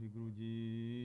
ਵਾਹਿਗੁਰੂ ਜੀ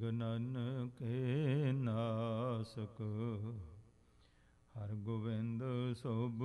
ਵਿਗਨਨ ਕੇ ਨਾਸਕ ਹਰ ਗੋਵਿੰਦ ਸੋਭ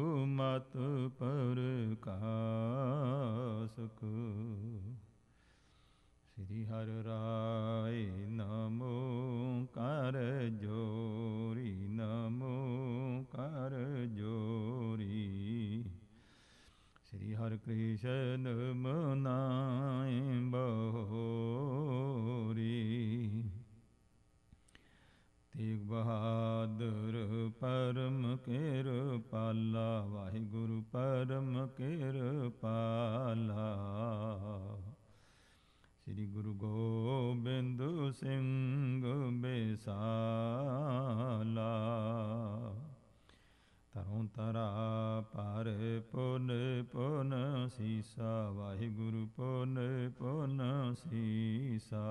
ਪੁਨ ਪੁਨ ਸੀਸਾ ਵਾਹਿਗੁਰੂ ਪੁਨ ਪੁਨ ਸੀਸਾ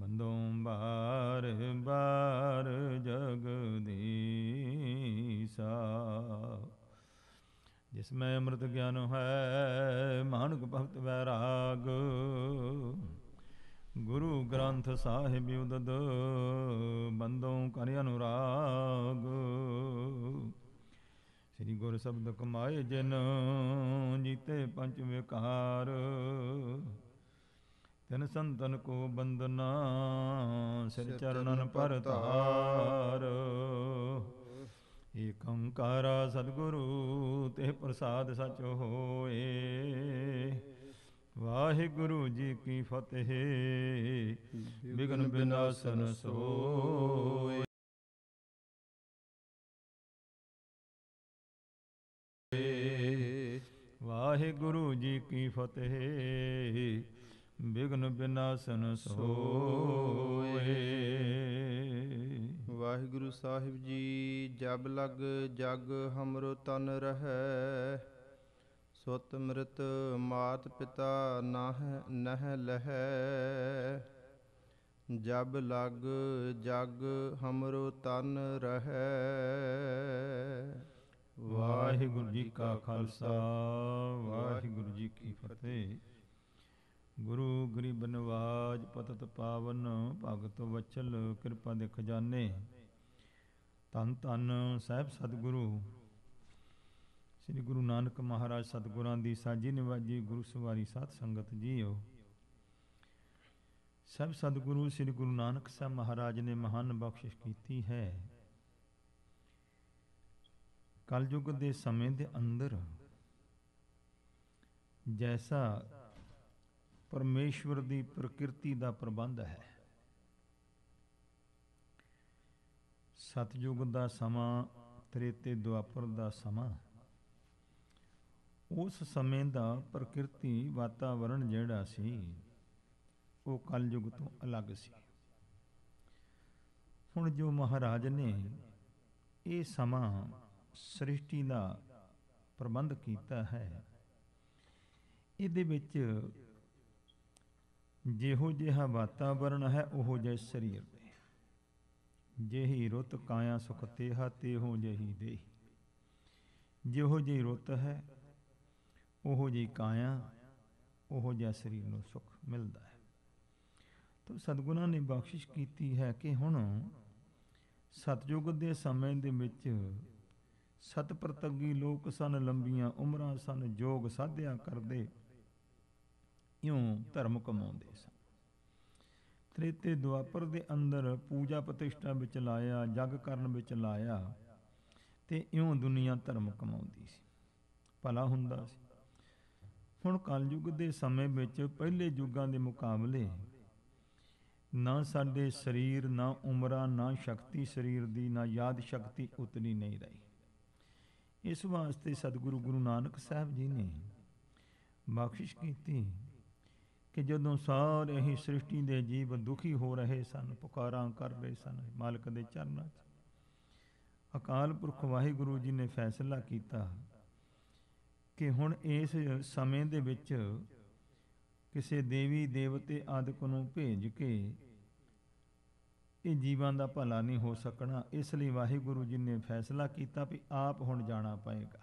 ਬੰਦੋਂ ਬਾਰ ਬਾਰ ਜਗਦੀਸਾ ਜਿਸ ਮੈਂ ਅੰਮ੍ਰਿਤ ਗਿਆਨ ਹੈ ਮਾਨੁਕ ਭਗਤ ਵੈਰਾਗ ਗੁਰੂ ਗ੍ਰੰਥ ਸਾਹਿਬ ਉਦਦ ਬੰਦੋਂ ਕਰਿ ਅਨੁਰਾਗ ਸ੍ਰੀ ਗੁਰ ਸ਼ਬਦ ਕਮਾਏ ਜਿਨ ਜੀਤੇ ਪੰਜ ਵਿਕਾਰ ਤਨ ਸੰਤਨ ਕੋ ਬੰਦਨਾ ਸਿਰ ਚਰਨਨ ਪਰ ਧਾਰ ਏਕ ਓੰਕਾਰ ਸਤਿਗੁਰੂ ਤੇ ਪ੍ਰਸਾਦ ਸਚ ਹੋਏ ਵਾਹਿਗੁਰੂ ਜੀ ਕੀ ਫਤਿਹ ਬਿਗਨ ਬਿਨਾਸਨ ਸੋਏ ਵਾਹਿਗੁਰੂ ਜੀ ਕੀ ਫਤਿਹ ਬਿਨਾ ਬਿਨਾਸਨ ਸੋਏ ਵਾਹਿਗੁਰੂ ਸਾਹਿਬ ਜੀ ਜਬ ਲਗ ਜਗ ਹਮਰੋ ਤਨ ਰਹੈ ਸੁਤ ਮ੍ਰਿਤ ਮਾਤ ਪਿਤਾ ਨਾਹ ਨਹ ਲਹੈ ਜਬ ਲਗ ਜਗ ਹਮਰੋ ਤਨ ਰਹੈ ਵਾਹਿਗੁਰੂ ਜੀ ਕਾ ਖਾਲਸਾ ਵਾਹਿਗੁਰੂ ਜੀ ਕੀ ਫਤਿਹ ਗੁਰੂ ਗਰੀਬ ਨਵਾਜ ਪਤਤ ਪਾਵਨ ਭਗਤ ਵਚਲ ਕਿਰਪਾ ਦੇ ਖਜ਼ਾਨੇ ਤਨ ਤਨ ਸਾਹਿਬ ਸਤਿਗੁਰੂ ਸ੍ਰੀ ਗੁਰੂ ਨਾਨਕ ਮਹਾਰਾਜ ਸਤਿਗੁਰਾਂ ਦੀ ਸਾਜੀ ਨਿਵਾਜੀ ਗੁਰੂ ਸਵਾਰੀ ਸਾਧ ਸੰਗਤ ਜੀਓ ਸਭ ਸਤਿਗੁਰੂ ਸ੍ਰੀ ਗੁਰੂ ਨਾਨਕ ਸਾਹਿਬ ਮਹਾਰਾਜ ਨੇ ਮਹਾਨ ਬਖਸ਼ਿਸ਼ ਕੀਤੀ ਹੈ ਕਲਯੁਗ ਦੇ ਸਮੇਂ ਦੇ ਅੰਦਰ ਜੈਸਾ ਪਰਮੇਸ਼ਵਰ ਦੀ ਪ੍ਰਕਿਰਤੀ ਦਾ ਪ੍ਰਬੰਧ ਹੈ ਸਤਜੁਗ ਦਾ ਸਮਾਂ ਤ੍ਰੇਤੇ ਦੁਆਪਰ ਦਾ ਸਮਾਂ ਉਸ ਸਮੇਂ ਦਾ ਪ੍ਰਕਿਰਤੀ ਵਾਤਾਵਰਣ ਜਿਹੜਾ ਸੀ ਉਹ ਕਲਯੁਗ ਤੋਂ ਅਲੱਗ ਸੀ ਹੁਣ ਜੋ ਮਹਾਰਾਜ ਨੇ ਇਹ ਸਮਾਂ ਸ੍ਰਿਸ਼ਟੀ ਦਾ ਪ੍ਰਬੰਧ ਕੀਤਾ ਹੈ ਇਹਦੇ ਵਿੱਚ ਜਿਹੋ ਜਿਹਾ ਵਾਤਾਵਰਣ ਹੈ ਉਹੋ ਜਿਹਾ ਸਰੀਰ ਦੇ ਜਿਹੀ ਰੁੱਤ ਕਾਇਆ ਸੁਖ ਤੇਹਾ ਹੋ ਜਹੀ ਦੇ ਜਿਹੋ ਜਿਹੀ ਰੁੱਤ ਹੈ ਉਹੋ ਜਿਹੀ ਕਾਇਆ ਉਹੋ ਜਿਹਾ ਸਰੀਰ ਨੂੰ ਸੁਖ ਮਿਲਦਾ ਹੈ ਤਾਂ ਸਤਗੁਰਾਂ ਨੇ ਬਖਸ਼ਿਸ਼ ਕੀਤੀ ਹੈ ਕਿ ਹੁਣ ਸਤਜੁਗ ਦੇ ਸਮੇਂ ਦੇ ਵਿੱਚ ਸਤ ਪ੍ਰਤੰਗੀ ਲੋਕ ਸਨ ਲੰਬੀਆਂ ਉਮਰਾਂ ਸਨ ਜੋਗ ਸਾਧਿਆ ਕਰਦੇ ਇਉਂ ਧਰਮ ਕਮਾਉਂਦੇ ਸਨ ਤ੍ਰੇਤੇ ਦੁਆਪਰ ਦੇ ਅੰਦਰ ਪੂਜਾ ਪ੍ਰਤਿਸ਼ਠਾ ਵਿੱਚ ਲਾਇਆ ਜਗ ਕਰਨ ਵਿੱਚ ਲਾਇਆ ਤੇ ਇਉਂ ਦੁਨੀਆ ਧਰਮ ਕਮਾਉਂਦੀ ਸੀ ਭਲਾ ਹੁੰਦਾ ਸੀ ਹੁਣ ਕਲਯੁਗ ਦੇ ਸਮੇਂ ਵਿੱਚ ਪਹਿਲੇ ਯੁੱਗਾਂ ਦੇ ਮੁਕਾਬਲੇ ਨਾ ਸਾਡੇ ਸਰੀਰ ਨਾ ਉਮਰਾਂ ਨਾ ਸ਼ਕਤੀ ਸਰੀਰ ਦੀ ਨਾ ਯਾਦ ਸ਼ਕਤੀ ਉਤਨੀ ਨਹੀਂ ਰਹੀ ਇਸ ਵਾਸਤੇ ਸਤਿਗੁਰੂ ਗੁਰੂ ਨਾਨਕ ਸਾਹਿਬ ਜੀ ਨੇ ਬਖਸ਼ਿਸ਼ ਕੀਤੀ ਕਿ ਜਦੋਂ ਸਾਰੇ ਹੀ ਸ੍ਰਿਸ਼ਟੀ ਦੇ ਜੀਵ ਦੁਖੀ ਹੋ ਰਹੇ ਸਨ ਪੁਕਾਰਾਂ ਕਰ ਰਹੇ ਸਨ ਮਾਲਕ ਦੇ ਚਰਨਾਂ 'ਚ ਅਕਾਲ ਪੁਰਖ ਵਾਹਿਗੁਰੂ ਜੀ ਨੇ ਫੈਸਲਾ ਕੀਤਾ ਕਿ ਹੁਣ ਇਸ ਸਮੇਂ ਦੇ ਵਿੱਚ ਕਿਸੇ ਦੇਵੀ ਦੇਵਤੇ ਆਦਿਕ ਨੂੰ ਭੇਜ ਕੇ ਇਹ ਜੀਵਾਂ ਦਾ ਭਲਾ ਨਹੀਂ ਹੋ ਸਕਣਾ ਇਸ ਲਈ ਵਾਹਿਗੁਰੂ ਜੀ ਨੇ ਫੈਸਲਾ ਕੀਤਾ ਵੀ ਆਪ ਹੁਣ ਜਾਣਾ ਪਏਗਾ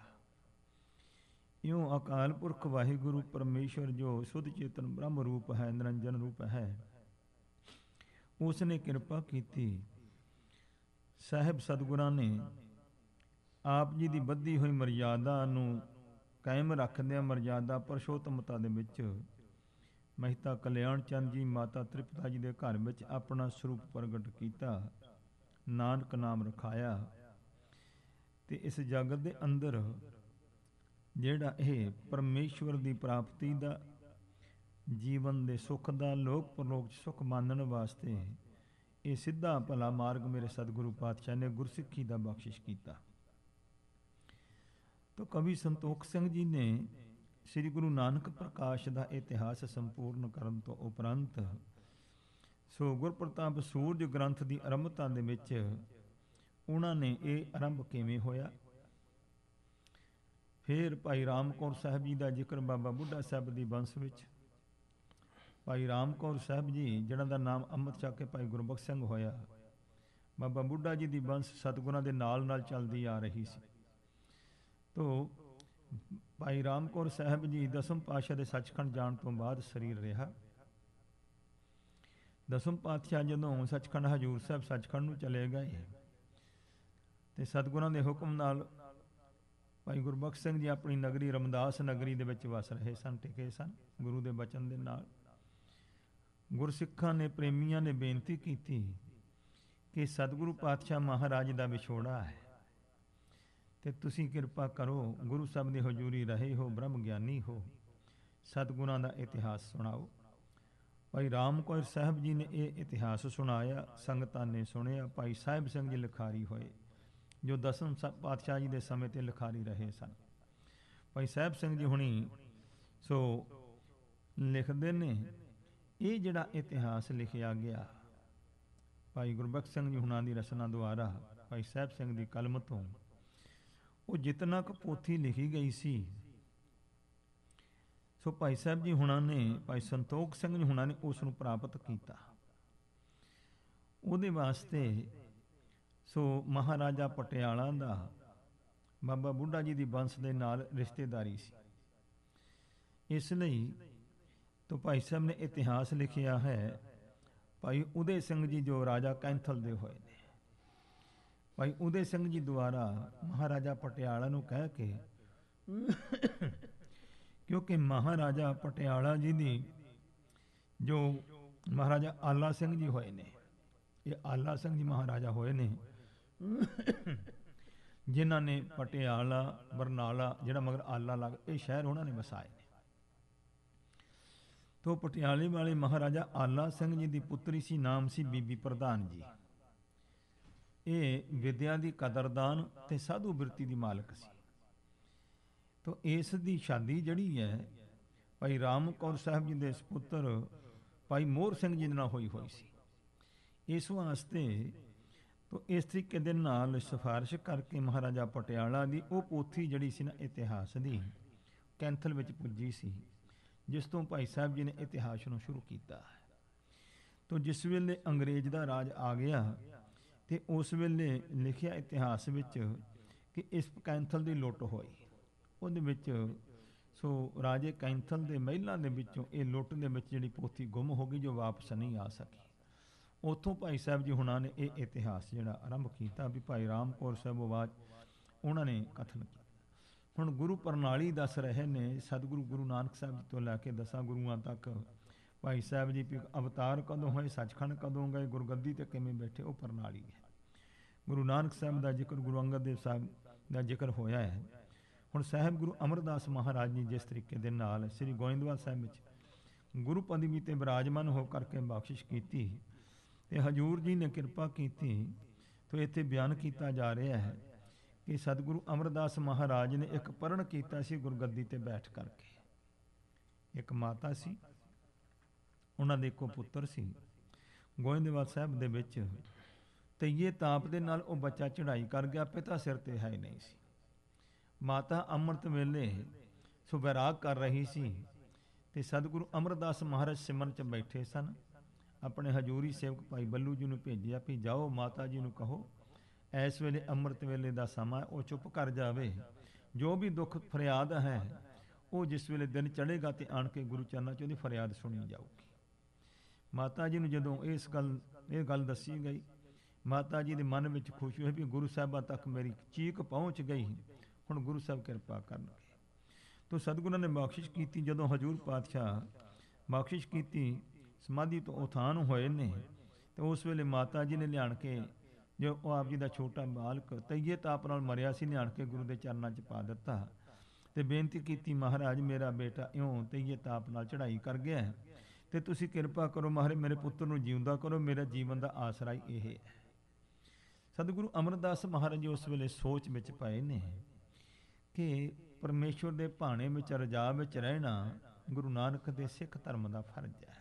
ਇਉਂ ਅਕਾਲ ਪੁਰਖ ਵਾਹਿਗੁਰੂ ਪਰਮੇਸ਼ਰ ਜੋ ਸੁਧ ਚੇਤਨ ਬ੍ਰਹਮ ਰੂਪ ਹੈ ਨਿਰੰਜਨ ਰੂਪ ਹੈ ਉਸ ਨੇ ਕਿਰਪਾ ਕੀਤੀ ਸਾਹਿਬ ਸਤਗੁਰਾਂ ਨੇ ਆਪ ਜੀ ਦੀ ਬੱਧੀ ਹੋਈ ਮਰਿਆਦਾ ਨੂੰ ਕਾਇਮ ਰੱਖਦਿਆਂ ਮਰਿਆਦਾ ਪਰਸ਼ੋਤਮਤਾ ਦੇ ਵਿੱਚ ਮਹਿਤਾ ਕਲਿਆਣ ਚੰਦ ਜੀ ਮਾਤਾ ਤ੍ਰਿਪਤਾ ਜੀ ਦੇ ਘਰ ਵਿੱਚ ਆਪਣਾ ਸਰੂਪ ਪ੍ਰਗਟ ਕੀਤਾ ਨਾਨਕ ਨਾਮ ਰਖਾਇਆ ਤੇ ਇਸ ਜਗਤ ਦੇ ਅੰਦਰ ਜਿਹੜਾ ਇਹ ਪਰਮੇਸ਼ਵਰ ਦੀ ਪ੍ਰਾਪਤੀ ਦਾ ਜੀਵਨ ਦੇ ਸੁੱਖ ਦਾ ਲੋਕ ਪਰਲੋਕ ਸੁੱਖ ਮੰਨਣ ਵਾਸਤੇ ਇਹ ਸਿੱਧਾ ਭਲਾ ਮਾਰਗ ਮੇਰੇ ਸਤਿਗੁਰੂ ਪਾਤਸ਼ਾਹ ਨੇ ਗੁਰਸਿੱਖੀ ਦਾ ਬਖਸ਼ਿਸ਼ ਕੀਤਾ ਤਾਂ ਕਵੀ ਸੰਤੋਖ ਸਿੰਘ ਜੀ ਨੇ ਸ੍ਰੀ ਗੁਰੂ ਨਾਨਕ ਪ੍ਰਕਾਸ਼ ਦਾ ਇਤਿਹਾਸ ਸੰਪੂਰਨ ਕਰਨ ਤੋਂ ਉਪਰੰਤ ਸੋ ਗੁਰਪ੍ਰਤਾਪ ਸੂਰਜ ਗ੍ਰੰਥ ਦੀ ਆਰੰਭਤਾ ਦੇ ਵਿੱਚ ਉਹਨਾਂ ਨੇ ਇਹ ਆਰੰਭ ਕਿਵੇਂ ਹੋਇਆ ਫਿਰ ਭਾਈ ਰਾਮਕੌਰ ਸਾਹਿਬ ਜੀ ਦਾ ਜ਼ਿਕਰ ਬਾਬਾ ਬੁੱਢਾ ਸਾਹਿਬ ਦੀ ਬੰਸ ਵਿੱਚ ਭਾਈ ਰਾਮਕੌਰ ਸਾਹਿਬ ਜੀ ਜਿਨ੍ਹਾਂ ਦਾ ਨਾਮ ਅੰਮ੍ਰਿਤ ਛਕ ਕੇ ਭਾਈ ਗੁਰਬਖਸ਼ ਸਿੰਘ ਹੋਇਆ ਬਾਬਾ ਬੁੱਢਾ ਜੀ ਦੀ ਬੰਸ ਸਤਗੁਰਾਂ ਦੇ ਨਾਲ ਨਾਲ ਚੱਲਦੀ ਆ ਰਹੀ ਸੀ ਤੋਂ ਭਾਈ ਰਾਮਕੌਰ ਸਾਹਿਬ ਜੀ ਦਸਮ ਪਾਤਸ਼ਾਹ ਦੇ ਸੱਚਖੰਡ ਜਾਣ ਤੋਂ ਬਾਅਦ ਸਰੀਰ ਰਿਹਾ ਦਸਮ ਪਾਤਸ਼ਾਹ ਜਦੋਂ ਸੱਚਖੰਡ ਹਜੂਰ ਸਾਹਿਬ ਸੱਚਖੰਡ ਨੂੰ ਚਲੇ ਗਏ ਤੇ ਸਤਗੁਰਾਂ ਦੇ ਹੁਕਮ ਨਾਲ ਭਾਈ ਗੁਰਬਖਸ਼ ਸਿੰਘ ਜੀ ਆਪਣੀ ਨਗਰੀ ਰਮਦਾਸ ਨਗਰੀ ਦੇ ਵਿੱਚ ਵਸ ਰਹੇ ਸਨ ਟਿਕੇ ਸਨ ਗੁਰੂ ਦੇ ਬਚਨ ਦੇ ਨਾਲ ਗੁਰਸਿੱਖਾਂ ਨੇ ਪ੍ਰੇਮੀਆਂ ਨੇ ਬੇਨਤੀ ਕੀਤੀ ਕਿ ਸਤਿਗੁਰੂ ਪਾਤਸ਼ਾਹ ਮਹਾਰਾਜ ਦਾ ਵਿਛੋੜਾ ਹੈ ਤੇ ਤੁਸੀਂ ਕਿਰਪਾ ਕਰੋ ਗੁਰੂ ਸਾਹਿਬ ਦੀ ਹਜ਼ੂਰੀ ਰਹੇ ਹੋ ਬ੍ਰਹਮ ਗਿਆਨੀ ਹੋ ਸਤਗੁਰਾਂ ਦਾ ਇਤਿਹਾਸ ਸੁਣਾਓ ਭਾਈ ਰਾਮ ਕੋਰ ਸਾਹਿਬ ਜੀ ਨੇ ਇਹ ਇਤਿਹਾਸ ਸੁਣਾਇਆ ਸੰਗਤਾਂ ਨੇ ਸੁਣਿਆ ਭਾਈ ਸਾਹਿਬ ਸਿੰਘ ਜੀ ਲਖਾਰੀ ਹੋਏ ਜੋ ਦਸਮ ਪਾਤਸ਼ਾਹ ਜੀ ਦੇ ਸਮੇਂ ਤੇ ਲਖਾਰੀ ਰਹੇ ਸਨ ਭਾਈ ਸਾਹਿਬ ਸਿੰਘ ਜੀ ਹੁਣੀ ਸੋ ਲਿਖਦੇ ਨੇ ਇਹ ਜਿਹੜਾ ਇਤਿਹਾਸ ਲਿਖਿਆ ਗਿਆ ਭਾਈ ਗੁਰਬਖਸ਼ ਸਿੰਘ ਜੀ ਹੁਣਾਂ ਦੀ ਰਚਨਾ ਦੁਆਰਾ ਭਾਈ ਸਾਹਿਬ ਸਿੰਘ ਦੀ ਕਲਮ ਤੋਂ ਉਹ ਜਿਤਨਾ ਕੁ ਪੋਥੀ ਲਿਖੀ ਗਈ ਸੀ ਸੋ ਭਾਈ ਸਾਹਿਬ ਜੀ ਹੁਣਾਂ ਨੇ ਭਾਈ ਸੰਤੋਖ ਸਿੰਘ ਜੀ ਹੁਣਾਂ ਨੇ ਉਸ ਨੂੰ ਪ੍ਰਾਪਤ ਕੀਤਾ ਉਹਦੇ ਵਾਸਤੇ ਸੋ ਮਹਾਰਾਜਾ ਪਟਿਆਲਾ ਦਾ ਬਾਬਾ ਬੁੱਢਾ ਜੀ ਦੀ ਬੰਸ ਦੇ ਨਾਲ ਰਿਸ਼ਤੇਦਾਰੀ ਸੀ ਇਸ ਲਈ ਤੋਂ ਭਾਈ ਸਾਹਿਬ ਨੇ ਇਤਿਹਾਸ ਲਿਖਿਆ ਹੈ ਭਾਈ ਉਦੇ ਸਿੰਘ ਜੀ ਜੋ ਰਾਜਾ ਕੈਂਥਲ ਦੇ ਹੋਏ ਭਾਈ ਉਦੇ ਸਿੰਘ ਜੀ ਦੁਆਰਾ ਮਹਾਰਾਜਾ ਪਟਿਆਲਾ ਨੂੰ ਕਹਿ ਕੇ ਕਿਉਂਕਿ ਮਹਾਰਾਜਾ ਪਟਿਆਲਾ ਜੀ ਦੀ ਜੋ ਮਹਾਰਾਜਾ ਆਲਾ ਸਿੰਘ ਜੀ ਹੋਏ ਨੇ ਇਹ ਆਲਾ ਸਿੰਘ ਜੀ ਮਹਾਰਾਜਾ ਹੋਏ ਨੇ ਜਿਨ੍ਹਾਂ ਨੇ ਪਟਿਆਲਾ ਬਰਨਾਲਾ ਜਿਹੜਾ ਮਗਰ ਆਲਾ ਲੱਗ ਇਹ ਸ਼ਹਿਰ ਉਹਨਾਂ ਨੇ ਵਸਾਏ ਨੇ ਤੋਂ ਪਟਿਆਲੇ ਵਾਲੇ ਮਹਾਰਾਜਾ ਆਲਾ ਸਿੰਘ ਜੀ ਦੀ ਪੁੱਤਰੀ ਸੀ ਨਾਮ ਸੀ ਬੀਬੀ ਪ੍ਰਧਾਨ ਜੀ ਇਹ ਵਿਦਿਆ ਦੀ ਕਦਰਦਾਨ ਤੇ ਸਾਧੂ ਬਿਰਤੀ ਦੀ ਮਾਲਕ ਸੀ ਤੋਂ ਇਸ ਦੀ ਸ਼ਾਦੀ ਜਿਹੜੀ ਹੈ ਭਾਈ ਰਾਮ ਕੌਰ ਸਾਹਿਬ ਜੀ ਦੇ ਸੁਪੁੱਤਰ ਭਾਈ ਮੋਹਰ ਸਿੰਘ ਜੀ ਨਾਲ ਹੋਈ ਹੋਈ ਸੀ ਇਸ ਵਾਸਤੇ ਤੋਂ ਇਸ ਤਰੀਕੇ ਦੇ ਨਾਲ ਸਿਫਾਰਿਸ਼ ਕਰਕੇ ਮਹਾਰਾਜਾ ਪਟਿਆਲਾ ਦੀ ਉਹ ਪੋਥੀ ਜਿਹੜੀ ਸੀ ਨਾ ਇਤਿਹਾਸ ਦੀ ਕੈਂਥਲ ਵਿੱਚ ਪੁੱਜੀ ਸੀ ਜਿਸ ਤੋਂ ਭਾਈ ਸਾਹਿਬ ਜੀ ਨੇ ਇਤਿਹਾਸ ਨੂੰ ਸ਼ੁਰੂ ਕੀਤਾ ਤੋਂ ਜਿਸ ਵੇਲੇ ਅੰਗਰੇਜ਼ ਦਾ ਰਾਜ ਆ ਗਿਆ ਤੇ ਉਸ ਵੇਲੇ ਲਿਖਿਆ ਇਤਿਹਾਸ ਵਿੱਚ ਕਿ ਇਸ ਕੈਂਥਲ ਦੀ ਲੁੱਟ ਹੋਈ ਉਹਦੇ ਵਿੱਚ ਸੋ ਰਾਜੇ ਕੈਂਥਲ ਦੇ ਮਹਿਲਾਂ ਦੇ ਵਿੱਚੋਂ ਇਹ ਲੁੱਟ ਦੇ ਵਿੱਚ ਜਿਹੜੀ ਪੋਥੀ ਗੁੰਮ ਹੋ ਗਈ ਜੋ ਵਾਪਸ ਨਹੀਂ ਆ ਸਕੀ ਉਥੋਂ ਭਾਈ ਸਾਹਿਬ ਜੀ ਹੁਣਾਂ ਨੇ ਇਹ ਇਤਿਹਾਸ ਜਿਹੜਾ ਆਰੰਭ ਕੀਤਾ ਵੀ ਭਾਈ ਰਾਮਪੁਰ ਸਾਹਿਬ ਆਵਾਜ਼ ਉਹਨਾਂ ਨੇ ਕਥਨ ਕੀਤਾ ਹੁਣ ਗੁਰੂ ਪ੍ਰਣਾਲੀ ਦੱਸ ਰਹੇ ਨੇ ਸਤਿਗੁਰੂ ਗੁਰੂ ਨਾਨਕ ਸਾਹਿਬ ਤੋਂ ਲੈ ਕੇ ਦਸਾਂ ਗੁਰੂਆਂ ਤੱਕ ਭਾਈ ਸਾਹਿਬ ਜੀ ਅਵਤਾਰ ਕਦੋਂ ਹੋਏ ਸੱਚਖੰਡ ਕਦੋਂ ਗਏ ਗੁਰਗੱਦੀ ਤੇ ਕਿਵੇਂ ਬੈਠੇ ਉਹ ਪ੍ਰਣਾਲੀ ਹੈ ਗੁਰੂ ਨਾਨਕ ਸਾਹਿਬ ਦਾ ਜ਼ਿਕਰ ਗੁਰੂ ਅੰਗਦ ਦੇਵ ਸਾਹਿਬ ਦਾ ਜ਼ਿਕਰ ਹੋਇਆ ਹੈ ਹੁਣ ਸਾਹਿਬ ਗੁਰੂ ਅਮਰਦਾਸ ਮਹਾਰਾਜ ਜੀ ਜਿਸ ਤਰੀਕੇ ਦੇ ਨਾਲ ਸ੍ਰੀ ਗੋਇੰਦਵਾਲ ਸਾਹਿਬ ਵਿੱਚ ਗੁਰੂ ਪਦਵੀ ਤੇ ਬਿਰਾਜਮਾਨ ਹੋ ਕਰਕੇ ਬਖਸ਼ਿਸ਼ ਕੀਤੀ ਤੇ ਹਜੂਰ ਜੀ ਨੇ ਕਿਰਪਾ ਕੀਤੀ ਤੋ ਇੱਥੇ ਬਿਆਨ ਕੀਤਾ ਜਾ ਰਿਹਾ ਹੈ ਕਿ ਸਤਿਗੁਰੂ ਅਮਰਦਾਸ ਮਹਾਰਾਜ ਨੇ ਇੱਕ ਪਰਣ ਕੀਤਾ ਸੀ ਗੁਰਗੱਦੀ ਤੇ ਬੈਠ ਕਰਕੇ ਇੱਕ ਮਾਤਾ ਸੀ ਉਹਨਾਂ ਦੇ ਕੋ ਪੁੱਤਰ ਸੀ ਗੋਇੰਦਵਾਲ ਸਾਹਿਬ ਦੇ ਵਿੱਚ ਤਈਏ ਤਾਪ ਦੇ ਨਾਲ ਉਹ ਬੱਚਾ ਚੜ੍ਹਾਈ ਕਰ ਗਿਆ ਪਿਤਾ ਸਿਰ ਤੇ ਹੈ ਨਹੀਂ ਸੀ ਮਾਤਾ ਅੰਮ੍ਰਿਤ ਵੇਲੇ ਸੁਬੈਰਾਗ ਕਰ ਰਹੀ ਸੀ ਤੇ ਸਤਿਗੁਰੂ ਅਮਰਦਾਸ ਮਹਾਰਾਜ ਸਿਮਰਨ ਚ ਬੈਠੇ ਸਨ ਆਪਣੇ ਹਜੂਰੀ ਸੇਵਕ ਭਾਈ ਬੱਲੂ ਜੀ ਨੂੰ ਭੇਜਿਆ ਵੀ ਜਾਓ ਮਾਤਾ ਜੀ ਨੂੰ ਕਹੋ ਇਸ ਵੇਲੇ ਅੰਮ੍ਰਿਤ ਵੇਲੇ ਦਾ ਸਮਾਂ ਉਹ ਚੁੱਪ ਕਰ ਜਾਵੇ ਜੋ ਵੀ ਦੁੱਖ ਫਰਿਆਦ ਹੈ ਉਹ ਜਿਸ ਵੇਲੇ ਦਿਨ ਚੜੇਗਾ ਤੇ ਆਣ ਕੇ ਗੁਰੂ ਚਰਨਾਂ 'ਚ ਉਹਦੀ ਫਰਿਆਦ ਸੁਣੀ ਜਾਊਗੀ ਮਾਤਾ ਜੀ ਨੂੰ ਜਦੋਂ ਇਸ ਗੱਲ ਇਹ ਗੱਲ ਦੱਸੀ ਗਈ ਮਾਤਾ ਜੀ ਦੇ ਮਨ ਵਿੱਚ ਖੁਸ਼ੀ ਹੋਈ ਵੀ ਗੁਰੂ ਸਾਹਿਬਾਂ ਤੱਕ ਮੇਰੀ ਚੀਕ ਪਹੁੰਚ ਗਈ ਹੁਣ ਗੁਰੂ ਸਾਹਿਬ ਕਿਰਪਾ ਕਰਨਗੇ ਤੋ ਸਤਿਗੁਰਾਂ ਨੇ ਬਖਸ਼ਿਸ਼ ਕੀਤੀ ਜਦੋਂ ਹਜੂਰ ਪਾਤਸ਼ਾਹ ਬਖਸ਼ਿਸ਼ ਕੀਤੀ ਸਮਾਧੀ ਤੋਂ ਉਥਾਨ ਹੋਏ ਨੇ ਤੇ ਉਸ ਵੇਲੇ ਮਾਤਾ ਜੀ ਨੇ ਲਿਆਣ ਕੇ ਜੋ ਉਹ ਆਪ ਜੀ ਦਾ ਛੋਟਾ ਬਾਲਕ ਤਈਏ ਤਾਪ ਨਾਲ ਮਰਿਆ ਸੀ ਲਿਆਣ ਕੇ ਗੁਰੂ ਦੇ ਚਰਨਾਂ 'ਚ ਪਾ ਦਿੱਤਾ ਤੇ ਬੇਨਤੀ ਕੀਤੀ ਮਹਾਰਾਜ ਮੇਰਾ ਬੇਟਾ ਇਉਂ ਤਈਏ ਤਾਪ ਨਾਲ ਚੜਾਈ ਕਰ ਗਿਆ ਹੈ ਤੇ ਤੁਸੀਂ ਕਿਰਪਾ ਕਰੋ ਮਹਾਰੇ ਮੇਰੇ ਪੁੱਤਰ ਨੂੰ ਜਿਉਂਦਾ ਕਰੋ ਮੇਰਾ ਜੀਵਨ ਦਾ ਆਸਰਾ ਹੀ ਇਹ ਹੈ ਸਤਿਗੁਰੂ ਅਮਰਦਾਸ ਮਹਾਰਾਜ ਉਸ ਵੇਲੇ ਸੋਚ ਵਿੱਚ ਪਏ ਨੇ ਕਿ ਪਰਮੇਸ਼ਵਰ ਦੇ ਭਾਣੇ ਵਿੱਚ ਰਜਾ ਵਿੱਚ ਰਹਿਣਾ ਗੁਰੂ ਨਾਨਕ ਦੇ ਸਿੱਖ ਧਰਮ ਦਾ ਫਰਜ਼ ਹੈ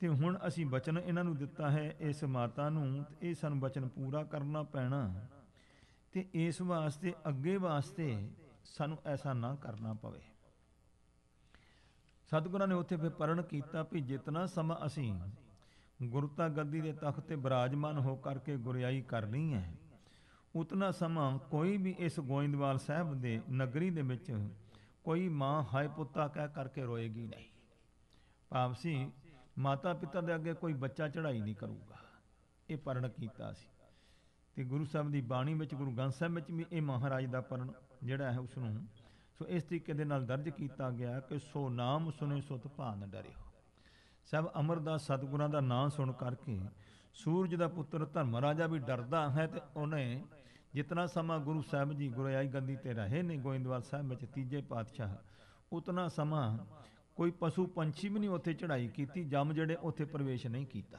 ਤੇ ਹੁਣ ਅਸੀਂ ਬਚਨ ਇਹਨਾਂ ਨੂੰ ਦਿੱਤਾ ਹੈ ਇਸ ਮਾਤਾ ਨੂੰ ਤੇ ਇਹ ਸਾਨੂੰ ਬਚਨ ਪੂਰਾ ਕਰਨਾ ਪੈਣਾ ਤੇ ਇਸ ਵਾਸਤੇ ਅੱਗੇ ਵਾਸਤੇ ਸਾਨੂੰ ਐਸਾ ਨਾ ਕਰਨਾ ਪਵੇ ਸਤਿਗੁਰਾਂ ਨੇ ਉੱਥੇ ਫਿਰ ਪਰਣ ਕੀਤਾ ਵੀ ਜਿਤਨਾ ਸਮਾਂ ਅਸੀਂ ਗੁਰਤਾ ਗੱਦੀ ਦੇ ਤਖਤ ਤੇ ਬਿਰਾਜਮਾਨ ਹੋ ਕਰਕੇ ਗੁਰਿਆਈ ਕਰਨੀ ਹੈ ਉਤਨਾ ਸਮਾਂ ਕੋਈ ਵੀ ਇਸ ਗੋਇੰਦਵਾਲ ਸਾਹਿਬ ਦੇ ਨਗਰੀ ਦੇ ਵਿੱਚ ਕੋਈ ਮਾਂ ਹਾਏ ਪੁੱਤਾ ਕਹਿ ਕਰਕੇ ਰੋਏਗੀ ਨਹੀਂ ਭਾਵ ਮਾਤਾ ਪਿਤਾ ਦੇ ਅੱਗੇ ਕੋਈ ਬੱਚਾ ਚੜਾਈ ਨਹੀਂ ਕਰੂਗਾ ਇਹ ਪਰਣ ਕੀਤਾ ਸੀ ਤੇ ਗੁਰੂ ਸਾਹਿਬ ਦੀ ਬਾਣੀ ਵਿੱਚ ਗੁਰੂ ਗ੍ਰੰਥ ਸਾਹਿਬ ਵਿੱਚ ਵੀ ਇਹ ਮਹਾਰਾਜ ਦਾ ਪਰਣ ਜਿਹੜਾ ਹੈ ਉਸ ਨੂੰ ਸੋ ਇਸ ਤਰੀਕੇ ਦੇ ਨਾਲ ਦਰਜ ਕੀਤਾ ਗਿਆ ਕਿ ਸੋ ਨਾਮ ਸੁਨੇ ਸੁਤ ਭਾਨ ਡਰਿਓ ਸਭ ਦਾ ਸਤਗੁਰਾਂ ਦਾ ਨਾਮ ਸੁਣ ਕਰਕੇ ਸੂਰਜ ਦਾ ਪੁੱਤਰ ਧਰਮ ਰਾਜਾ ਵੀ ਡਰਦਾ ਹੈ ਤੇ ਉਹਨੇ ਜਿਤਨਾ ਸਮਾਂ ਗੁਰੂ ਸਾਹਿਬ ਜੀ ਗੁਰਿਆਈ ਗੰਦੀ ਤੇ ਰਹੇ ਨੇ ਗੋਇੰਦਵਾਲ ਸਾਹਿਬ ਵਿੱਚ ਤੀਜੇ ਪਾਤਸ਼ਾਹ ਉਤਨਾ ਸਮਾਂ ਕੋਈ ਪਸ਼ੂ ਪੰਛੀ ਵੀ ਨਹੀਂ ਉੱਥੇ ਚੜ੍ਹਾਈ ਕੀਤੀ ਜਮ ਜਿਹੜੇ ਉੱਥੇ ਪ੍ਰਵੇਸ਼ ਨਹੀਂ ਕੀਤਾ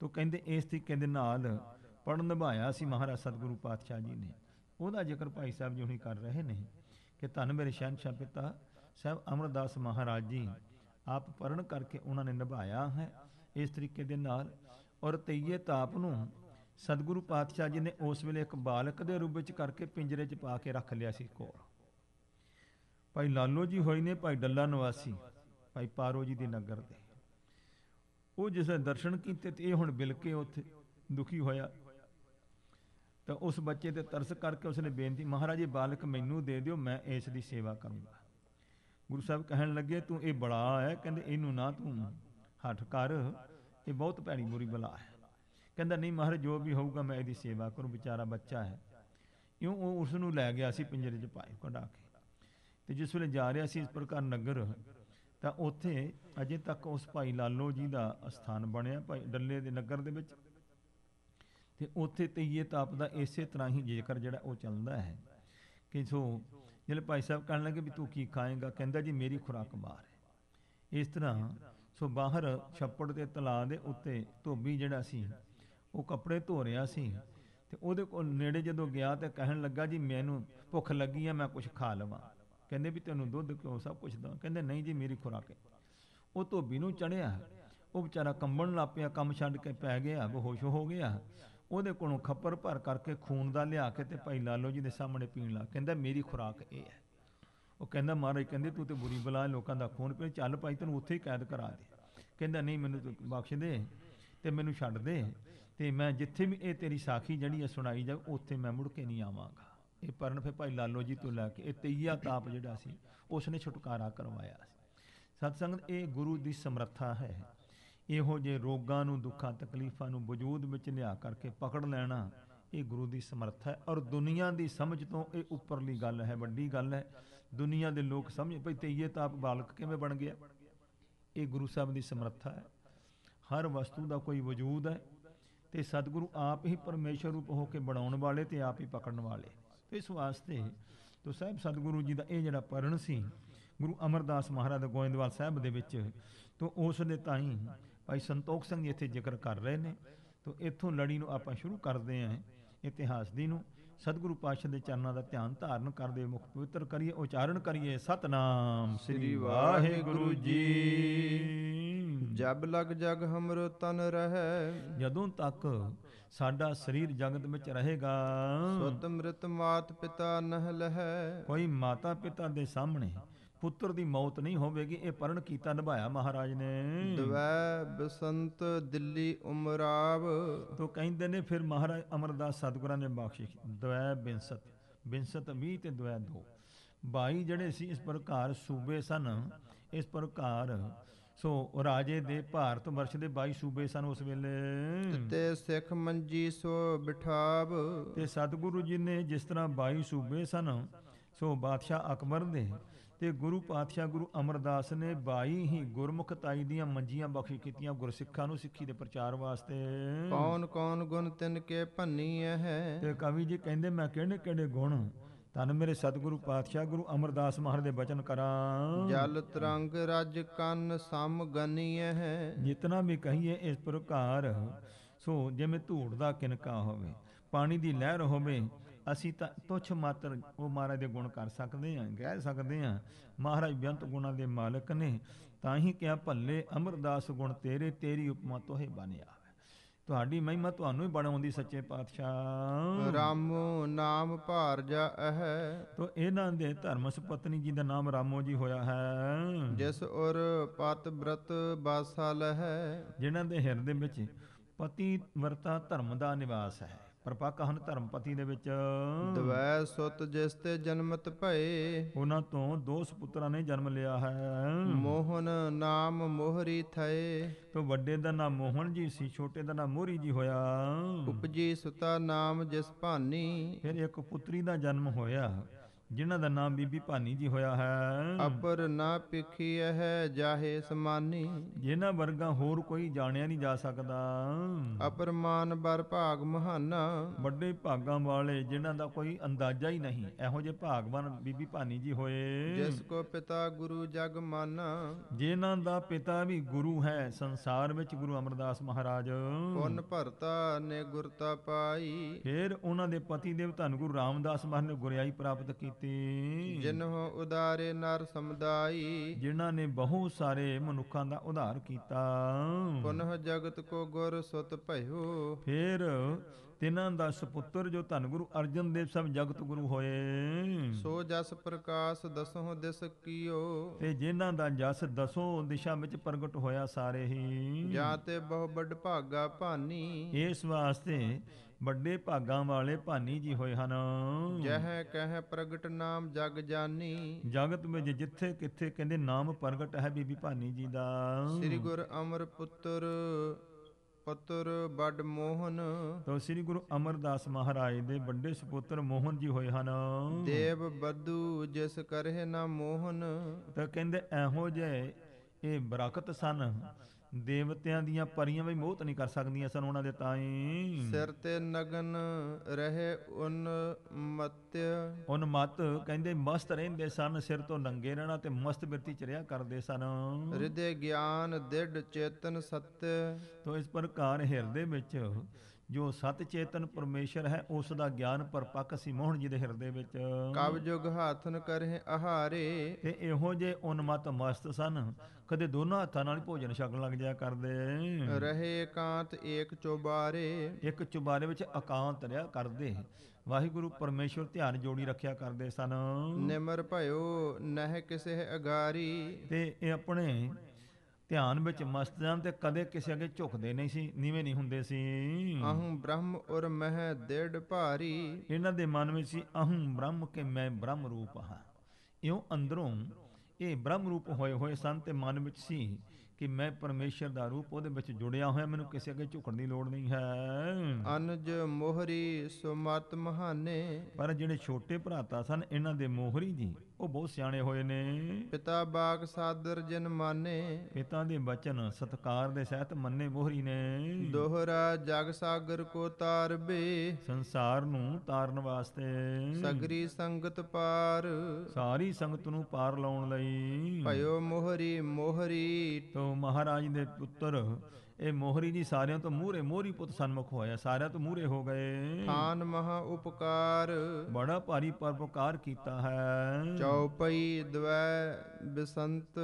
ਤੋ ਕਹਿੰਦੇ ਇਸ ਤਰੀਕੇ ਦੇ ਨਾਲ ਪੜਨ ਨਿਭਾਇਆ ਸੀ ਮਹਾਰਾਜ ਸਤਿਗੁਰੂ ਪਾਤਸ਼ਾਹ ਜੀ ਨੇ ਉਹਦਾ ਜ਼ਿਕਰ ਭਾਈ ਸਾਹਿਬ ਜੀ ਹੁਣੀ ਕਰ ਰਹੇ ਨੇ ਕਿ ਧੰਨ ਮੇਰੇ ਸ਼ਹਿਨशाह ਪਿਤਾ ਸਹਿਬ ਅਮਰਦਾਸ ਮਹਾਰਾਜ ਜੀ ਆਪ ਪਰਣ ਕਰਕੇ ਉਹਨਾਂ ਨੇ ਨਿਭਾਇਆ ਹੈ ਇਸ ਤਰੀਕੇ ਦੇ ਨਾਲ ਔਰ ਤਈਏ ਤਾਪ ਨੂੰ ਸਤਿਗੁਰੂ ਪਾਤਸ਼ਾਹ ਜੀ ਨੇ ਉਸ ਵੇਲੇ ਇੱਕ ਬਾਲਕ ਦੇ ਰੂਪ ਵਿੱਚ ਕਰਕੇ ਪਿੰਜਰੇ 'ਚ ਪਾ ਕੇ ਰੱਖ ਲਿਆ ਸੀ ਕੋਲ ਭਾਈ ਲਾਲੋ ਜੀ ਹੋਈ ਨੇ ਭਾਈ ਡੱਲਾ ਨਿਵਾਸੀ ਭਾਈ ਪਾਰੋ ਜੀ ਦੇ ਨਗਰ ਦੇ ਉਹ ਜਿਸ ਦੇ ਦਰਸ਼ਨ ਕੀਤੇ ਤੇ ਇਹ ਹੁਣ ਬਿਲਕੇ ਉੱਥੇ ਦੁਖੀ ਹੋਇਆ ਤਾਂ ਉਸ ਬੱਚੇ ਤੇ ਤਰਸ ਕਰਕੇ ਉਸਨੇ ਬੇਨਤੀ ਮਹਾਰਾਜ ਬਾਲਕ ਮੈਨੂੰ ਦੇ ਦਿਓ ਮੈਂ ਇਸ ਦੀ ਸੇਵਾ ਕਰੂੰਗਾ ਗੁਰੂ ਸਾਹਿਬ ਕਹਿਣ ਲੱਗੇ ਤੂੰ ਇਹ ਬੜਾ ਹੈ ਕਹਿੰਦੇ ਇਹਨੂੰ ਨਾ ਤੂੰ ਹੱਠ ਕਰ ਇਹ ਬਹੁਤ ਭੈੜੀ ਬੁਰੀ ਬਲਾ ਹੈ ਕਹਿੰਦਾ ਨਹੀਂ ਮਹਾਰਾਜ ਜੋ ਵੀ ਹੋਊਗਾ ਮੈਂ ਇਹਦੀ ਸੇਵਾ ਕਰੂੰ ਵਿਚਾਰਾ ਬੱਚਾ ਹੈ ਇਉਂ ਉਹ ਉਸ ਨੂੰ ਲੈ ਗਿਆ ਸੀ ਪਿੰਜਰੇ 'ਚ ਪਾਏ ਕਢਾ ਕੇ ਤੇ ਜਿਸ ਵੇਲੇ ਜਾ ਰਿਹਾ ਸੀ ਇਸ ਪ੍ਰਕਾਰ ਨਗਰ ਤਾਂ ਉੱਥੇ ਅਜੇ ਤੱਕ ਉਸ ਭਾਈ ਲਾਲੋ ਜੀ ਦਾ ਸਥਾਨ ਬਣਿਆ ਭਾਈ ਡੱਲੇ ਦੇ ਨਗਰ ਦੇ ਵਿੱਚ ਤੇ ਉੱਥੇ ਤਈਏ ਤਾਪ ਦਾ ਇਸੇ ਤਰ੍ਹਾਂ ਹੀ ਜੇਕਰ ਜਿਹੜਾ ਉਹ ਚੱਲਦਾ ਹੈ ਕਿ ਸੋ ਜਿਹੜੇ ਭਾਈ ਸਾਹਿਬ ਕਹਿਣ ਲੱਗੇ ਵੀ ਤੂੰ ਕੀ ਖਾਏਗਾ ਕਹਿੰਦਾ ਜੀ ਮੇਰੀ ਖੁਰਾਕ ਮਾਰ ਹੈ ਇਸ ਤਰ੍ਹਾਂ ਸੋ ਬਾਹਰ ਛੱਪੜ ਤੇ ਤਲਾ ਦੇ ਉੱਤੇ ਧੋਬੀ ਜਿਹੜਾ ਸੀ ਉਹ ਕੱਪੜੇ ਧੋ ਰਿਹਾ ਸੀ ਤੇ ਉਹਦੇ ਕੋਲ ਨੇੜੇ ਜਦੋਂ ਗਿਆ ਤੇ ਕਹਿਣ ਲੱਗਾ ਜੀ ਮੈਨੂੰ ਭੁੱਖ ਲੱਗੀ ਆ ਮੈਂ ਕੁਝ ਖਾ ਲਵਾਂ ਕਹਿੰਦੇ ਵੀ ਤੈਨੂੰ ਦੁੱਧ ਕਿਉਂ ਸਭ ਕੁਝ ਦਾਂ ਕਹਿੰਦੇ ਨਹੀਂ ਜੀ ਮੇਰੀ ਖੁਰਾਕ ਹੈ ਉਹ ਧੋਬੀ ਨੂੰ ਚੜਿਆ ਉਹ ਵਿਚਾਰਾ ਕੰਬਣ ਲੱਪਿਆ ਕੰਮ ਛੱਡ ਕੇ ਪੈ ਗਿਆ ਬੇਹੋਸ਼ ਹੋ ਗਿਆ ਉਹਦੇ ਕੋਲੋਂ ਖੱਪਰ ਭਰ ਕਰਕੇ ਖੂਨ ਦਾ ਲਿਆ ਕੇ ਤੇ ਭਾਈ ਲਾਲੋ ਜੀ ਦੇ ਸਾਹਮਣੇ ਪੀਣ ਲਾ ਕਹਿੰਦਾ ਮੇਰੀ ਖੁਰਾਕ ਇਹ ਹੈ ਉਹ ਕਹਿੰਦਾ ਮਹਾਰਾਜ ਕਹਿੰਦੇ ਤੂੰ ਤੇ ਬੁਰੀ ਬਲਾ ਲੋਕਾਂ ਦਾ ਖੂਨ ਪੀ ਚੱਲ ਭਾਈ ਤੈਨੂੰ ਉੱਥੇ ਹੀ ਕੈਦ ਕਰਾ ਦੇ ਕਹਿੰਦਾ ਨਹੀਂ ਮੈਨੂੰ ਬਖਸ਼ ਦੇ ਤੇ ਮੈਨੂੰ ਛੱਡ ਦੇ ਤੇ ਮੈਂ ਜਿੱਥੇ ਵੀ ਇਹ ਤੇਰੀ ਸਾਖੀ ਜਿਹੜੀ ਹੈ ਸੁਣਾਈ ਜਾ ਉੱਥੇ ਮੈਂ ਮੁੜ ਕੇ ਨਹੀਂ ਆਵਾਂਗਾ ਇਹ ਪਰਨ ਫਿਰ ਭਾਈ ਲਾਲੋ ਜੀ ਤੋਂ ਲੈ ਕੇ ਇਹ ਤਈਆ ਤਾਪ ਜਿਹੜਾ ਸੀ ਉਸ ਨੇ ਛੁਟਕਾਰਾ ਕਰਵਾਇਆ ਸਤਸੰਗ ਇਹ ਗੁਰੂ ਦੀ ਸਮਰੱਥਾ ਹੈ ਇਹੋ ਜੇ ਰੋਗਾਂ ਨੂੰ ਦੁੱਖਾਂ ਤਕਲੀਫਾਂ ਨੂੰ ਵਜੂਦ ਵਿੱਚ ਲਿਆ ਕਰਕੇ ਪਕੜ ਲੈਣਾ ਇਹ ਗੁਰੂ ਦੀ ਸਮਰੱਥਾ ਹੈ ਔਰ ਦੁਨੀਆ ਦੀ ਸਮਝ ਤੋਂ ਇਹ ਉੱਪਰਲੀ ਗੱਲ ਹੈ ਵੱਡੀ ਗੱਲ ਹੈ ਦੁਨੀਆ ਦੇ ਲੋਕ ਸਮਝ ਪਈ ਇਹ ਤਾਂ ਆਪ ਬਾਲਕ ਕਿਵੇਂ ਬਣ ਗਿਆ ਇਹ ਗੁਰੂ ਸਾਹਿਬ ਦੀ ਸਮਰੱਥਾ ਹੈ ਹਰ ਵਸਤੂ ਦਾ ਕੋਈ ਵਜੂਦ ਹੈ ਤੇ ਸਤਿਗੁਰੂ ਆਪ ਹੀ ਪਰਮੇਸ਼ਰ ਰੂਪ ਹੋ ਕੇ ਬਣਾਉਣ ਵਾਲੇ ਤੇ ਆਪ ਹੀ ਪਕੜਨ ਵਾਲੇ ਇਸ ਵਾਸਤੇ ਤੋਂ ਸਾਹਿਬ ਸਤਿਗੁਰੂ ਜੀ ਦਾ ਇਹ ਜਿਹੜਾ ਪਰਣ ਸੀ ਗੁਰੂ ਅਮਰਦਾਸ ਮਹਾਰਾਜ ਗੋਇੰਦਵਾਲ ਸਾਹਿਬ ਦੇ ਵਿੱਚ ਤੋਂ ਉਸ ਨੇ ਤਾਂ ਹੀ ਭਾਈ ਸੰਤੋਖ ਸਿੰਘ ਜੀ ਇੱਥੇ ਜ਼ਿਕਰ ਕਰ ਰਹੇ ਨੇ ਤੋਂ ਇੱਥੋਂ ਲੜੀ ਨੂੰ ਆਪਾਂ ਸ਼ੁਰੂ ਕਰਦੇ ਆਂ ਇਤਿਹਾਸ ਦੀ ਨੂੰ ਸਤਿਗੁਰੂ ਪਾਤਸ਼ਾਹ ਦੇ ਚਰਨਾਂ ਦਾ ਧਿਆਨ ਧਾਰਨ ਕਰਦੇ ਮੁਖ ਪਵਿੱਤਰ ਕਰੀਏ ਉਚਾਰਨ ਕਰੀਏ ਸਤਨਾਮ ਸ੍ਰੀ ਵਾਹਿਗੁਰੂ ਜੀ ਜਬ ਲਗ ਜਗ ਹਮਰ ਤਨ ਰਹੇ ਜਦੋਂ ਤੱਕ ਸਾਡਾ ਸਰੀਰ ਜਗਤ ਵਿੱਚ ਰਹੇਗਾ ਸੁਤ ਮ੍ਰਿਤ ਮਾਤ ਪਿਤਾ ਨਹਿ ਲਹਿ ਕੋਈ ਮਾਤਾ ਪਿਤਾ ਦੇ ਸਾਹਮਣੇ ਪੁੱਤਰ ਦੀ ਮੌਤ ਨਹੀਂ ਹੋਵੇਗੀ ਇਹ ਪਰਣ ਕੀਤਾ ਨਿਭਾਇਆ ਮਹਾਰਾਜ ਨੇ ਦਵੈ ਬਸੰਤ ਦਿੱਲੀ ਉਮਰਾਵ ਤੋਂ ਕਹਿੰਦੇ ਨੇ ਫਿਰ ਮਹਾਰਾਜ ਅਮਰਦਾਸ ਸਤਗੁਰਾਂ ਨੇ ਬਖਸ਼ਿਸ਼ ਦਵੈ ਬਿੰਸਤ ਬਿੰਸਤ ਮੀ ਤੇ ਦਵੈ ਦੋ ਬਾਈ ਜਿਹੜੇ ਸੀ ਇਸ ਪ੍ਰਕਾਰ ਸੂਬੇ ਸਨ ਇਸ ਪ੍ਰਕਾਰ ਸੋ ਰਾਜੇ ਦੇ ਭਾਰਤ ਵਰਸ਼ ਦੇ 22 ਸੂਬੇ ਸਨ ਉਸ ਵੇਲੇ ਤੇ ਸਿੱਖ ਮੰਜੀ ਸੋ ਬਿਠਾਬ ਤੇ ਸਤਿਗੁਰੂ ਜੀ ਨੇ ਜਿਸ ਤਰ੍ਹਾਂ 22 ਸੂਬੇ ਸਨ ਸੋ ਬਾਦਸ਼ਾਹ ਅਕਬਰ ਨੇ ਤੇ ਗੁਰੂ ਪਾਤਸ਼ਾਹ ਗੁਰੂ ਅਮਰਦਾਸ ਨੇ 22 ਹੀ ਗੁਰਮੁਖਤਾਈ ਦੀਆਂ ਮੰਜੀਆਂ ਬਖਸ਼ ਕੀਤੀਆਂ ਗੁਰਸਿੱਖਾਂ ਨੂੰ ਸਿੱਖੀ ਦੇ ਪ੍ਰਚਾਰ ਵਾਸਤੇ ਕੌਣ ਕੌਣ ਗੁਣ ਤਿੰਨ ਕੇ ਭੰਨੀ ਹੈ ਤੇ ਕਵੀ ਜੀ ਕਹਿੰਦੇ ਮੈਂ ਕਿਹੜੇ ਕਿਹੜੇ ਗੁਣ ਤਨ ਮੇਰੇ ਸਤਿਗੁਰੂ ਪਾਤਸ਼ਾਹ ਗੁਰੂ ਅਮਰਦਾਸ ਮਹਾਰਾਜ ਦੇ ਬਚਨ ਕਰਾਂ ਜਲ ਤਰੰਗ ਰਜ ਕੰਨ ਸਮ ਗਨੀ ਹੈ ਜਿਤਨਾ ਵੀ ਕਹੀਏ ਇਸ ਪ੍ਰਕਾਰ ਸੋ ਜਿਵੇਂ ਧੂੜ ਦਾ ਕਿਨਕਾ ਹੋਵੇ ਪਾਣੀ ਦੀ ਲਹਿਰ ਹੋਵੇ ਅਸੀਂ ਤਾਂ ਤੁਛ ਮਾਤਰ ਉਹ ਮਹਾਰਾਜ ਦੇ ਗੁਣ ਕਰ ਸਕਦੇ ਹਾਂ ਕਹਿ ਸਕਦੇ ਹਾਂ ਮਹਾਰਾਜ ਬਿਆੰਤ ਗੁਣਾਂ ਦੇ ਮਾਲਕ ਨੇ ਤਾਂ ਹੀ ਕਿਹਾ ਭੱਲੇ ਅਮਰਦਾਸ ਗੁਣ ਤੇਰੇ ਤੇਰੀ ਉਪਮਾ ਤੋਹੇ ਬਣਿਆ ਤੁਹਾਡੀ ਮਹਿਮਾ ਤੁਹਾਨੂੰ ਹੀ ਬਣਾਉਂਦੀ ਸੱਚੇ ਪਾਤਸ਼ਾਹ ਰਾਮੋ ਨਾਮ ਭਾਰਜਾ ਅਹ ਤੋ ਇਹਨਾਂ ਦੇ ਧਰਮਸ ਪਤਨੀ ਜੀ ਦਾ ਨਾਮ ਰਾਮੋ ਜੀ ਹੋਇਆ ਹੈ ਜਿਸ ਔਰ ਪਤ ਬ੍ਰਤ ਬਾਸਾ ਲਹ ਜਿਨ੍ਹਾਂ ਦੇ ਹਿਰਦੇ ਵਿੱਚ ਪਤੀ ਵਰਤਾ ਧਰਮ ਦਾ ਨਿਵਾਸ ਹੈ ਪਰਪਕ ਹਨ ਧਰਮਪਤੀ ਦੇ ਵਿੱਚ ਦਵੈ ਸੁਤ ਜਿਸ ਤੇ ਜਨਮਤ ਭਏ ਉਹਨਾਂ ਤੋਂ ਦੋ ਸੁਪੁੱਤਰਾਂ ਨੇ ਜਨਮ ਲਿਆ ਹੈ ਮੋਹਨ ਨਾਮ ਮੋਹਰੀ ਥਏ ਤੋ ਵੱਡੇ ਦਾ ਨਾਮ ਮੋਹਨ ਜੀ ਸੀ ਛੋਟੇ ਦਾ ਨਾਮ ਮੋਹਰੀ ਜੀ ਹੋਇਆ ਉਪਜੀ ਸੁਤਾ ਨਾਮ ਜਿਸ ਭਾਨੀ ਫਿਰ ਇੱਕ ਪੁੱਤਰੀ ਦਾ ਜਨਮ ਹੋਇਆ ਜਿਨ੍ਹਾਂ ਦਾ ਨਾਮ ਬੀਬੀ ਭਾਨੀ ਜੀ ਹੋਇਆ ਹੈ ਅਪਰ ਨਾ ਪਿਖੀ ਹੈ ਜਾਹੇ ਸਮਾਨੀ ਜਿਨ੍ਹਾਂ ਵਰਗਾ ਹੋਰ ਕੋਈ ਜਾਣਿਆ ਨਹੀਂ ਜਾ ਸਕਦਾ ਅਪਰਮਾਨ ਬਰ ਭਾਗ ਮਹਾਨਾ ਵੱਡੇ ਭਾਗਾਂ ਵਾਲੇ ਜਿਨ੍ਹਾਂ ਦਾ ਕੋਈ ਅੰਦਾਜ਼ਾ ਹੀ ਨਹੀਂ ਇਹੋ ਜੇ ਭਾਗਵਾਨ ਬੀਬੀ ਭਾਨੀ ਜੀ ਹੋਏ ਜਿਸ ਕੋ ਪਿਤਾ ਗੁਰੂ ਜਗ ਮਨ ਜਿਨ੍ਹਾਂ ਦਾ ਪਿਤਾ ਵੀ ਗੁਰੂ ਹੈ ਸੰਸਾਰ ਵਿੱਚ ਗੁਰੂ ਅਮਰਦਾਸ ਮਹਾਰਾਜ ਪੁੰਨ ਭਰਤਾ ਨੇ ਗੁਰਤਾ ਪਾਈ ਫਿਰ ਉਹਨਾਂ ਦੇ ਪਤੀ ਦੇਵ ਧੰਗੁਰ ਰਾਮਦਾਸ ਮਹਾਰਾਜ ਨੇ ਗੁਰਿਆਈ ਪ੍ਰਾਪਤ ਕੀਤੀ ਮਤੀ ਜਿਨਹੁ ਉਦਾਰੇ ਨਰ ਸਮਦਾਈ ਜਿਨ੍ਹਾਂ ਨੇ ਬਹੁ ਸਾਰੇ ਮਨੁੱਖਾਂ ਦਾ ਉਧਾਰ ਕੀਤਾ ਪੁਨਹ ਜਗਤ ਕੋ ਗੁਰ ਸੁਤ ਭਇਓ ਫਿਰ ਤਿਨਾਂ ਦਾ ਸੁਪੁੱਤਰ ਜੋ ਧੰਨ ਗੁਰੂ ਅਰਜਨ ਦੇਵ ਸਭ ਜਗਤ ਗੁਰੂ ਹੋਏ ਸੋ ਜਸ ਪ੍ਰਕਾਸ਼ ਦਸੋਂ ਦਿਸ ਕੀਓ ਤੇ ਜਿਨ੍ਹਾਂ ਦਾ ਜਸ ਦਸੋਂ ਦਿਸ਼ਾ ਵਿੱਚ ਪ੍ਰਗਟ ਹੋਇਆ ਸਾਰੇ ਹੀ ਜਾਂ ਤੇ ਬਹੁ ਵੱਡ ਭਾਗਾ ਭਾਨੀ ਇਸ ਵਾਸਤੇ ਵੱਡੇ ਭਾਗਾਂ ਵਾਲੇ ਭਾਨੀ ਜੀ ਹੋਏ ਹਨ ਜਹ ਕਹਿ ਪ੍ਰਗਟ ਨਾਮ ਜਗ ਜਾਨੀ ਜਗਤ ਵਿੱਚ ਜਿੱਥੇ ਕਿੱਥੇ ਕਹਿੰਦੇ ਨਾਮ ਪ੍ਰਗਟ ਹੈ ਬੀਬੀ ਭਾਨੀ ਜੀ ਦਾ ਸ੍ਰੀ ਗੁਰ ਅਮਰ ਪੁੱਤਰ ਪੁੱਤਰ ਵੱਡ ਮੋਹਨ ਤਾਂ ਸ੍ਰੀ ਗੁਰੂ ਅਮਰਦਾਸ ਮਹਾਰਾਜ ਦੇ ਵੱਡੇ ਸੁਪੁੱਤਰ ਮੋਹਨ ਜੀ ਹੋਏ ਹਨ ਦੇਵ ਬਦੂ ਜਿਸ ਕਰਹਿ ਨਾ ਮੋਹਨ ਤਾਂ ਕਹਿੰਦੇ ਐਹੋ ਜੇ ਇਹ ਬਰਕਤ ਸਨ ਦੇਵਤਿਆਂ ਦੀਆਂ ਪਰੀਆਂ ਵੀ ਮੋਹਤ ਨਹੀਂ ਕਰ ਸਕਦੀਆਂ ਸਨ ਉਹਨਾਂ ਦੇ ਤਾਈ ਸਿਰ ਤੇ ਨਗਨ ਰਹੇ ਉਨ ਮਤ ਉਨ ਮਤ ਕਹਿੰਦੇ ਮਸਤ ਰਹਿੰਦੇ ਸਨ ਸਿਰ ਤੋਂ ਨੰਗੇ ਰਹਿਣਾ ਤੇ ਮਸਤ ਬਿਰਤੀ ਚ ਰਿਆ ਕਰਦੇ ਸਨ ਹਿਰਦੇ ਗਿਆਨ ਦਿੜ ਚੇਤਨ ਸਤ ਤੋਂ ਇਸ ਪ੍ਰਕਾਰ ਹਿਰਦੇ ਵਿੱਚ ਜੋ ਸਤ ਚੇਤਨ ਪਰਮੇਸ਼ਰ ਹੈ ਉਸ ਦਾ ਗਿਆਨ ਪਰਪੱਕ ਸੀ ਮੋਹਣ ਜੀ ਦੇ ਹਿਰਦੇ ਵਿੱਚ ਕਬ ਜੁਗ ਹਾਥਨ ਕਰਹਿ ਆਹਾਰੇ ਤੇ ਇਹੋ ਜੇ ਉਨਮਤ ਮਸਤ ਸਨ ਕਦੇ ਦੋਨਾਂ ਹੱਥਾਂ ਨਾਲ ਭੋਜਨ ਛਕਣ ਲੱਗ ਜਾਇਆ ਕਰਦੇ ਰਹੇ ਇਕਾਂਤ ਏਕ ਚੁਬਾਰੇ ਇੱਕ ਚੁਬਾਰੇ ਵਿੱਚ ਇਕਾਂਤ ਰਿਆ ਕਰਦੇ ਵਾਹਿਗੁਰੂ ਪਰਮੇਸ਼ਰ ਧਿਆਨ ਜੋੜੀ ਰੱਖਿਆ ਕਰਦੇ ਸਨ ਨਿਮਰ ਭਇਓ ਨਹਿ ਕਿਸੇ ਅਗਾਰੀ ਤੇ ਇਹ ਆਪਣੇ ਧਿਆਨ ਵਿੱਚ ਮਸਤ ਜਾਂ ਤੇ ਕਦੇ ਕਿਸੇ ਅੱਗੇ ਝੁਕਦੇ ਨਹੀਂ ਸੀ ਨੀਵੇਂ ਨਹੀਂ ਹੁੰਦੇ ਸੀ ਅਹੂੰ ਬ੍ਰਹਮ ਔਰ ਮਹਿ ਦੇੜ ਭਾਰੀ ਇਹਨਾਂ ਦੇ ਮਨ ਵਿੱਚ ਸੀ ਅਹੂੰ ਬ੍ਰਹਮ ਕੇ ਮੈਂ ਬ੍ਰਹਮ ਰੂਪ ਹਾਂ ਇਉਂ ਅੰਦਰੋਂ ਇਹ ਬ੍ਰਹਮ ਰੂਪ ਹੋਏ ਹੋਏ ਸਨ ਤੇ ਮਨ ਵਿੱਚ ਸੀ ਕਿ ਮੈਂ ਪਰਮੇਸ਼ਰ ਦਾ ਰੂਪ ਉਹਦੇ ਵਿੱਚ ਜੁੜਿਆ ਹੋਇਆ ਮੈਨੂੰ ਕਿਸੇ ਅੱਗੇ ਝੁਕਣ ਦੀ ਲੋੜ ਨਹੀਂ ਹੈ ਅਨਜ ਮੋਹਰੀ ਸੁਮਤ ਮਹਾਨੇ ਪਰ ਜਿਹੜੇ ਛੋਟੇ ਭਰਾਤਾ ਸਨ ਇਹਨਾਂ ਦੇ ਮੋਹਰੀ ਜੀ ਉਹ ਬਹੁਤ ਸਿਆਣੇ ਹੋਏ ਨੇ ਪਿਤਾ ਬਾਗ ਸਾਦਰ ਜਨ ਮਾਨੇ ਪਿਤਾ ਦੇ ਬਚਨ ਸਤਕਾਰ ਦੇ ਸਹਿਤ ਮੰਨੇ ਮੋਹਰੀ ਨੇ ਦੋਹਰਾ ਜਗ ਸਾਗਰ ਕੋ ਤਾਰਬੇ ਸੰਸਾਰ ਨੂੰ ਤਾਰਨ ਵਾਸਤੇ ਸਗਰੀ ਸੰਗਤ ਪਾਰ ਸਾਰੀ ਸੰਗਤ ਨੂੰ ਪਾਰ ਲਾਉਣ ਲਈ ਭਇਓ ਮੋਹਰੀ ਮੋਹਰੀ ਤੋਂ ਮਹਾਰਾਜ ਦੇ ਪੁੱਤਰ ਇਹ ਮੋਹਰੀ ਜੀ ਸਾਰਿਆਂ ਤੋਂ ਮੂਹਰੇ ਮੋਹਰੀ ਪੁੱਤ ਸਨਮੁਖ ਹੋਇਆ ਸਾਰਿਆਂ ਤੋਂ ਮੂਹਰੇ ਹੋ ਗਏ ਥਾਨ ਮਹਾ ਉਪਕਾਰ ਬੜਾ ਭਾਰੀ ਪਰਪਕਾਰ ਕੀਤਾ ਹੈ ਚਉਪਈ ਦਵੈ ਬਸੰਤ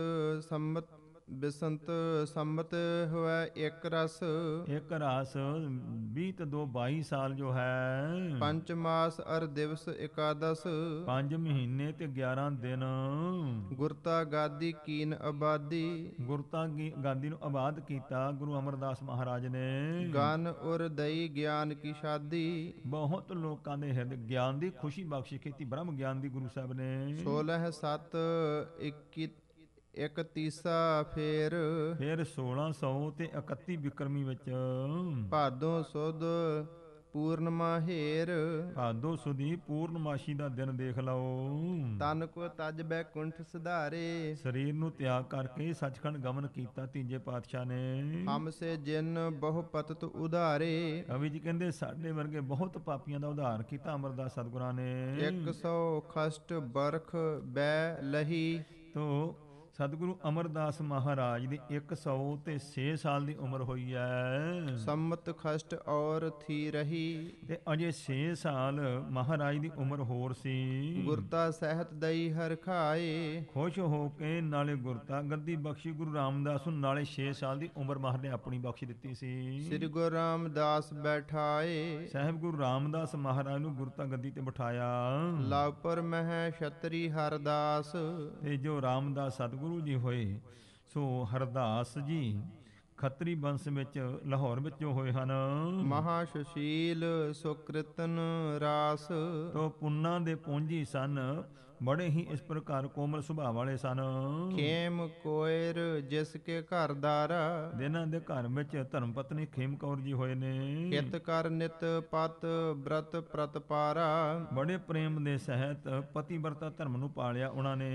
ਸੰਮਤ ਬਿਸੰਤ ਸੰਮਤ ਹੋਇ ਇੱਕ ਰਸ ਇੱਕ ਰਸ 20 ਤੋਂ 22 ਸਾਲ ਜੋ ਹੈ ਪੰਜ ਮਾਸ ਅਰ ਦਿਵਸ ਇਕਾਦਸ ਪੰਜ ਮਹੀਨੇ ਤੇ 11 ਦਿਨ ਗੁਰਤਾ ਗਾਦੀ ਕੀਨ ਆਬਾਦੀ ਗੁਰਤਾ ਗਾਦੀ ਨੂੰ ਆਬਾਦ ਕੀਤਾ ਗੁਰੂ ਅਮਰਦਾਸ ਮਹਾਰਾਜ ਨੇ ਗਨ ਔਰ ਦਈ ਗਿਆਨ ਕੀ ਸ਼ਾਦੀ ਬਹੁਤ ਲੋਕਾਂ ਦੇ ਹਿਰਦ ਗਿਆਨ ਦੀ ਖੁਸ਼ੀ ਬਖਸ਼ੀ ਕੀਤੀ ਬ੍ਰਹਮ ਗਿਆਨ ਦੀ ਗੁਰੂ ਸਾਹਿਬ ਨੇ 16 7 21 ਇੱਕ ਤੀਸਾ ਫੇਰ ਫਿਰ 1600 ਤੇ 31 ਬਿਕਰਮੀ ਵਿੱਚ ਭਾਦੋਂ ਸੁਦ ਪੂਰਨਮਾ ਹੇਰ ਭਾਦੋਂ ਸੁਦੀ ਪੂਰਨਮਾਸ਼ੀ ਦਾ ਦਿਨ ਦੇਖ ਲਓ ਤਨ ਕੋ ਤਜ ਕੁੰਠ ਸੁਧਾਰੇ ਸਰੀਰ ਨੂੰ ਤਿਆਗ ਕਰਕੇ ਸੱਚਖੰਡ ਗਮਨ ਕੀਤਾ ਤੀਜੇ ਪਾਤਸ਼ਾਹ ਨੇ ਹਮ ਸੇ ਜਿਨ ਬਹੁ ਪਤਤ ਉਧਾਰੇ ਕਵੀ ਜੀ ਕਹਿੰਦੇ ਸਾਡੇ ਵਰਗੇ ਬਹੁਤ ਪਾਪੀਆਂ ਦਾ ਉਧਾਰ ਕੀਤਾ ਅਮਰਦਾਸ ਸਤਗੁਰਾਂ ਨੇ 100 ਖਸ਼ਟ ਬਰਖ ਬੈ ਲਹੀ ਤੋ ਸਤਿਗੁਰੂ ਅਮਰਦਾਸ ਮਹਾਰਾਜ ਦੀ 100 ਤੇ 6 ਸਾਲ ਦੀ ਉਮਰ ਹੋਈ ਹੈ ਸੰਮਤ ਖਸ਼ਟ ਔਰ ਥੀ ਰਹੀ ਤੇ ਅਜੇ 6 ਸਾਲ ਮਹਾਰਾਜ ਦੀ ਉਮਰ ਹੋਰ ਸੀ ਗੁਰਤਾ ਸਹਿਤ ਦਈ ਹਰ ਖਾਏ ਖੁਸ਼ ਹੋ ਕੇ ਨਾਲੇ ਗੁਰਤਾ ਗੱਦੀ ਬਖਸ਼ੀ ਗੁਰੂ ਰਾਮਦਾਸ ਨੂੰ ਨਾਲੇ 6 ਸਾਲ ਦੀ ਉਮਰ ਮਹਾਰਾਜ ਨੇ ਆਪਣੀ ਬਖਸ਼ ਦਿੱਤੀ ਸੀ ਸ੍ਰੀ ਗੁਰੂ ਰਾਮਦਾਸ ਬੈਠਾਏ ਸਹਿਬ ਗੁਰੂ ਰਾਮਦਾਸ ਮਹਾਰਾਜ ਨੂੰ ਗੁਰਤਾ ਗੱਦੀ ਤੇ ਬਿਠਾਇਆ ਲਾਪਰ ਮਹਿ ਛਤਰੀ ਹਰਦਾਸ ਤੇ ਜੋ ਰਾਮਦਾਸ ਸਤਿਗੁਰੂ ਗੁਰੂ ਜੀ ਹੋਏ ਸੋ ਹਰਦਾਸ ਜੀ ਖੱਤਰੀ ਬੰਸ ਵਿੱਚ ਲਾਹੌਰ ਵਿੱਚੋਂ ਹੋਏ ਹਨ ਮਹਾ ਸ਼ਸ਼ੀਲ ਸੁਕ੍ਰਿਤਨ ਰਾਸ ਤੋਂ ਪੁੰਨਾ ਦੇ ਪੂੰਜੀ ਸਨ ਬੜੇ ਹੀ ਇਸ ਪ੍ਰਕਾਰ ਕੋਮਲ ਸੁਭਾਅ ਵਾਲੇ ਸਨ ਖੇਮ ਕੋਇਰ ਜਿਸ ਕੇ ਘਰਦਾਰ ਦਿਨਾਂ ਦੇ ਘਰ ਵਿੱਚ ਧਰਮ ਪਤਨੀ ਖੇਮ ਕੌਰ ਜੀ ਹੋਏ ਨੇ ਕਿਤ ਕਰ ਨਿਤ ਪਤ ਬ੍ਰਤ ਪ੍ਰਤ ਪਾਰਾ ਬੜੇ ਪ੍ਰੇਮ ਦੇ ਸਹਿਤ ਪਤੀ ਵਰਤਾ ਧਰਮ ਨੂੰ ਪਾਲਿਆ ਉਹਨਾਂ ਨੇ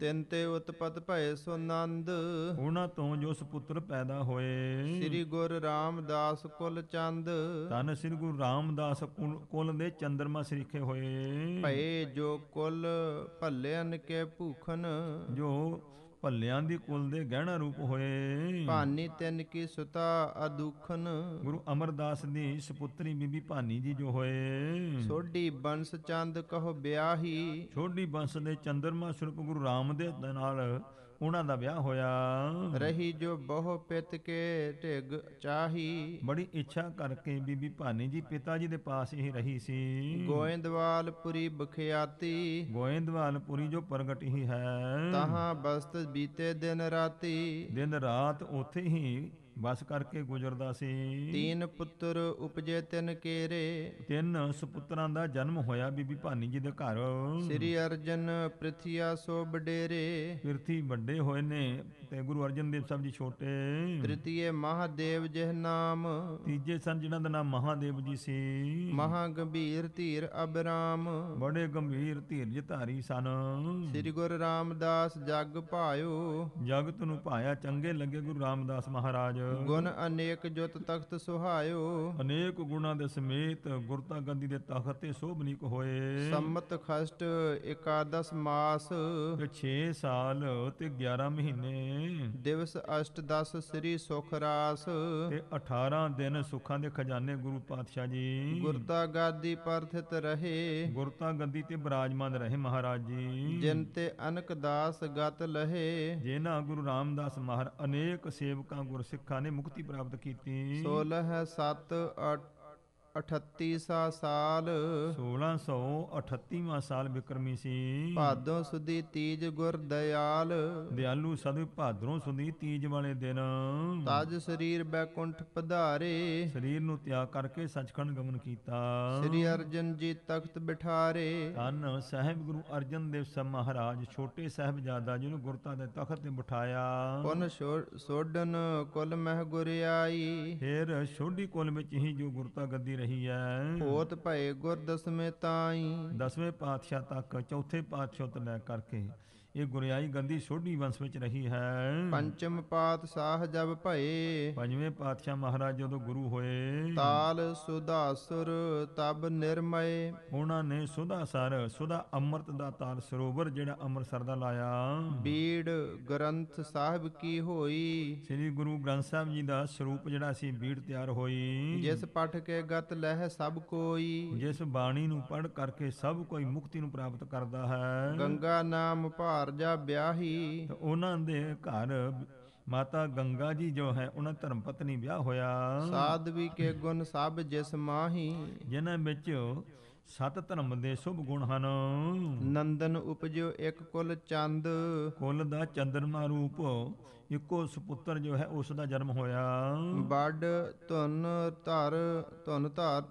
ਤਿੰਨ ਤੇ ਉਤਪਤ ਭਏ ਸੁਨੰਦ ਉਹਨਾਂ ਤੋਂ ਜੋ ਸੁਪੁੱਤਰ ਪੈਦਾ ਹੋਏ ਸ੍ਰੀ ਗੁਰ ਰਾਮਦਾਸ ਕੁਲ ਚੰਦ ਤਨ ਸ੍ਰੀ ਗੁਰੂ ਰਾਮਦਾਸ ਕੁਲ ਦੇ ਚੰਦਰਮਾ ਸ੍ਰੀਖੇ ਹੋਏ ਭਏ ਜੋ ਕੁਲ ਭੱਲਿਆਂ ਕੇ ਭੂਖਨ ਜੋ ਭੱਲਿਆਂ ਦੀ ਕੁਲ ਦੇ ਗਹਿਣਾ ਰੂਪ ਹੋਏ ਭਾਨੀ ਤਿੰਨ ਕੀ ਸੁਤਾ ਅਦੁਖਨ ਗੁਰੂ ਅਮਰਦਾਸ ਦੀ ਸੁਪੁੱਤਰੀ ਬੀਬੀ ਭਾਨੀ ਜੀ ਜੋ ਹੋਏ ਛੋਡੀ ਬੰਸ ਚੰਦ ਕਹੋ ਵਿਆਹੀ ਛੋਡੀ ਬੰਸ ਦੇ ਚੰਦਰਮਾ ਸਰੂਪ ਗੁਰੂ ਰਾਮਦੇਵ ਦੇ ਨਾਲ ਉਹਨਾਂ ਦਾ ਵਿਆਹ ਹੋਇਆ ਰਹੀ ਜੋ ਬਹੁ ਪਿਤ ਕੇ ਢਿਗ ਚਾਹੀ ਬੜੀ ਇੱਛਾ ਕਰਕੇ ਬੀਬੀ ਭਾਨੀ ਜੀ ਪਿਤਾ ਜੀ ਦੇ ਪਾਸ ਹੀ ਰਹੀ ਸੀ ਗੋਇੰਦਵਾਲਪੁਰੀ ਬਖਿਆਤੀ ਗੋਇੰਦਵਾਲਪੁਰੀ ਜੋ ਪ੍ਰਗਟ ਹੀ ਹੈ ਤਹਾਂ ਬਸਤ ਬੀਤੇ ਦਿਨ ਰਾਤੀ ਦਿਨ ਰਾਤ ਉੱਥੇ ਹੀ ਵਸ ਕਰਕੇ ਗੁਜ਼ਰਦਾ ਸੀ ਤਿੰਨ ਪੁੱਤਰ ਉਪਜੇ ਤਿੰਨ ਕੇਰੇ ਤਿੰਨ ਸੁਪੁੱਤਰਾਂ ਦਾ ਜਨਮ ਹੋਇਆ ਬੀਬੀ ਭਾਨੀ ਜੀ ਦੇ ਘਰ ਸ੍ਰੀ ਅਰਜਨ ਪ੍ਰਥਿਆ ਸੋ ਬਡੇਰੇ ਪ੍ਰਥੀ ਵੱਡੇ ਹੋਏ ਨੇ ਤੇ ਗੁਰੂ ਅਰਜਨ ਦੇਵ ਸਾਹਿਬ ਜੀ ਛੋਟੇ ਤ੍ਰਿਤੀਏ ਮਹਾਦੇਵ ਜਿਹ ਨਾਮ ਤੀਜੇ ਸਨ ਜਿਨ੍ਹਾਂ ਦਾ ਨਾਮ ਮਹਾਦੇਵ ਜੀ ਸੀ ਮਹਾ ਗੰਭੀਰ ਧੀਰ ਅਬਰਾਮ ਬੜੇ ਗੰਭੀਰ ਧੀਰ ਜਿਤਾਰੀ ਸਨ ਸ੍ਰੀ ਗੁਰੂ ਰਾਮਦਾਸ ਜਗ ਭਾਇਓ ਜਗਤ ਨੂੰ ਭਾਇਆ ਚੰਗੇ ਲੱਗੇ ਗੁਰੂ ਰਾਮਦਾਸ ਮਹਾਰਾਜ ਗੁਣ ਅਨੇਕ ਜੁਤ ਤਖਤ ਸੁਹਾਇਓ ਅਨੇਕ ਗੁਣਾ ਦੇ ਸਮੇਤ ਗੁਰਤਾ ਗੰਦੀ ਦੇ ਤਖਤ ਤੇ ਸੋਭਨੀਕ ਹੋਏ ਸੰਮਤ ਖਸ਼ਟ ਇਕਾਦਸ ਮਾਸ ਤੇ 6 ਸਾਲ ਤੇ 11 ਮਹੀਨੇ ਦਿਵਸ ਅਸ਼ਟ 10 ਸ੍ਰੀ ਸੁਖ ਰਾਸ ਤੇ 18 ਦਿਨ ਸੁਖਾਂ ਦੇ ਖਜ਼ਾਨੇ ਗੁਰੂ ਪਾਤਸ਼ਾਹ ਜੀ ਗੁਰਤਾ ਗਾਦੀ ਪਰਥਿਤ ਰਹੇ ਗੁਰਤਾ ਗੰਦੀ ਤੇ ਬਰਾਜਮਾਨ ਰਹੇ ਮਹਾਰਾਜ ਜੀ ਜਿਨ ਤੇ ਅਨਕ ਦਾਸ ਗਤ ਲਹੇ ਜਿਨ੍ਹਾਂ ਗੁਰੂ ਰਾਮਦਾਸ ਮਹਾਰ ਅਨੇਕ ਸੇਵਕਾਂ ਗੁਰਸਿੱਖਾਂ ਨੇ ਮੁਕਤੀ ਪ੍ਰਾਪਤ ਕੀਤੀ 16 7 8 38 ਸਾਲ 1638ਵਾਂ ਸਾਲ ਬਿਕਰਮੀ ਸੀ ਭਾਦੋਂ ਸੁਦੀ ਤੀਜ ਗੁਰ ਦਿਆਲ ਦਿਆਲੂ ਸਦ ਭਾਦਰੋਂ ਸੁਦੀ ਤੀਜ ਵਾਲੇ ਦਿਨ ਤਜ ਸਰੀਰ ਬੈਕੁੰਠ ਪਧਾਰੇ ਸਰੀਰ ਨੂੰ ਤਿਆਗ ਕਰਕੇ ਸੱਚਖੰਡ ਗਮਨ ਕੀਤਾ ਸ੍ਰੀ ਅਰਜਨ ਜੀ ਤਖਤ ਬਿਠਾਰੇ ਧੰਨ ਸਹਿਬ ਗੁਰੂ ਅਰਜਨ ਦੇਵ ਸਾਹਿਬ ਮਹਾਰਾਜ ਛੋਟੇ ਸਹਿਬ ਜੀ ਨੂੰ ਗੁਰਤਾ ਦੇ ਤਖਤ ਤੇ ਬਿਠਾਇਆ ਪੁਨ ਸੋਡਨ ਕੁਲ ਮਹਿ ਗੁਰਿਆਈ ਫਿਰ ਛੋਡੀ ਕੁਲ ਵਿੱਚ ਹੀ ਜੋ ਗੁਰਤਾ ਗੱਦੀ ਰਹੀਐ ਹੋਤ ਭਏ ਗੁਰ ਦਸਵੇਂ ਤਾਈ ਦਸਵੇਂ ਪਾਤਸ਼ਾਹ ਤੱਕ ਚੌਥੇ ਪਾਤਸ਼ਾਹ ਤੋਂ ਲੈ ਕਰਕੇ ਇਹ ਗੁਰਿਆਈ ਗੰਦੀ ਛੋਡੀ ਵੰਸ ਵਿੱਚ ਰਹੀ ਹੈ ਪੰਚਮ ਪਾਤ ਸਾਹ ਜਬ ਭਏ ਪੰਜਵੇਂ ਪਾਤਸ਼ਾਹ ਮਹਾਰਾਜ ਜਦੋਂ ਗੁਰੂ ਹੋਏ ਤਾਲ ਸੁਧਾਸੁਰ ਤਬ ਨਿਰਮਏ ਉਹਨਾਂ ਨੇ ਸੁਧਾਸਰ ਸੁਧਾ ਅੰਮ੍ਰਿਤ ਦਾ ਤਾਲ ਸਰੋਵਰ ਜਿਹੜਾ ਅੰਮ੍ਰਿਤਸਰ ਦਾ ਲਾਇਆ ਬੀੜ ਗ੍ਰੰਥ ਸਾਹਿਬ ਕੀ ਹੋਈ ਸ੍ਰੀ ਗੁਰੂ ਗ੍ਰੰਥ ਸਾਹਿਬ ਜੀ ਦਾ ਸਰੂਪ ਜਿਹੜਾ ਸੀ ਬੀੜ ਤਿਆਰ ਹੋਈ ਜਿਸ ਪਠ ਕੇ ਗਤ ਲਹਿ ਸਭ ਕੋਈ ਜਿਸ ਬਾਣੀ ਨੂੰ ਪੜ ਕਰਕੇ ਸਭ ਕੋਈ ਮੁਕਤੀ ਨੂੰ ਪ੍ਰਾਪਤ ਕਰਦਾ ਹੈ ਗੰਗਾ ਨਾਮ ਭਾਰ ਜਾ ਵਿਆਹੀ ਉਹਨਾਂ ਦੇ ਘਰ ਮਾਤਾ ਗੰਗਾ ਜੀ ਜੋ ਹੈ ਉਹਨਾਂ ਧਰਮ ਪਤਨੀ ਵਿਆਹ ਹੋਇਆ ਸਾਧਵੀ ਕੇ ਗੁਣ ਸਭ ਜਿਸ ਮਾਹੀ ਜਿਨ੍ਹਾਂ ਵਿੱਚ ਸਤ ਧਰਮ ਦੇ ਸੁਭ ਗੁਣ ਹਨ ਨੰਦਨ ਉਪਜਿਓ ਇੱਕ ਕੁਲ ਚੰਦ ਕੁਲ ਦਾ ਚੰਦਰਮਾ ਰੂਪ ਇੱਕੋ ਸੁਪੁੱਤਰ ਜੋ ਹੈ ਉਸ ਦਾ ਜਨਮ ਹੋਇਆ ਵੱਡ ਧਨ ਧਰ ਧਨ ਧਾਰ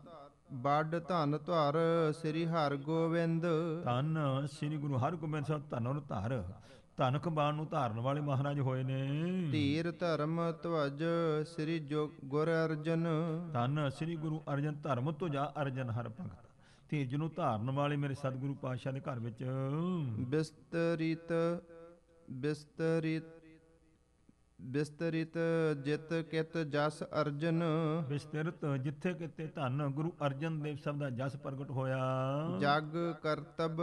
ਬੜ ਧਨ ਧਰ ਸ੍ਰੀ ਹਰ ਗੋਬਿੰਦ ਧੰਨ ਸ੍ਰੀ ਗੁਰੂ ਹਰਗੋਬਿੰਦ ਸਾਹਿਬ ਧੰਨ ਨੂੰ ਧਰ ਧਨ ਬਾਣ ਨੂੰ ਧਾਰਨ ਵਾਲੇ ਮਹਾਰਾਜ ਹੋਏ ਨੇ ਧੀਰ ਧਰਮ ਤਵਜ ਸ੍ਰੀ ਗੁਰ ਅਰਜਨ ਧੰਨ ਸ੍ਰੀ ਗੁਰੂ ਅਰਜਨ ਧਰਮ ਤੁਜਾ ਅਰਜਨ ਹਰ ਭਗਤ ਧੀਰਜ ਨੂੰ ਧਾਰਨ ਵਾਲੇ ਮੇਰੇ ਸਤਿਗੁਰੂ ਪਾਤਸ਼ਾਹ ਦੇ ਘਰ ਵਿੱਚ ਬਿਸਤਰਿਤ ਬਿਸਤਰਿਤ ਵਿਸਤਰਿਤ ਜਿਤ ਕਿਤ ਜਸ ਅਰਜਨ ਵਿਸਤਰਿਤ ਜਿੱਥੇ ਕਿਤੇ ਧੰਨ ਗੁਰੂ ਅਰਜਨ ਦੇਵ ਸਾਹਿਬ ਦਾ ਜਸ ਪ੍ਰਗਟ ਹੋਇਆ ਜਗ ਕਰਤਬ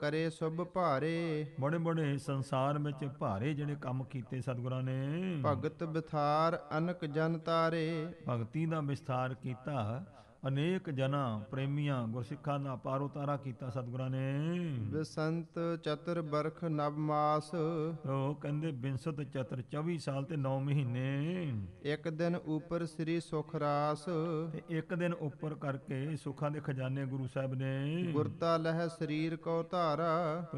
ਕਰੇ ਸੁਭ ਭਾਰੇ ਬੜੇ ਬੜੇ ਸੰਸਾਰ ਵਿੱਚ ਭਾਰੇ ਜਿਹੜੇ ਕੰਮ ਕੀਤੇ ਸਤਿਗੁਰਾਂ ਨੇ ਭਗਤ ਵਿਥਾਰ ਅਨਕ ਜਨ ਤਾਰੇ ਭਗਤੀ ਦਾ ਵਿਸਥਾਰ ਕੀਤਾ ਅਨੇਕ ਜਨਾ ਪ੍ਰੇਮੀਆਂ ਗੁਰਸਿੱਖਾਂ ਦਾ ਪਾਰ ਉਤਾਰਾ ਕੀਤਾ ਸਤਿਗੁਰਾਂ ਨੇ ਬਿਸੰਤ ਚਤਰ ਬਰਖ ਨਵ ਮਾਸ ਉਹ ਕਹਿੰਦੇ ਬਿੰਸਤ ਚਤਰ 24 ਸਾਲ ਤੇ 9 ਮਹੀਨੇ ਇੱਕ ਦਿਨ ਉੱਪਰ ਸ੍ਰੀ ਸੁਖਰਾਸ ਤੇ ਇੱਕ ਦਿਨ ਉੱਪਰ ਕਰਕੇ ਸੁਖਾਂ ਦੇ ਖਜ਼ਾਨੇ ਗੁਰੂ ਸਾਹਿਬ ਨੇ ਗੁਰਤਾ ਲਹਿ ਸਰੀਰ ਕੋ ਧਾਰਾ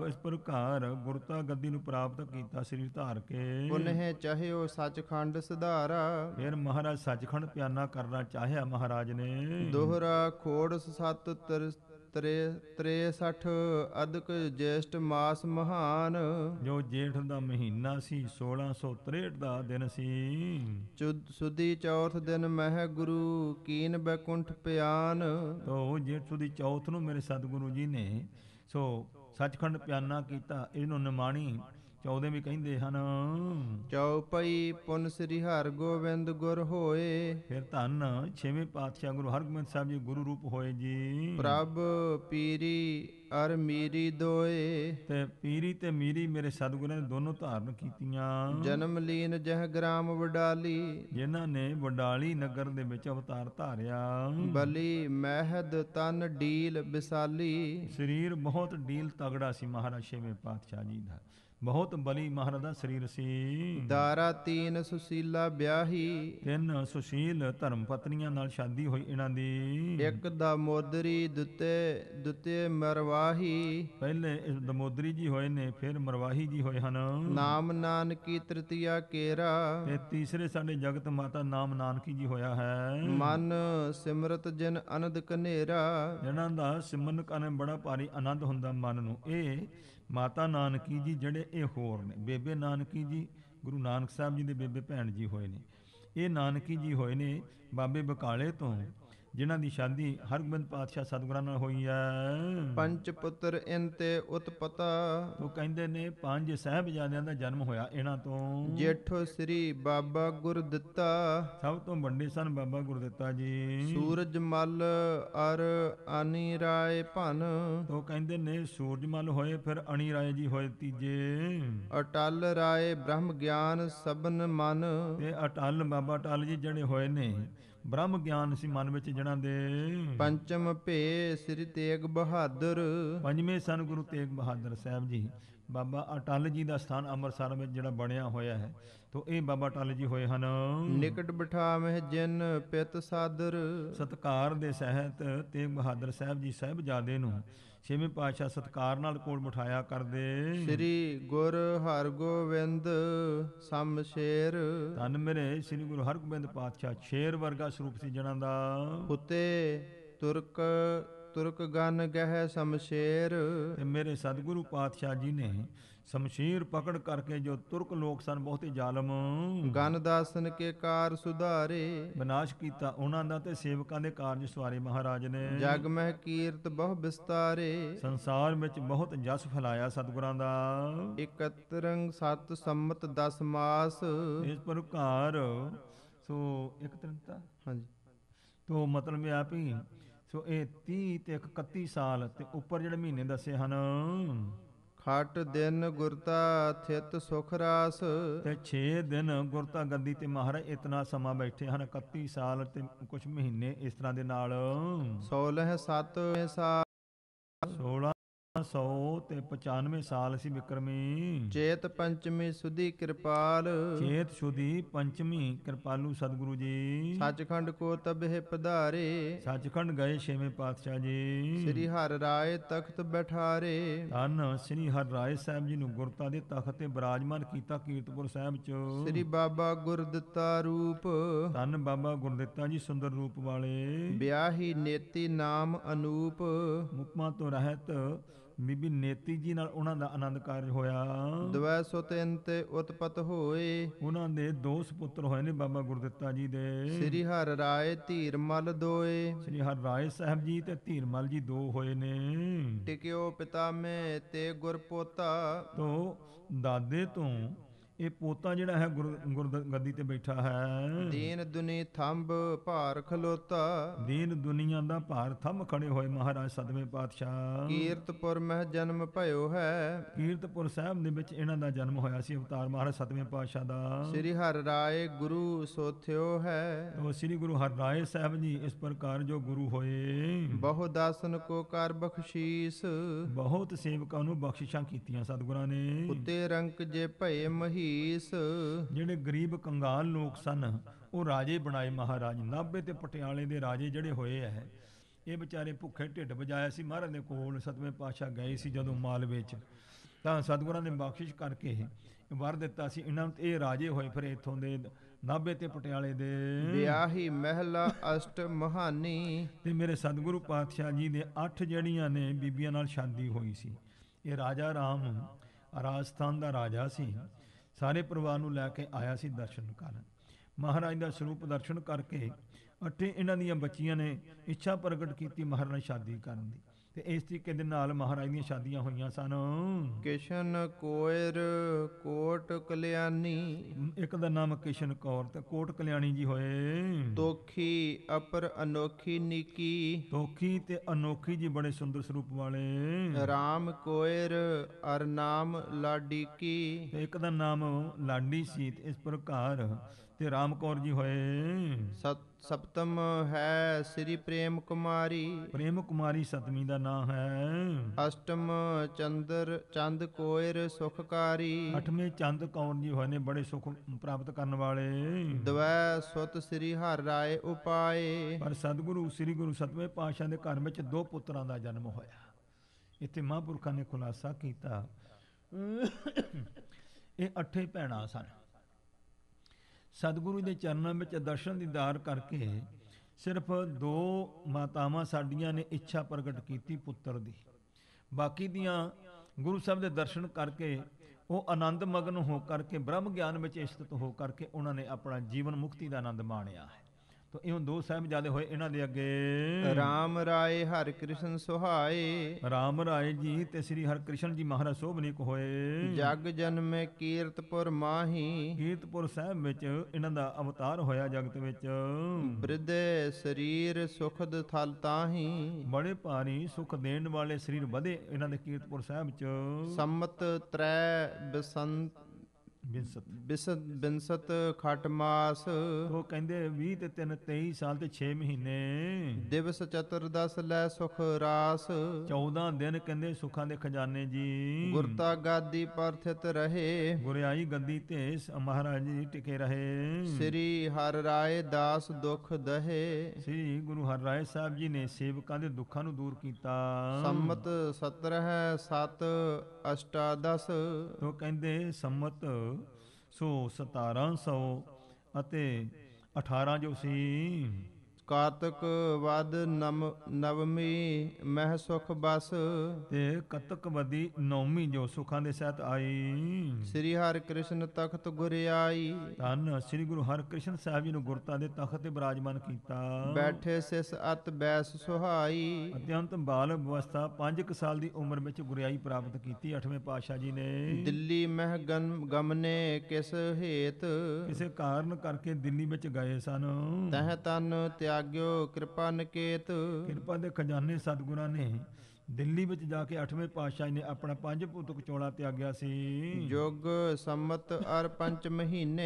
ਇਸ ਪ੍ਰਕਾਰ ਗੁਰਤਾ ਗੱਦੀ ਨੂੰ ਪ੍ਰਾਪਤ ਕੀਤਾ ਸਰੀਰ ਧਾਰ ਕੇ ਉਹਨੇ ਚਾਹਿਓ ਸੱਚਖੰਡ ਸੁਧਾਰਾ ਫਿਰ ਮਹਾਰਾਜ ਸੱਚਖੰਡ ਪਿਆਨਾ ਕਰਨਾ ਚਾਹਿਆ ਮਹਾਰਾਜ ਨੇ ਦੋਹਰਾ ਖੋੜਸ ਸਤ ਤਰ ਤਰੇ 63 ਅਦਕ ਜੇਸ਼ਟ ਮਾਸ ਮਹਾਨ ਜੋ ਜੇਠ ਦਾ ਮਹੀਨਾ ਸੀ 1663 ਦਾ ਦਿਨ ਸੀ ਸੁਦੀ ਚੌਥ ਦਿਨ ਮਹਿ ਗੁਰੂ ਕੀਨ ਬੈਕੁੰਠ ਪਿਆਨ ਤੋ ਜੇਠ ਸੁਦੀ ਚੌਥ ਨੂੰ ਮੇਰੇ ਸਤਿਗੁਰੂ ਜੀ ਨੇ ਸੋ ਸੱਚਖੰਡ ਪਿਆਨਾ ਕੀਤਾ ਇਹਨੂੰ ਨਿਮਾਣੀ ਚੌਦੇ ਵੀ ਕਹਿੰਦੇ ਹਨ ਚੌਪਈ ਪੁਨ ਸ੍ਰੀ ਹਰ ਗੋਬਿੰਦ ਗੁਰ ਹੋਏ ਫਿਰ ਧੰਨ ਛੇਵੇਂ ਪਾਤਸ਼ਾਹ ਗੁਰੂ ਹਰਗੋਬਿੰਦ ਸਾਹਿਬ ਜੀ ਗੁਰੂ ਰੂਪ ਹੋਏ ਜੀ ਪ੍ਰਭ ਪੀਰੀ ਅਰ ਮੀਰੀ ਦੋਏ ਤੇ ਪੀਰੀ ਤੇ ਮੀਰੀ ਮੇਰੇ ਸਤਿਗੁਰਾਂ ਨੇ ਦੋਨੋਂ ਧਾਰਨ ਕੀਤੀਆਂ ਜਨਮ ਲੀਨ ਜਹ ਗ੍ਰਾਮ ਵਡਾਲੀ ਜਿਨ੍ਹਾਂ ਨੇ ਵਡਾਲੀ ਨਗਰ ਦੇ ਵਿੱਚ ਅਵਤਾਰ ਧਾਰਿਆ ਬਲੀ ਮਹਿਦ ਤਨ ਡੀਲ ਵਿਸਾਲੀ ਸਰੀਰ ਬਹੁਤ ਡੀਲ ਤਗੜਾ ਸੀ ਮਹਾਰਾਜ ਛੇਵੇਂ ਪਾਤਸ਼ਾਹ ਜੀ ਦਾ ਬਹੁਤ ਬਲੀ ਮਹਾਰਾਜ ਦਾ ਸਰੀਰ ਸੀ ਦਾਰਾ ਤੀਨ ਸੁਸ਼ੀਲਾ ਵਿਆਹੀ ਤਿੰਨ ਸੁਸ਼ੀਲ ਧਰਮ ਪਤਨੀਆਂ ਨਾਲ ਸ਼ਾਦੀ ਹੋਈ ਇਹਨਾਂ ਦੀ ਇੱਕ ਦਾ ਮੋਦਰੀ ਦੁੱਤੇ ਦੁੱਤੇ ਮਰਵਾਹੀ ਪਹਿਲੇ ਦਮੋਦਰੀ ਜੀ ਹੋਏ ਨੇ ਫਿਰ ਮਰਵਾਹੀ ਜੀ ਹੋਏ ਹਨ ਨਾਮ ਨਾਨਕੀ ਤ੍ਰਿਤੀਆ ਕੇਰਾ ਤੇ ਤੀਸਰੇ ਸਾਡੇ ਜਗਤ ਮਾਤਾ ਨਾਮ ਨਾਨਕੀ ਜੀ ਹੋਇਆ ਹੈ ਮਨ ਸਿਮਰਤ ਜਨ ਅਨੰਦ ਕਨੇਰਾ ਇਹਨਾਂ ਦਾ ਸਿਮਨ ਕਨੇ ਬੜਾ ਭਾਰੀ ਆਨੰਦ ਹੁੰਦਾ ਮਨ ਨੂੰ ਇਹ ਮਾਤਾ ਨਾਨਕੀ ਜੀ ਜਿਹੜੇ ਇਹ ਹੋਰ ਨੇ ਬੇਬੇ ਨਾਨਕੀ ਜੀ ਗੁਰੂ ਨਾਨਕ ਸਾਹਿਬ ਜੀ ਦੇ ਬੇਬੇ ਭੈਣ ਜੀ ਹੋਏ ਨੇ ਇਹ ਨਾਨਕੀ ਜੀ ਹੋਏ ਨੇ ਬਾਬੇ ਬਕਾਲੇ ਤੋਂ ਜਿਨ੍ਹਾਂ ਦੀ ਸ਼ਾਦੀ ਹਰਗੋਬਿੰਦ ਪਾਤਸ਼ਾਹ ਸਤਿਗੁਰਾਂ ਨਾਲ ਹੋਈ ਹੈ ਪੰਜ ਪੁੱਤਰ ਇੰਤੇ ਉਤਪਤਾ ਉਹ ਕਹਿੰਦੇ ਨੇ ਪੰਜ ਸਹਿਬਜ਼ਾਦਿਆਂ ਦਾ ਜਨਮ ਹੋਇਆ ਇਹਨਾਂ ਤੋਂ ਜੇਠੋ ਸ੍ਰੀ ਬਾਬਾ ਗੁਰਦਿੱਤਾ ਸਭ ਤੋਂ ਵੱਡੇ ਸਨ ਬਾਬਾ ਗੁਰਦਿੱਤਾ ਜੀ ਸੂਰਜ ਮਲ ਅਰ ਅਨੀ ਰਾਏ ਭਨ ਉਹ ਕਹਿੰਦੇ ਨੇ ਸੂਰਜ ਮਲ ਹੋਏ ਫਿਰ ਅਨੀ ਰਾਏ ਜੀ ਹੋਏ ਤੀਜੇ ਅਟਲ ਰਾਏ ਬ੍ਰਹਮ ਗਿਆਨ ਸਬਨ ਮਨ ਤੇ ਅਟਲ ਬਾਬਾ ਅਟਲ ਜੀ ਜਿਹੜੇ ਹੋਏ ਨੇ ਬ੍ਰਹਮ ਗਿਆਨ ਸੀ ਮਨ ਵਿੱਚ ਜਿਹਨਾਂ ਦੇ ਪੰਚਮ ਭੇ ਸ੍ਰੀ ਤੇਗ ਬਹਾਦਰ ਪੰਜਵੇਂ ਸਨ ਗੁਰੂ ਤੇਗ ਬਹਾਦਰ ਸਾਹਿਬ ਜੀ ਬਾਬਾ ਅਟਲ ਜੀ ਦਾ ਸਥਾਨ ਅੰਮ੍ਰਿਤਸਰ ਵਿੱਚ ਜਿਹੜਾ ਬਣਿਆ ਹੋਇਆ ਹੈ ਤੋਂ ਇਹ ਬਾਬਾ ਅਟਲ ਜੀ ਹੋਏ ਹਨ ਨਿਕਟ ਬਿਠਾ ਮਹਿ ਜਿਨ ਪਿਤ ਸਾਦਰ ਸਤਕਾਰ ਦੇ ਸਹਿਤ ਤੇਗ ਬਹਾਦਰ ਸਾਹਿਬ ਜੀ ਜਾਦੇ ਨੂੰ ਛੇਵੇਂ ਪਾਤਸ਼ਾਹ ਸਤਕਾਰ ਨਾਲ ਕੋਲ ਮਠਾਇਆ ਕਰਦੇ ਸ੍ਰੀ ਗੁਰ ਹਰਗੋਬਿੰਦ ਸਮਸ਼ੇਰ ਧੰਨ ਮੇਰੇ ਸ੍ਰੀ ਗੁਰ ਹਰਗੋਬਿੰਦ ਪਾਤਸ਼ਾਹ ਸ਼ੇਰ ਵਰਗਾ ਸਰੂਪ ਸੀ ਜਣਾਂ ਦਾ ਉਤੇ ਤੁਰਕ ਤੁਰਕ ਗਨ ਗਹਿ ਸਮਸ਼ੇਰ ਤੇ ਮੇਰੇ ਸਤਿਗੁਰੂ ਪਾਤਸ਼ਾਹ ਜੀ ਨੇ ਸਮਸ਼ੀਰ ਪਕੜ ਕਰਕੇ ਜੋ ਤੁਰਕ ਲੋਕ ਸਨ ਬਹੁਤ ਹੀ ਜ਼ਾਲਮ ਗਨ ਦਾਸਨ ਕੇ ਕਾਰ ਸੁਧਾਰੇ ਵਿਨਾਸ਼ ਕੀਤਾ ਉਹਨਾਂ ਦਾ ਤੇ ਸੇਵਕਾਂ ਦੇ ਕਾਰਜ ਸਵਾਰੇ ਮਹਾਰਾਜ ਨੇ ਜਗ ਮਹਿ ਕੀਰਤ ਬਹੁ ਵਿਸਤਾਰੇ ਸੰਸਾਰ ਵਿੱਚ ਬਹੁਤ ਜਸ ਫਲਾਇਆ ਸਤਿਗੁਰਾਂ ਦਾ 71 ਸਤ ਸੰਮਤ 10 ਮਾਸ ਇਸ ਪ੍ਰਕਾਰ ਸੋ ਇੱਕ ਹਾਂਜੀ ਤੋ ਮਤਲਬ ਇਹ ਆ ਵੀ ਸੋ ਇਹ 30 ਤੇ 31 ਸਾਲ ਤੇ ਉੱਪਰ ਜਿਹੜੇ ਮਹੀਨੇ ਦੱਸੇ ਹਨ ਖਟ ਦਿਨ ਗੁਰਤਾ ਥਿਤ ਸੁਖ ਰਾਸ ਤੇ 6 ਦਿਨ ਗੁਰਤਾ ਗੱਦੀ ਤੇ ਮਹਾਰਾਜ ਇਤਨਾ ਸਮਾਂ ਬੈਠੇ ਹਨ 31 ਸਾਲ ਤੇ ਕੁਝ ਮਹੀਨੇ ਇਸ ਤਰ੍ਹਾਂ ਦੇ ਨਾਲ 16 7 ਸਾਲ 16 ਸੌ ਤੇ 95 ਸਾਲ ਸੀ ਬਿਕਰਮੀ ਚੇਤ ਪੰਚਮੀ ਸੁਦੀ ਕਿਰਪਾਲ ਚੇਤ ਸੁਦੀ ਪੰਚਮੀ ਕਿਰਪਾਲੂ ਸਤਿਗੁਰੂ ਜੀ ਸੱਚਖੰਡ ਕੋ ਤਬਹਿ ਪਧਾਰੇ ਸੱਚਖੰਡ ਗਏ ਛੇਵੇਂ ਪਾਤਸ਼ਾਹ ਜੀ ਸ੍ਰੀ ਹਰ ਰਾਏ ਤਖਤ ਬਿਠਾਰੇ ਧੰਨ ਸ੍ਰੀ ਹਰ ਰਾਏ ਸਾਹਿਬ ਜੀ ਨੂੰ ਗੁਰਤਾ ਦੇ ਤਖਤ ਤੇ ਬਿਰਾਜਮਾਨ ਕੀਤਾ ਕੀਰਤਪੁਰ ਸਾਹਿਬ ਚ ਸ੍ਰੀ ਬਾਬਾ ਗੁਰਦਤਾ ਰੂਪ ਧੰਨ ਬਾਬਾ ਗੁਰਦਤਾ ਜੀ ਸੁੰਦਰ ਰੂਪ ਵਾਲੇ ਵਿਆਹੀ ਨੇਤੀ ਨਾਮ ਅਨੂਪ ਮੁਕਮਾ ਤੋਂ ਰਹਿਤ ਬੀਬੀ ਨੇਤੀ ਜੀ ਨਾਲ ਉਹਨਾਂ ਦਾ ਆਨੰਦ ਕਾਰਜ ਹੋਇਆ ਦਵੈ ਸੋ ਤਿੰਨ ਤੇ ਉਤਪਤ ਹੋਏ ਉਹਨਾਂ ਦੇ ਦੋ ਸੁਪੁੱਤਰ ਹੋਏ ਨੇ ਬਾਬਾ ਗੁਰਦਿੱਤਾ ਜੀ ਦੇ ਸ੍ਰੀ ਹਰ ਰਾਏ ਧੀਰਮਲ ਦੋਏ ਸ੍ਰੀ ਹਰ ਰਾਏ ਸਾਹਿਬ ਜੀ ਤੇ ਧੀਰਮਲ ਜੀ ਦੋ ਹੋਏ ਨੇ ਟਿਕਿਓ ਪਿਤਾ ਮੇ ਤੇ ਗੁਰ ਪੋਤਾ ਤੋਂ ਦਾਦੇ ਤੋਂ ਇਹ ਪੋਤਾ ਜਿਹੜਾ ਹੈ ਗੁਰਗੱਦੀ ਤੇ ਬੈਠਾ ਹੈ ਦੀਨ ਦੁਨੀ ਥੰਬ ਭਾਰ ਖਲੋਤਾ ਦੀਨ ਦੁਨੀਆ ਦਾ ਭਾਰ ਥੰਮ ਖੜੇ ਹੋਏ ਮਹਾਰਾਜ ਸਤਵੇਂ ਪਾਤਸ਼ਾਹ ਕੀਰਤਪੁਰ ਮਹਿ ਜਨਮ ਭਇਓ ਹੈ ਕੀਰਤਪੁਰ ਸਾਹਿਬ ਦੇ ਵਿੱਚ ਇਹਨਾਂ ਦਾ ਜਨਮ ਹੋਇਆ ਸੀ ਅਵਤਾਰ ਮਹਾਰਾਜ ਸਤਵੇਂ ਪਾਤਸ਼ਾਹ ਦਾ ਸ੍ਰੀ ਹਰਿ ਰਾਏ ਗੁਰੂ ਸੋਥਿਓ ਹੈ ਉਹ ਸ੍ਰੀ ਗੁਰੂ ਹਰਿ ਰਾਏ ਸਾਹਿਬ ਜੀ ਇਸ ਪ੍ਰਕਾਰ ਜੋ ਗੁਰੂ ਹੋਏ ਬਹੁ ਦਾਸਨ ਕੋ ਕਰ ਬਖਸ਼ੀਸ ਬਹੁਤ ਸੇਵਕਾਂ ਨੂੰ ਬਖਸ਼ਿਸ਼ਾਂ ਕੀਤੀਆਂ ਸਤਗੁਰਾਂ ਨੇ ਉੱਤੇ ਰੰਕ ਜੇ ਭਏ ਮਹੀ ਸੀਸ ਜਿਹੜੇ ਗਰੀਬ ਕੰਗਾਲ ਲੋਕ ਸਨ ਉਹ ਰਾਜੇ ਬਣਾਏ ਮਹਾਰਾਜ ਨਾਭੇ ਤੇ ਪਟਿਆਲੇ ਦੇ ਰਾਜੇ ਜਿਹੜੇ ਹੋਏ ਐ ਇਹ ਵਿਚਾਰੇ ਭੁੱਖੇ ਢਿੱਡ ਵਜਾਇਆ ਸੀ ਮਹਾਰਾਜ ਦੇ ਕੋਲ ਸਤਵੇਂ ਪਾਸ਼ਾ ਗਏ ਸੀ ਜਦੋਂ ਮਾਲਵੇ ਚ ਤਾਂ ਸਤਗੁਰਾਂ ਨੇ ਬਖਸ਼ਿਸ਼ ਕਰਕੇ ਵਰ ਦਿੱਤਾ ਸੀ ਇਹਨਾਂ ਨੂੰ ਇਹ ਰਾਜੇ ਹੋਏ ਫਿਰ ਇਥੋਂ ਦੇ ਨਾਭੇ ਤੇ ਪਟਿਆਲੇ ਦੇ ਵਿਆਹੀ ਮਹਿਲਾ ਅਸ਼ਟ ਮਹਾਨੀ ਤੇ ਮੇਰੇ ਸਤਗੁਰੂ ਪਾਤਸ਼ਾਹ ਜੀ ਦੇ ਅੱਠ ਜੜੀਆਂ ਨੇ ਬੀਬੀਆਂ ਨਾਲ ਸ਼ਾਦੀ ਹੋਈ ਸੀ ਇਹ ਰਾਜਾ ਰਾਮ ਰਾਜਸਥਾਨ ਦਾ ਰਾਜਾ ਸੀ ਸਾਰੇ ਪਰਿਵਾਰ ਨੂੰ ਲੈ ਕੇ ਆਇਆ ਸੀ ਦਰਸ਼ਨ ਕਰਨ ਮਹਾਰਾਜ ਦਾ ਸਰੂਪ ਦਰਸ਼ਨ ਕਰਕੇ ਅੱਠੇ ਇਹਨਾਂ ਦੀਆਂ ਬੱਚੀਆਂ ਨੇ ਇੱਛਾ ਪ੍ਰਗਟ ਕੀਤੀ ਮਹਾਰਾਜ ਨਾਲ ਸ਼ਾਦੀ ਕਰਨ ਦੀ ਤੇ ਇਸ ਤਰੀਕੇ ਦੇ ਨਾਲ ਮਹਾਰਾਜ ਦੀਆਂ ਸ਼ਾਦੀਆਂ ਹੋਈਆਂ ਸਨ ਕਿਸ਼ਨ ਕੋਇਰ ਕੋਟ ਕਲਿਆਣੀ ਇੱਕ ਦਾ ਨਾਮ ਕਿਸ਼ਨ ਕੌਰ ਤੇ ਕੋਟ ਕਲਿਆਣੀ ਜੀ ਹੋਏ ਦੋਖੀ ਅਪਰ ਅਨੋਖੀ ਨਿੱਕੀ ਦੋਖੀ ਤੇ ਅਨੋਖੀ ਜੀ ਬੜੇ ਸੁੰਦਰ ਸਰੂਪ ਵਾਲੇ RAM ਕੋਇਰ ਅਰ ਨਾਮ ਲਾਡੀ ਕੀ ਇੱਕ ਦਾ ਨਾਮ ਲਾਡੀ ਸੀ ਇਸ ਪ੍ਰਕਾਰ ਤੇ ਰਾਮ ਕੌਰ ਜੀ ਹੋਏ ਸਪਤਮ ਹੈ ਸ੍ਰੀ ਪ੍ਰੇਮ ਕੁਮਾਰੀ ਪ੍ਰੇਮ ਕੁਮਾਰੀ ਸਤਵੀਂ ਦਾ ਨਾਮ ਹੈ ਅਸ਼ਟਮ ਚੰਦਰ ਚੰਦ ਕੋਇਰ ਸੁਖਕਾਰੀ ਅਠਵੇਂ ਚੰਦ ਕੌਰ ਜੀ ਹੋਏ ਨੇ ਬੜੇ ਸੁਖ ਪ੍ਰਾਪਤ ਕਰਨ ਵਾਲੇ ਦਵੈ ਸੁਤ ਸ੍ਰੀ ਹਰ ਰਾਏ ਉਪਾਏ ਪਰ ਸਤਿਗੁਰੂ ਸ੍ਰੀ ਗੁਰੂ ਸਤਵੇਂ ਪਾਤਸ਼ਾਹ ਦੇ ਘਰ ਵਿੱਚ ਦੋ ਪੁੱਤਰਾਂ ਦਾ ਜਨਮ ਹੋਇਆ ਇੱਥੇ ਮਹਾਂਪੁਰਖਾਂ ਨੇ ਖੁਲਾਸਾ ਕੀਤਾ ਇਹ ਅੱਠੇ ਭੈਣਾ ਸਨ ਸਤਿਗੁਰੂ ਦੇ ਚਰਨਾਂ ਵਿੱਚ ਦਰਸ਼ਨ ਦੀਦਾਰ ਕਰਕੇ ਸਿਰਫ ਦੋ ਮਾਤਾਵਾਂ ਸਾਡੀਆਂ ਨੇ ਇੱਛਾ ਪ੍ਰਗਟ ਕੀਤੀ ਪੁੱਤਰ ਦੀ ਬਾਕੀ ਦੀਆਂ ਗੁਰੂ ਸਾਹਿਬ ਦੇ ਦਰਸ਼ਨ ਕਰਕੇ ਉਹ ਆਨੰਦ ਮਗਨ ਹੋ ਕਰਕੇ ਬ੍ਰਹਮ ਗਿਆਨ ਵਿੱਚ ਇਸ਼ਤਤ ਹੋ ਕਰਕੇ ਉਹਨਾਂ ਨੇ ਆਪਣਾ ਜੀਵਨ ਮੁਕਤੀ ਦਾ ਆਨੰਦ ਮਾਣਿਆ ਹੈ ਤੋ ਇਉਂ ਦੋ ਸਾਹਿਬਜ਼ਾਦੇ ਹੋਏ ਇਹਨਾਂ ਦੇ ਅੱਗੇ RAM ਰਾਏ ਹਰ ਕ੍ਰਿਸ਼ਨ ਸੁਹਾਏ RAM ਰਾਏ ਜੀ ਤੇ ਸ੍ਰੀ ਹਰ ਕ੍ਰਿਸ਼ਨ ਜੀ ਮਹਾਰਾਜ ਸੋਭਨੀਕ ਹੋਏ ਜਗ ਜਨਮੇ ਕੀਰਤਪੁਰ ਮਾਹੀ ਕੀਰਤਪੁਰ ਸਾਹਿਬ ਵਿੱਚ ਇਹਨਾਂ ਦਾ ਅਵਤਾਰ ਹੋਇਆ ਜਗਤ ਵਿੱਚ ਬ੍ਰਿਧੇ ਸਰੀਰ ਸੁਖਦ ਥਲ ਤਾਹੀ ਬੜੇ ਭਾਰੀ ਸੁਖ ਦੇਣ ਵਾਲੇ ਸਰੀਰ ਵਧੇ ਇਹਨਾਂ ਦੇ ਕੀਰਤਪੁਰ ਸਾਹਿਬ ਵਿੱਚ ਸੰਮਤ ਤ੍ਰੈ ਬਸੰਤ ਬਿੰਸਤ ਬਿਸਤ ਬਿੰਸਤ ਖਟ ਮਾਸ ਉਹ ਕਹਿੰਦੇ 20 ਤੇ 3 23 ਸਾਲ ਤੇ 6 ਮਹੀਨੇ ਦਿਵਸ ਚਤਰ ਦਸ ਲੈ ਸੁਖ ਰਾਸ 14 ਦਿਨ ਕਹਿੰਦੇ ਸੁਖਾਂ ਦੇ ਖਜ਼ਾਨੇ ਜੀ ਗੁਰਤਾ ਗਾਦੀ ਪਰਥਿਤ ਰਹੇ ਗੁਰਿਆਈ ਗੱਦੀ ਤੇ ਮਹਾਰਾਜ ਜੀ ਟਿਕੇ ਰਹੇ ਸ੍ਰੀ ਹਰ ਰਾਏ ਦਾਸ ਦੁਖ ਦਹੇ ਸ੍ਰੀ ਗੁਰੂ ਹਰ ਰਾਏ ਸਾਹਿਬ ਜੀ ਨੇ ਸੇਵਕਾਂ ਦੇ ਦੁੱਖਾਂ ਨੂੰ ਦੂਰ ਕੀਤਾ ਸੰਮਤ 17 ਹੈ 7 ਅਸ਼ਟਾਦਸ ਉਹ ਕਹਿੰਦੇ ਸੰਮਤ ਸੋ 1700 ਅਤੇ 18 ਜੋ ਸੀ ਕਾਤਕ ਵਦ ਨਮ ਨਵਮੀ ਮਹਿ ਸੁਖ ਬਸ ਤੇ ਕਤਕ ਵਦੀ ਨੌਮੀ ਜੋ ਸੁਖਾਂ ਦੇ ਸਹਿਤ ਆਈ ਸ੍ਰੀ ਹਰਿ ਕ੍ਰਿਸ਼ਨ ਤਖਤ ਗੁਰ ਆਈ ਧੰਨ ਸ੍ਰੀ ਗੁਰੂ ਹਰਿ ਕ੍ਰਿਸ਼ਨ ਸਾਹਿਬ ਜੀ ਨੂੰ ਗੁਰਤਾ ਦੇ ਤਖਤ ਤੇ ਬਿਰਾਜਮਾਨ ਕੀਤਾ ਬੈਠੇ ਸਿਸ ਅਤ ਬੈਸ ਸੁਹਾਈ ਅਤਿਅੰਤ ਬਾਲ ਅਵਸਥਾ 5 ਕ ਸਾਲ ਦੀ ਉਮਰ ਵਿੱਚ ਗੁਰਿਆਈ ਪ੍ਰਾਪਤ ਕੀਤੀ 8ਵੇਂ ਪਾਤਸ਼ਾਹ ਜੀ ਨੇ ਦਿੱਲੀ ਮਹਿ ਗਮਨੇ ਕਿਸ ਹੇਤ ਕਿਸੇ ਕਾਰਨ ਕਰਕੇ ਦਿੱਲੀ ਵਿੱਚ ਗਏ ਸਨ ਤਹ ਤਨ ਤੇ ਲਾਗਿਓ ਕਿਰਪਾ ਨਿਕੇਤ ਕਿਰਪਾ ਦੇ ਖਜ਼ਾਨੇ ਸਤਿਗੁਰਾਂ ਨੇ ਦਿੱਲੀ ਵਿੱਚ ਜਾ ਕੇ 8ਵੇਂ ਪਾਤਸ਼ਾਹ ਨੇ ਆਪਣਾ ਪੰਜ ਪੁੱਤ ਕਚੋਲਾ ਤਿਆਗਿਆ ਸੀ ਯੁਗ ਸੰਮਤ ਅਰ ਪੰਜ ਮਹੀਨੇ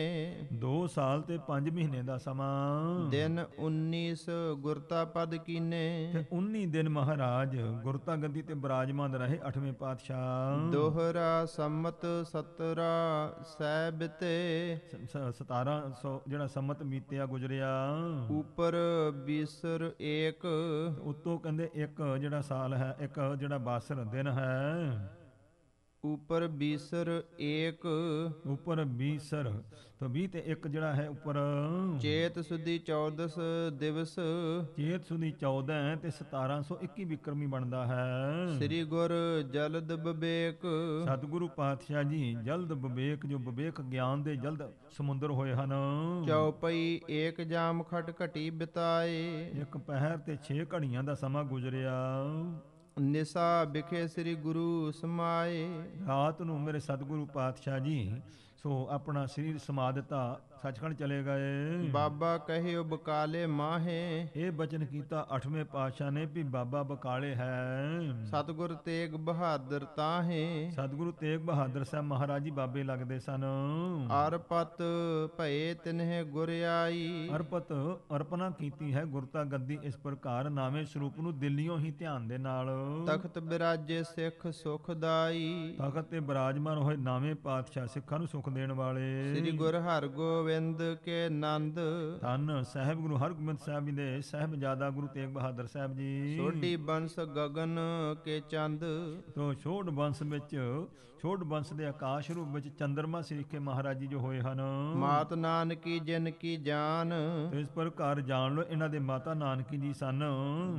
2 ਸਾਲ ਤੇ 5 ਮਹੀਨੇ ਦਾ ਸਮਾਂ ਦਿਨ 19 ਗੁਰਤਾ ਪਦ ਕੀਨੇ ਤੇ 19 ਦਿਨ ਮਹਾਰਾਜ ਗੁਰਤਾ ਗੰਦੀ ਤੇ ਬਿਰਾਜਮਾਨ ਰਹੇ 8ਵੇਂ ਪਾਤਸ਼ਾਹ ਦੋਹਰਾ ਸੰਮਤ 17 ਸੈਬ ਤੇ 1700 ਜਿਹੜਾ ਸੰਮਤ ਮੀਤਿਆ ਗੁਜਰਿਆ ਉਪਰ 20 ਇੱਕ ਉਤੋਂ ਕਹਿੰਦੇ ਇੱਕ ਜਿਹੜਾ ਸਾਲ ਹੈ ਕਹੋ ਜਿਹੜਾ ਬਾਸਰ ਦਿਨ ਹੈ ਉਪਰ ਬੀਸਰ ਇੱਕ ਉਪਰ ਬੀਸਰ ਤਾਂ ਵੀ ਤੇ ਇੱਕ ਜਿਹੜਾ ਹੈ ਉਪਰ ਚੇਤ ਸੁਦੀ 14 ਦਿਵਸ ਚੇਤ ਸੁਦੀ 14 ਤੇ 1721 ਵਿਕਰਮੀ ਬਣਦਾ ਹੈ ਸ੍ਰੀ ਗੁਰ ਜਲਦ ਬਿਵੇਕ ਸਤਿਗੁਰੂ ਪਾਤਸ਼ਾਹ ਜੀ ਜਲਦ ਬਿਵੇਕ ਜੋ ਬਿਵੇਕ ਗਿਆਨ ਦੇ ਜਲਦ ਸਮੁੰਦਰ ਹੋਏ ਹਨ ਚੌਪਈ ਏਕ ਜਾਮ ਖਟ ਘਟੀ ਬਿਤਾਏ ਇੱਕ ਪਹਿਰ ਤੇ 6 ਘੜੀਆਂ ਦਾ ਸਮਾਂ ਗੁਜ਼ਰਿਆ ਨਿਸਾ ਵਿਖੇ ਸ੍ਰੀ ਗੁਰੂ ਸਮਾਏ ਰਾਤ ਨੂੰ ਮੇਰੇ ਸਤਿਗੁਰੂ ਪਾਤਸ਼ਾਹ ਜੀ ਸੋ ਆਪਣਾ ਸਰੀਰ ਸਮਾ ਦਿੱਤਾ ਸੱਚਖੰਡ ਚਲੇ ਗਏ ਬਾਬਾ ਕਹੇ ਉਬਕਾਲੇ ਮਾਹੇ ਇਹ ਬਚਨ ਕੀਤਾ 8ਵੇਂ ਪਾਤਸ਼ਾਹ ਨੇ ਵੀ ਬਾਬਾ ਬਕਾਲੇ ਹੈ ਸਤਗੁਰ ਤੇਗ ਬਹਾਦਰ ਤਾਹੇ ਸਤਗੁਰੂ ਤੇਗ ਬਹਾਦਰ ਸਾਹਿਬ ਮਹਾਰਾਜ ਜੀ ਬਾਬੇ ਲੱਗਦੇ ਸਨ ਅਰਪਤ ਭਏ ਤਿਨਹਿ ਗੁਰ ਆਈ ਅਰਪਤ ਅਰਪਣਾ ਕੀਤੀ ਹੈ ਗੁਰਤਾ ਗੱਦੀ ਇਸ ਪ੍ਰਕਾਰ ਨਾਵੇਂ ਸਰੂਪ ਨੂੰ ਦਿੱਲੀਓਂ ਹੀ ਧਿਆਨ ਦੇ ਨਾਲ ਤਖਤ ਬਿਰਾਜੇ ਸਿੱਖ ਸੁਖਦਾਈ ਤਖਤ ਤੇ ਬਿਰਾਜਮਾਨ ਹੋਏ ਨਾਵੇਂ ਪਾਤਸ਼ਾਹ ਸਿੱਖਾਂ ਨੂੰ ਸੁਖ ਦੇਣ ਵਾਲੇ ਸ੍ਰੀ ਗੁਰ ਹਰਗੋਬਿੰਦ ਗੋਵਿੰਦ ਕੇ ਨੰਦ ਧੰਨ ਸਹਿਬ ਗੁਰੂ ਹਰਗੋਬਿੰਦ ਸਾਹਿਬ ਜੀ ਦੇ ਸਹਿਬਜ਼ਾਦਾ ਗੁਰੂ ਤੇਗ ਬਹਾਦਰ ਸਾਹਿਬ ਜੀ ਛੋਟੀ ਬੰਸ ਗਗਨ ਕੇ ਚੰਦ ਤੋਂ ਛੋਟ ਬੰਸ ਵਿੱਚ ਛੋਟ ਬੰਸ ਦੇ ਆਕਾਸ਼ ਰੂਪ ਵਿੱਚ ਚੰਦਰਮਾ ਸ੍ਰੀ ਕੇ ਮਹਾਰਾਜ ਜੀ ਜੋ ਹੋਏ ਹਨ ਮਾਤ ਨਾਨਕੀ ਜਿਨ ਕੀ ਜਾਨ ਇਸ ਪ੍ਰਕਾਰ ਜਾਣ ਲੋ ਇਹਨਾਂ ਦੇ ਮਾਤਾ ਨਾਨਕੀ ਜੀ ਸਨ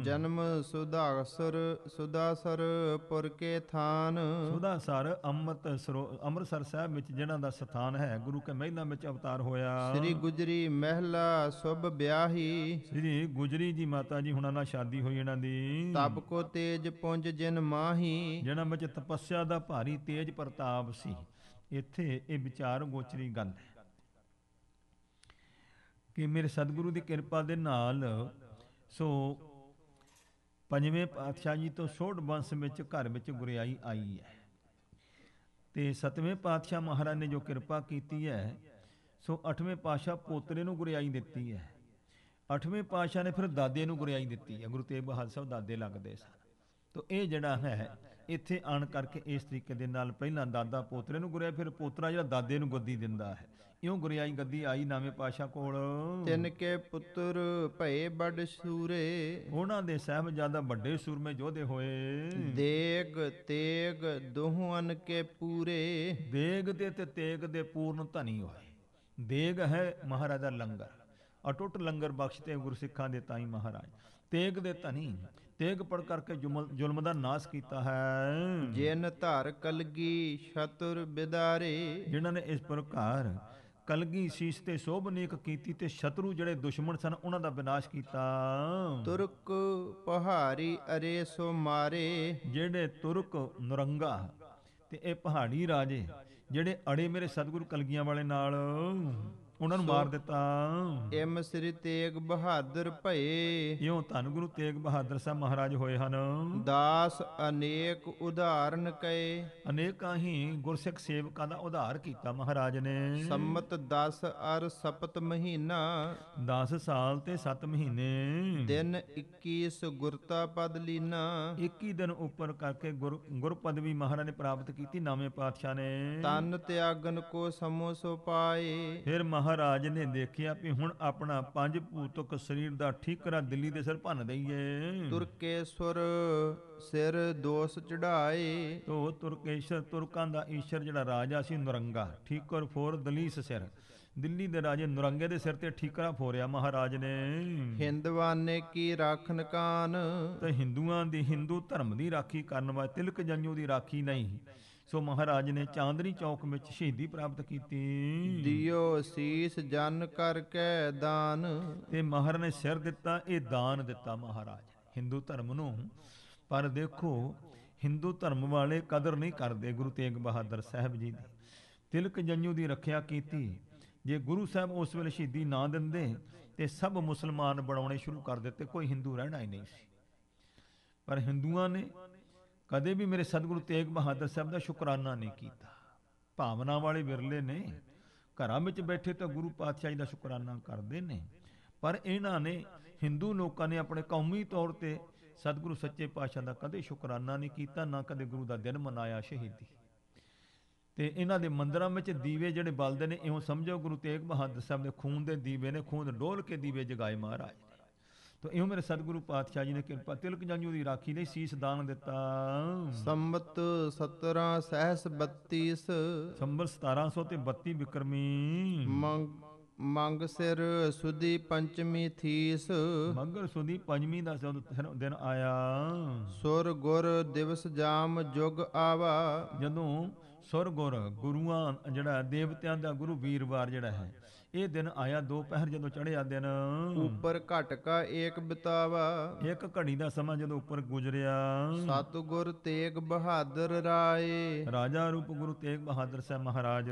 ਜਨਮ ਸੁਧਾਸਰ ਸੁਧਾਸਰ ਪੁਰ ਕੇ ਥਾਨ ਸੁਧਾਸਰ ਅੰਮ੍ਰਿਤ ਅੰਮ੍ਰਿਤਸਰ ਸਾਹਿਬ ਵਿੱਚ ਜਿਨ੍ਹਾਂ ਦਾ ਸਥਾਨ ਹੈ ਗੁਰੂ ਕੇ ਮਹਿਲਾਂ ਵਿੱਚ ਅਵਤਾਰ ਹੋਇਆ ਹੋਇਆ ਸ੍ਰੀ ਗੁਜਰੀ ਮਹਿਲਾ ਸੁਭ ਵਿਆਹੀ ਸ੍ਰੀ ਗੁਜਰੀ ਜੀ ਮਾਤਾ ਜੀ ਹੁਣਾਂ ਨਾਲ ਸ਼ਾਦੀ ਹੋਈ ਇਹਨਾਂ ਦੀ ਤਪ ਕੋ ਤੇਜ ਪੁੰਜ ਜਿਨ ਮਾਹੀ ਜਿਹਨਾਂ ਵਿੱਚ ਤਪੱਸਿਆ ਦਾ ਭਾਰੀ ਤੇਜ ਪ੍ਰਤਾਪ ਸੀ ਇੱਥੇ ਇਹ ਵਿਚਾਰ ਗੋਚਰੀ ਗੱਲ ਹੈ ਕਿ ਮੇਰੇ ਸਤਿਗੁਰੂ ਦੀ ਕਿਰਪਾ ਦੇ ਨਾਲ ਸੋ ਪੰਜਵੇਂ ਪਾਤਸ਼ਾਹ ਜੀ ਤੋਂ ਛੋਟ ਬੰਸ਼ ਵਿੱਚ ਘਰ ਵਿੱਚ ਗੁਰਿਆਈ ਆਈ ਹੈ ਤੇ ਸਤਵੇਂ ਪਾਤਸ਼ਾਹ ਮਹਾਰਾਜ ਨੇ ਜੋ ਕਿਰਪਾ ਕੀਤੀ ਹੈ ਸੋ 8ਵੇਂ ਪਾਸ਼ਾ ਪੋਤਰੇ ਨੂੰ ਗੁਰਿਆਈ ਦਿੱਤੀ ਹੈ 8ਵੇਂ ਪਾਸ਼ਾ ਨੇ ਫਿਰ ਦਾਦੇ ਨੂੰ ਗੁਰਿਆਈ ਦਿੱਤੀ ਹੈ ਗੁਰੂ ਤੇਗ ਬਹਾਦਰ ਸਾਹਿਬ ਦਾਦੇ ਲੱਗਦੇ ਸਨ ਤੋ ਇਹ ਜਿਹੜਾ ਹੈ ਇੱਥੇ ਆਣ ਕਰਕੇ ਇਸ ਤਰੀਕੇ ਦੇ ਨਾਲ ਪਹਿਲਾਂ ਦਾਦਾ ਪੋਤਰੇ ਨੂੰ ਗੁਰਿਆ ਫਿਰ ਪੋਤਰਾ ਜਿਹੜਾ ਦਾਦੇ ਨੂੰ ਗੱਦੀ ਦਿੰਦਾ ਹੈ ਇਉਂ ਗੁਰਿਆਈ ਗੱਦੀ ਆਈ ਨਾਵੇਂ ਪਾਸ਼ਾ ਕੋਲ ਤਿੰਨ ਕੇ ਪੁੱਤਰ ਭਏ ਬੜ ਸੂਰੇ ਉਹਨਾਂ ਦੇ ਜਿਆਦਾ ਵੱਡੇ ਸੂਰਮੇ ਜੋਧੇ ਹੋਏ ਦੇਗ ਤੇਗ ਦੋਹਾਂ ਕੇ ਪੂਰੇ ਦੇਗ ਤੇ ਤੇਗ ਦੇ ਪੂਰਨ ਧਨੀ ਹੋਏ ਦੇਗ ਹੈ ਮਹਾਰਾਜਾ ਲੰਗਰ ਅਟੁੱਟ ਲੰਗਰ ਬਖਸ਼ਤੇ ਗੁਰਸਿੱਖਾਂ ਦੇ ਤਾਈ ਮਹਾਰਾਜ ਤੇਗ ਦੇ ਧਨੀ ਤੇਗ ਪੜ ਕਰਕੇ ਜ਼ੁਲਮ ਦਾ ਨਾਸ ਕੀਤਾ ਹੈ ਜਿਨ ਧਰ ਕਲਗੀ ਸ਼ਤੁਰ ਬਿਦਾਰੇ ਜਿਨ੍ਹਾਂ ਨੇ ਇਸ ਪ੍ਰਕਾਰ ਕਲਗੀ ਸੀਸ ਤੇ ਸੋਭਨੀਕ ਕੀਤੀ ਤੇ ਸ਼ਤਰੂ ਜਿਹੜੇ ਦੁਸ਼ਮਣ ਸਨ ਉਹਨਾਂ ਦਾ ਵਿਨਾਸ਼ ਕੀਤਾ ਤੁਰਕ ਪਹਾੜੀ ਅਰੇ ਸੋ ਮਾਰੇ ਜਿਹੜੇ ਤੁਰਕ ਨਰੰਗਾ ਤੇ ਇਹ ਪਹਾੜੀ ਰਾਜੇ ਜਿਹੜੇ ਅੜੇ ਮੇਰੇ ਸਤਿਗੁਰੂ ਕਲਗੀਆਂ ਵਾਲੇ ਨਾਲ ਉਹਨਾਂ ਨੂੰ ਮਾਰ ਦਿੱਤਾ ਐਮ ਸ੍ਰੀ ਤੇਗ ਬਹਾਦਰ ਭਏ ਇਉਂ ਧੰਨ ਗੁਰੂ ਤੇਗ ਬਹਾਦਰ ਸਾਹਿਬ ਮਹਾਰਾਜ ਹੋਏ ਹਨ ਦਾਸ ਅਨੇਕ ਉਦਾਹਰਨ ਕਏ ਅਨੇਕਾਂ ਹੀ ਗੁਰਸਿੱਖ ਸੇਵਕਾਂ ਦਾ ਉਧਾਰ ਕੀਤਾ ਮਹਾਰਾਜ ਨੇ ਸੰਮਤ 10 ਅਰ ਸਪਤ ਮਹੀਨਾ 10 ਸਾਲ ਤੇ 7 ਮਹੀਨੇ ਦਿਨ 21 ਗੁਰਤਾ ਪਦ ਲੀਨਾ 21 ਦਿਨ ਉੱਪਰ ਕਰਕੇ ਗੁਰ ਗੁਰ ਪਦਵੀ ਮਹਾਰਾਜ ਨੇ ਪ੍ਰਾਪਤ ਕੀਤੀ ਨਵੇਂ ਪਾਤਸ਼ਾਹ ਨੇ ਤਨ ਤਿਆਗਨ ਕੋ ਸਮੋ ਸੋ ਪਾਏ ਫਿਰ ਮਹਾਰਾਜ ਮਹਾਰਾਜ ਨੇ ਦੇਖਿਆ ਕਿ ਹੁਣ ਆਪਣਾ ਪੰਜ ਭੂਤਕ ਸਰੀਰ ਦਾ ਠੀਕਰਾ ਦਿੱਲੀ ਦੇ ਸਿਰ ਭੰਨ ਦਈਏ ਤੁਰਕੇਸ਼ਰ ਸਿਰ ਦੋਸ ਚੜਾਏ ਤੋ ਤੁਰਕੇਸ਼ਰ ਤੁਰਕਾਂ ਦਾ ਈਸ਼ਰ ਜਿਹੜਾ ਰਾਜਾ ਸੀ ਨੁਰੰਗਾ ਠੀਕਰ ਫੋਰ ਦਲੀਸ ਸਿਰ ਦਿੱਲੀ ਦੇ ਰਾਜੇ ਨੁਰੰਗੇ ਦੇ ਸਿਰ ਤੇ ਠੀਕਰਾ ਫੋਰਿਆ ਮਹਾਰਾਜ ਨੇ ਹਿੰਦਵਾਨੇ ਕੀ ਰਾਖਨ ਕਾਨ ਤੇ ਹਿੰਦੂਆਂ ਦੀ ਹਿੰਦੂ ਧਰਮ ਦੀ ਰਾਖੀ ਕਰਨ ਵਾਸਤੇ ਤਿਲਕ ਜੰਜੂ ਦੀ ਰਾਖੀ ਨਹੀਂ ਸੋ ਮਹਾਰਾਜ ਨੇ ਚਾਂਦਨੀ ਚੌਕ ਵਿੱਚ ਸ਼ਹੀਦੀ ਪ੍ਰਾਪਤ ਕੀਤੀ ਦਿਓ ਅਸੀਸ ਜਨ ਕਰਕੇ ਦਾਨ ਤੇ ਮਹਰ ਨੇ ਸਿਰ ਦਿੱਤਾ ਇਹ ਦਾਨ ਦਿੱਤਾ ਮਹਾਰਾਜ ਹਿੰਦੂ ਧਰਮ ਨੂੰ ਪਰ ਦੇਖੋ ਹਿੰਦੂ ਧਰਮ ਵਾਲੇ ਕਦਰ ਨਹੀਂ ਕਰਦੇ ਗੁਰੂ ਤੇਗ ਬਹਾਦਰ ਸਾਹਿਬ ਜੀ ਦੀ ਤਿਲਕ ਜੰਨੂ ਦੀ ਰੱਖਿਆ ਕੀਤੀ ਜੇ ਗੁਰੂ ਸਾਹਿਬ ਉਸ ਵੇਲੇ ਸ਼ਹੀਦੀ ਨਾ ਦਿੰਦੇ ਤੇ ਸਭ ਮੁਸਲਮਾਨ ਬਣਾਉਣੇ ਸ਼ੁਰੂ ਕਰ ਦਿੱਤੇ ਕੋਈ ਹਿੰਦੂ ਰਹਿਣਾ ਹੀ ਨਹੀਂ ਸੀ ਪਰ ਹਿੰਦੂਆਂ ਨੇ ਕਦੇ ਵੀ ਮੇਰੇ ਸਤਿਗੁਰੂ ਤੇਗ ਬਹਾਦਰ ਸਾਹਿਬ ਦਾ ਸ਼ੁਕਰਾਨਾ ਨਹੀਂ ਕੀਤਾ ਭਾਵਨਾ ਵਾਲੇ ਵਿਰਲੇ ਨੇ ਘਰਾਂ ਵਿੱਚ ਬੈਠੇ ਤਾਂ ਗੁਰੂ ਪਾਤਸ਼ਾਹ ਜੀ ਦਾ ਸ਼ੁਕਰਾਨਾ ਕਰਦੇ ਨੇ ਪਰ ਇਹਨਾਂ ਨੇ Hindu ਲੋਕਾਂ ਨੇ ਆਪਣੇ ਕੌਮੀ ਤੌਰ ਤੇ ਸਤਿਗੁਰੂ ਸੱਚੇ ਪਾਤਸ਼ਾਹ ਦਾ ਕਦੇ ਸ਼ੁਕਰਾਨਾ ਨਹੀਂ ਕੀਤਾ ਨਾ ਕਦੇ ਗੁਰੂ ਦਾ ਦਿਨ ਮਨਾਇਆ ਸ਼ਹੀਦੀ ਤੇ ਇਹਨਾਂ ਦੇ ਮੰਦਰਾਂ ਵਿੱਚ ਦੀਵੇ ਜਿਹੜੇ ਬਲਦੇ ਨੇ ਇਉਂ ਸਮਝੋ ਗੁਰੂ ਤੇਗ ਬਹਾਦਰ ਸਾਹਿਬ ਦੇ ਖੂਨ ਦੇ ਦੀਵੇ ਨੇ ਖੂਨ ਡੋਲ ਕੇ ਦੀਵੇ ਜਗਾਏ ਮਹਾਰਾਜ ਤੋ ਇਉ ਮੇਰੇ ਸਤਿਗੁਰੂ ਪਾਤਸ਼ਾਹ ਜੀ ਨੇ ਕਿਰਪਾ ਤਿਲਕ ਜਾਨੂ ਦੀ ਰਾਖੀ ਲਈ ਸੀਸ ਦਾਨ ਦਿੱਤਾ ਸੰਮਤ 17 ਸਹਿਸ 32 ਸੰਮਤ 1700 ਤੇ 32 ਬਿਕਰਮੀ ਮੰਗ ਸਿਰ ਸੁਦੀ ਪੰਚਮੀ ਥੀਸ ਮੰਗਲ ਸੁਦੀ ਪੰਜਮੀ ਦਾ ਦਿਨ ਆਇਆ ਸੁਰ ਗੁਰ ਦਿਵਸ ਜਾਮ ਜੁਗ ਆਵਾ ਜਦੋਂ ਸੁਰ ਗੁਰ ਗੁਰੂਆਂ ਜਿਹੜਾ ਦੇਵਤਿਆਂ ਦਾ ਗੁਰੂ ਵੀਰਵਾਰ ਜਿਹੜਾ ਹੈ ਇਹ ਦਿਨ ਆਇਆ ਦੋ ਪਹਿਰ ਜਦੋਂ ਚੜਿਆ ਦਿਨ ਘਟ ਘਟਕਾ ਏਕ ਬਿਤਾਵਾ ਇੱਕ ਘੜੀ ਦਾ ਸਮਾਂ ਜਦੋਂ ਉੱਪਰ ਗੁਜ਼ਰਿਆ ਸਤਗੁਰ ਤੇਗ ਬਹਾਦਰ ਰਾਏ ਰਾਜਾ ਰੂਪ ਗੁਰੂ ਤੇਗ ਬਹਾਦਰ ਸਾਹਿਬ ਮਹਾਰਾਜ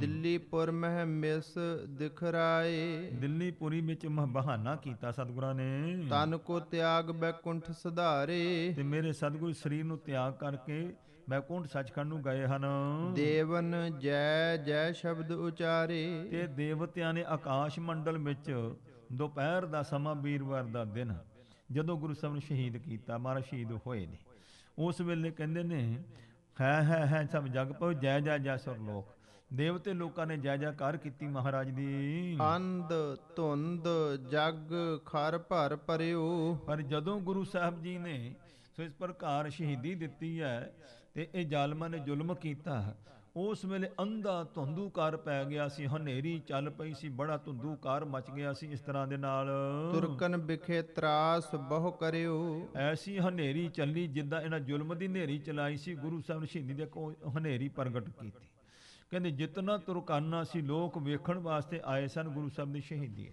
ਦਿੱਲੀਪੁਰ ਮਹਿ ਮਿਸ ਦਿਖਰਾਏ ਦਿੱਲੀਪੁਰੀ ਵਿੱਚ ਮਹ ਬਹਾਨਾ ਕੀਤਾ ਸਤਗੁਰਾਂ ਨੇ ਤਨ ਕੋ ਤਿਆਗ ਬੈਕੁੰਠ ਸੁਧਾਰੇ ਤੇ ਮੇਰੇ ਸਤਗੁਰ ਸਰੀਰ ਨੂੰ ਤਿਆਗ ਕਰਕੇ ਬੈਕੁੰਠ ਸੱਚਖੰਡ ਨੂੰ ਗਏ ਹਨ ਦੇਵਨ ਜੈ ਜੈ ਸ਼ਬਦ ਉਚਾਰੇ ਤੇ ਦੇਵਤਿਆਂ ਨੇ ਆਕਾਸ਼ ਮੰਡਲ ਵਿੱਚ ਦੁਪਹਿਰ ਦਾ ਸਮਾਂ ਵੀਰਵਾਰ ਦਾ ਦਿਨ ਜਦੋਂ ਗੁਰੂ ਸਾਹਿਬ ਨੂੰ ਸ਼ਹੀਦ ਕੀਤਾ ਮਹਾਰਾਜ ਸ਼ਹੀਦ ਹੋਏ ਨੇ ਉਸ ਵੇਲੇ ਕਹਿੰਦੇ ਨੇ ਹੈ ਹੈ ਹੈ ਸਭ ਜਗ ਪਉ ਜੈ ਜੈ ਜੈ ਸੁਰ ਲੋਕ ਦੇਵਤੇ ਲੋਕਾਂ ਨੇ ਜੈ ਜੈਕਾਰ ਕੀਤੀ ਮਹਾਰਾਜ ਦੀ ਅੰਧ ਧੁੰਦ ਜਗ ਖਰ ਭਰ ਪਰਿਓ ਪਰ ਜਦੋਂ ਗੁਰੂ ਸਾਹਿਬ ਜੀ ਨੇ ਸੋ ਇਸ ਪ੍ਰਕਾਰ ਸ਼ਹੀਦੀ ਦਿੱਤੀ ਹੈ ਤੇ ਇਹ ਜ਼ਾਲਮਾਂ ਨੇ ਜ਼ੁਲਮ ਕੀਤਾ ਉਸ ਵੇਲੇ ਅੰਧਾ ਧੁੰਦੂਕਾਰ ਪੈ ਗਿਆ ਸੀ ਹਨੇਰੀ ਚੱਲ ਪਈ ਸੀ ਬੜਾ ਧੁੰਦੂਕਾਰ ਮਚ ਗਿਆ ਸੀ ਇਸ ਤਰ੍ਹਾਂ ਦੇ ਨਾਲ ਤੁਰਕਨ ਵਿਖੇ ਤਰਾਸ ਬਹੁ ਕਰਿਓ ਐਸੀ ਹਨੇਰੀ ਚੱਲੀ ਜਿੱਦਾਂ ਇਹਨਾਂ ਜ਼ੁਲਮ ਦੀ ਹਨੇਰੀ ਚਲਾਈ ਸੀ ਗੁਰੂ ਸਾਹਿਬ ਨੇ ਸ਼ਹੀਦੀ ਦੇ ਹਨੇਰੀ ਪ੍ਰਗਟ ਕੀਤੀ ਕਹਿੰਦੇ ਜਿਤਨਾ ਤੁਰਕਾਨਾ ਸੀ ਲੋਕ ਵੇਖਣ ਵਾਸਤੇ ਆਏ ਸਨ ਗੁਰੂ ਸਾਹਿਬ ਦੀ ਸ਼ਹੀਦੀ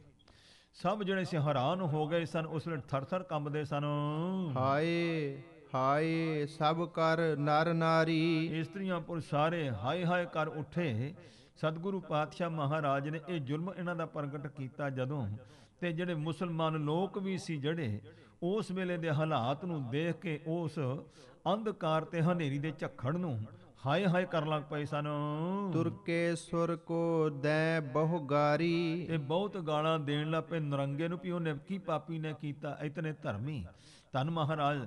ਸਭ ਜਿਹੜੇ ਸੀ ਹੈਰਾਨ ਹੋ ਗਏ ਸਨ ਉਸ ਵੇਲੇ ਥਰਥਰ ਕੰਬਦੇ ਸਨ ਹਾਏ ਹਾਏ ਸਭ ਕਰ ਨਰ ਨਾਰੀ ਇਸਤਰੀਆਂ ਪੁਰ ਸਾਰੇ ਹਾਏ ਹਾਏ ਕਰ ਉੱਠੇ ਸਤਿਗੁਰੂ ਪਾਤਸ਼ਾਹ ਮਹਾਰਾਜ ਨੇ ਇਹ ਜ਼ੁਲਮ ਇਹਨਾਂ ਦਾ ਪ੍ਰਗਟ ਕੀਤਾ ਜਦੋਂ ਤੇ ਜਿਹੜੇ ਮੁਸਲਮਾਨ ਲੋਕ ਵੀ ਸੀ ਜਿਹੜੇ ਉਸ ਵੇਲੇ ਦੇ ਹਾਲਾਤ ਨੂੰ ਦੇਖ ਕੇ ਉਸ ਅੰਧਕਾਰ ਤੇ ਹਨੇਰੀ ਦੇ ਝੱਖੜ ਨੂੰ ਹਾਏ ਹਾਏ ਕਰਨ ਲੱਗ ਪਏ ਸਨ ਤੁਰਕੇ ਸੁਰ ਕੋ ਦੈ ਬਹੁ ਗਾਰੀ ਤੇ ਬਹੁਤ ਗਾਲਾਂ ਦੇਣ ਲੱਗ ਪਏ ਨਰੰਗੇ ਨੂੰ ਵੀ ਉਹਨੇ ਕੀ ਪਾਪੀ ਨੇ ਕੀਤਾ ਇਤਨੇ ਧਰਮੀ ਤਨ ਮਹਾਰਾਜ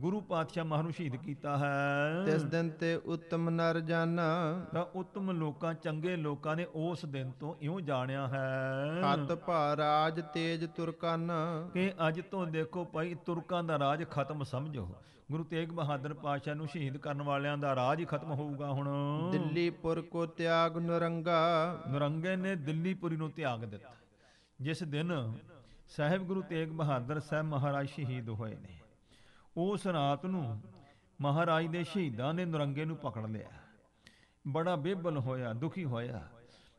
ਗੁਰੂ ਪਾਤਸ਼ਾਹ ਮਹਾਰੂ ਸ਼ਹੀਦ ਕੀਤਾ ਹੈ ਤਿਸ ਦਿਨ ਤੇ ਉੱਤਮ ਨਰ ਜਾਨਾ ਤਾਂ ਉੱਤਮ ਲੋਕਾਂ ਚੰਗੇ ਲੋਕਾਂ ਨੇ ਉਸ ਦਿਨ ਤੋਂ ਇਉਂ ਜਾਣਿਆ ਹੈ ਹੱਤ ਭਾਰਾਜ ਤੇਜ ਤੁਰਕਨ ਕਿ ਅੱਜ ਤੋਂ ਦੇਖੋ ਭਾਈ ਤੁਰਕਾਂ ਦਾ ਰਾਜ ਖਤਮ ਸਮਝੋ ਗੁਰੂ ਤੇਗ ਬਹਾਦਰ ਪਾਤਸ਼ਾਹ ਨੂੰ ਸ਼ਹੀਦ ਕਰਨ ਵਾਲਿਆਂ ਦਾ ਰਾਜ ਹੀ ਖਤਮ ਹੋਊਗਾ ਹੁਣ ਦਿੱਲੀਪੁਰ ਕੋ ਤਿਆਗ ਨਰੰਗਾ ਨਰੰਗੇ ਨੇ ਦਿੱਲੀਪੁਰੀ ਨੂੰ ਤਿਆਗ ਦਿੱਤਾ ਜਿਸ ਦਿਨ ਸਾਹਿਬ ਗੁਰੂ ਤੇਗ ਬਹਾਦਰ ਸਾਹਿਬ ਮਹਾਰਾਜ ਸ਼ਹੀਦ ਹੋਏ ਨੇ ਉਸ ਰਾਤ ਨੂੰ ਮਹਾਰਾਜ ਦੇ ਸ਼ਹੀਦਾਂ ਨੇ ਨਰੰਗੇ ਨੂੰ ਪਕੜ ਲਿਆ ਬੜਾ ਬੇਬਲ ਹੋਇਆ ਦੁਖੀ ਹੋਇਆ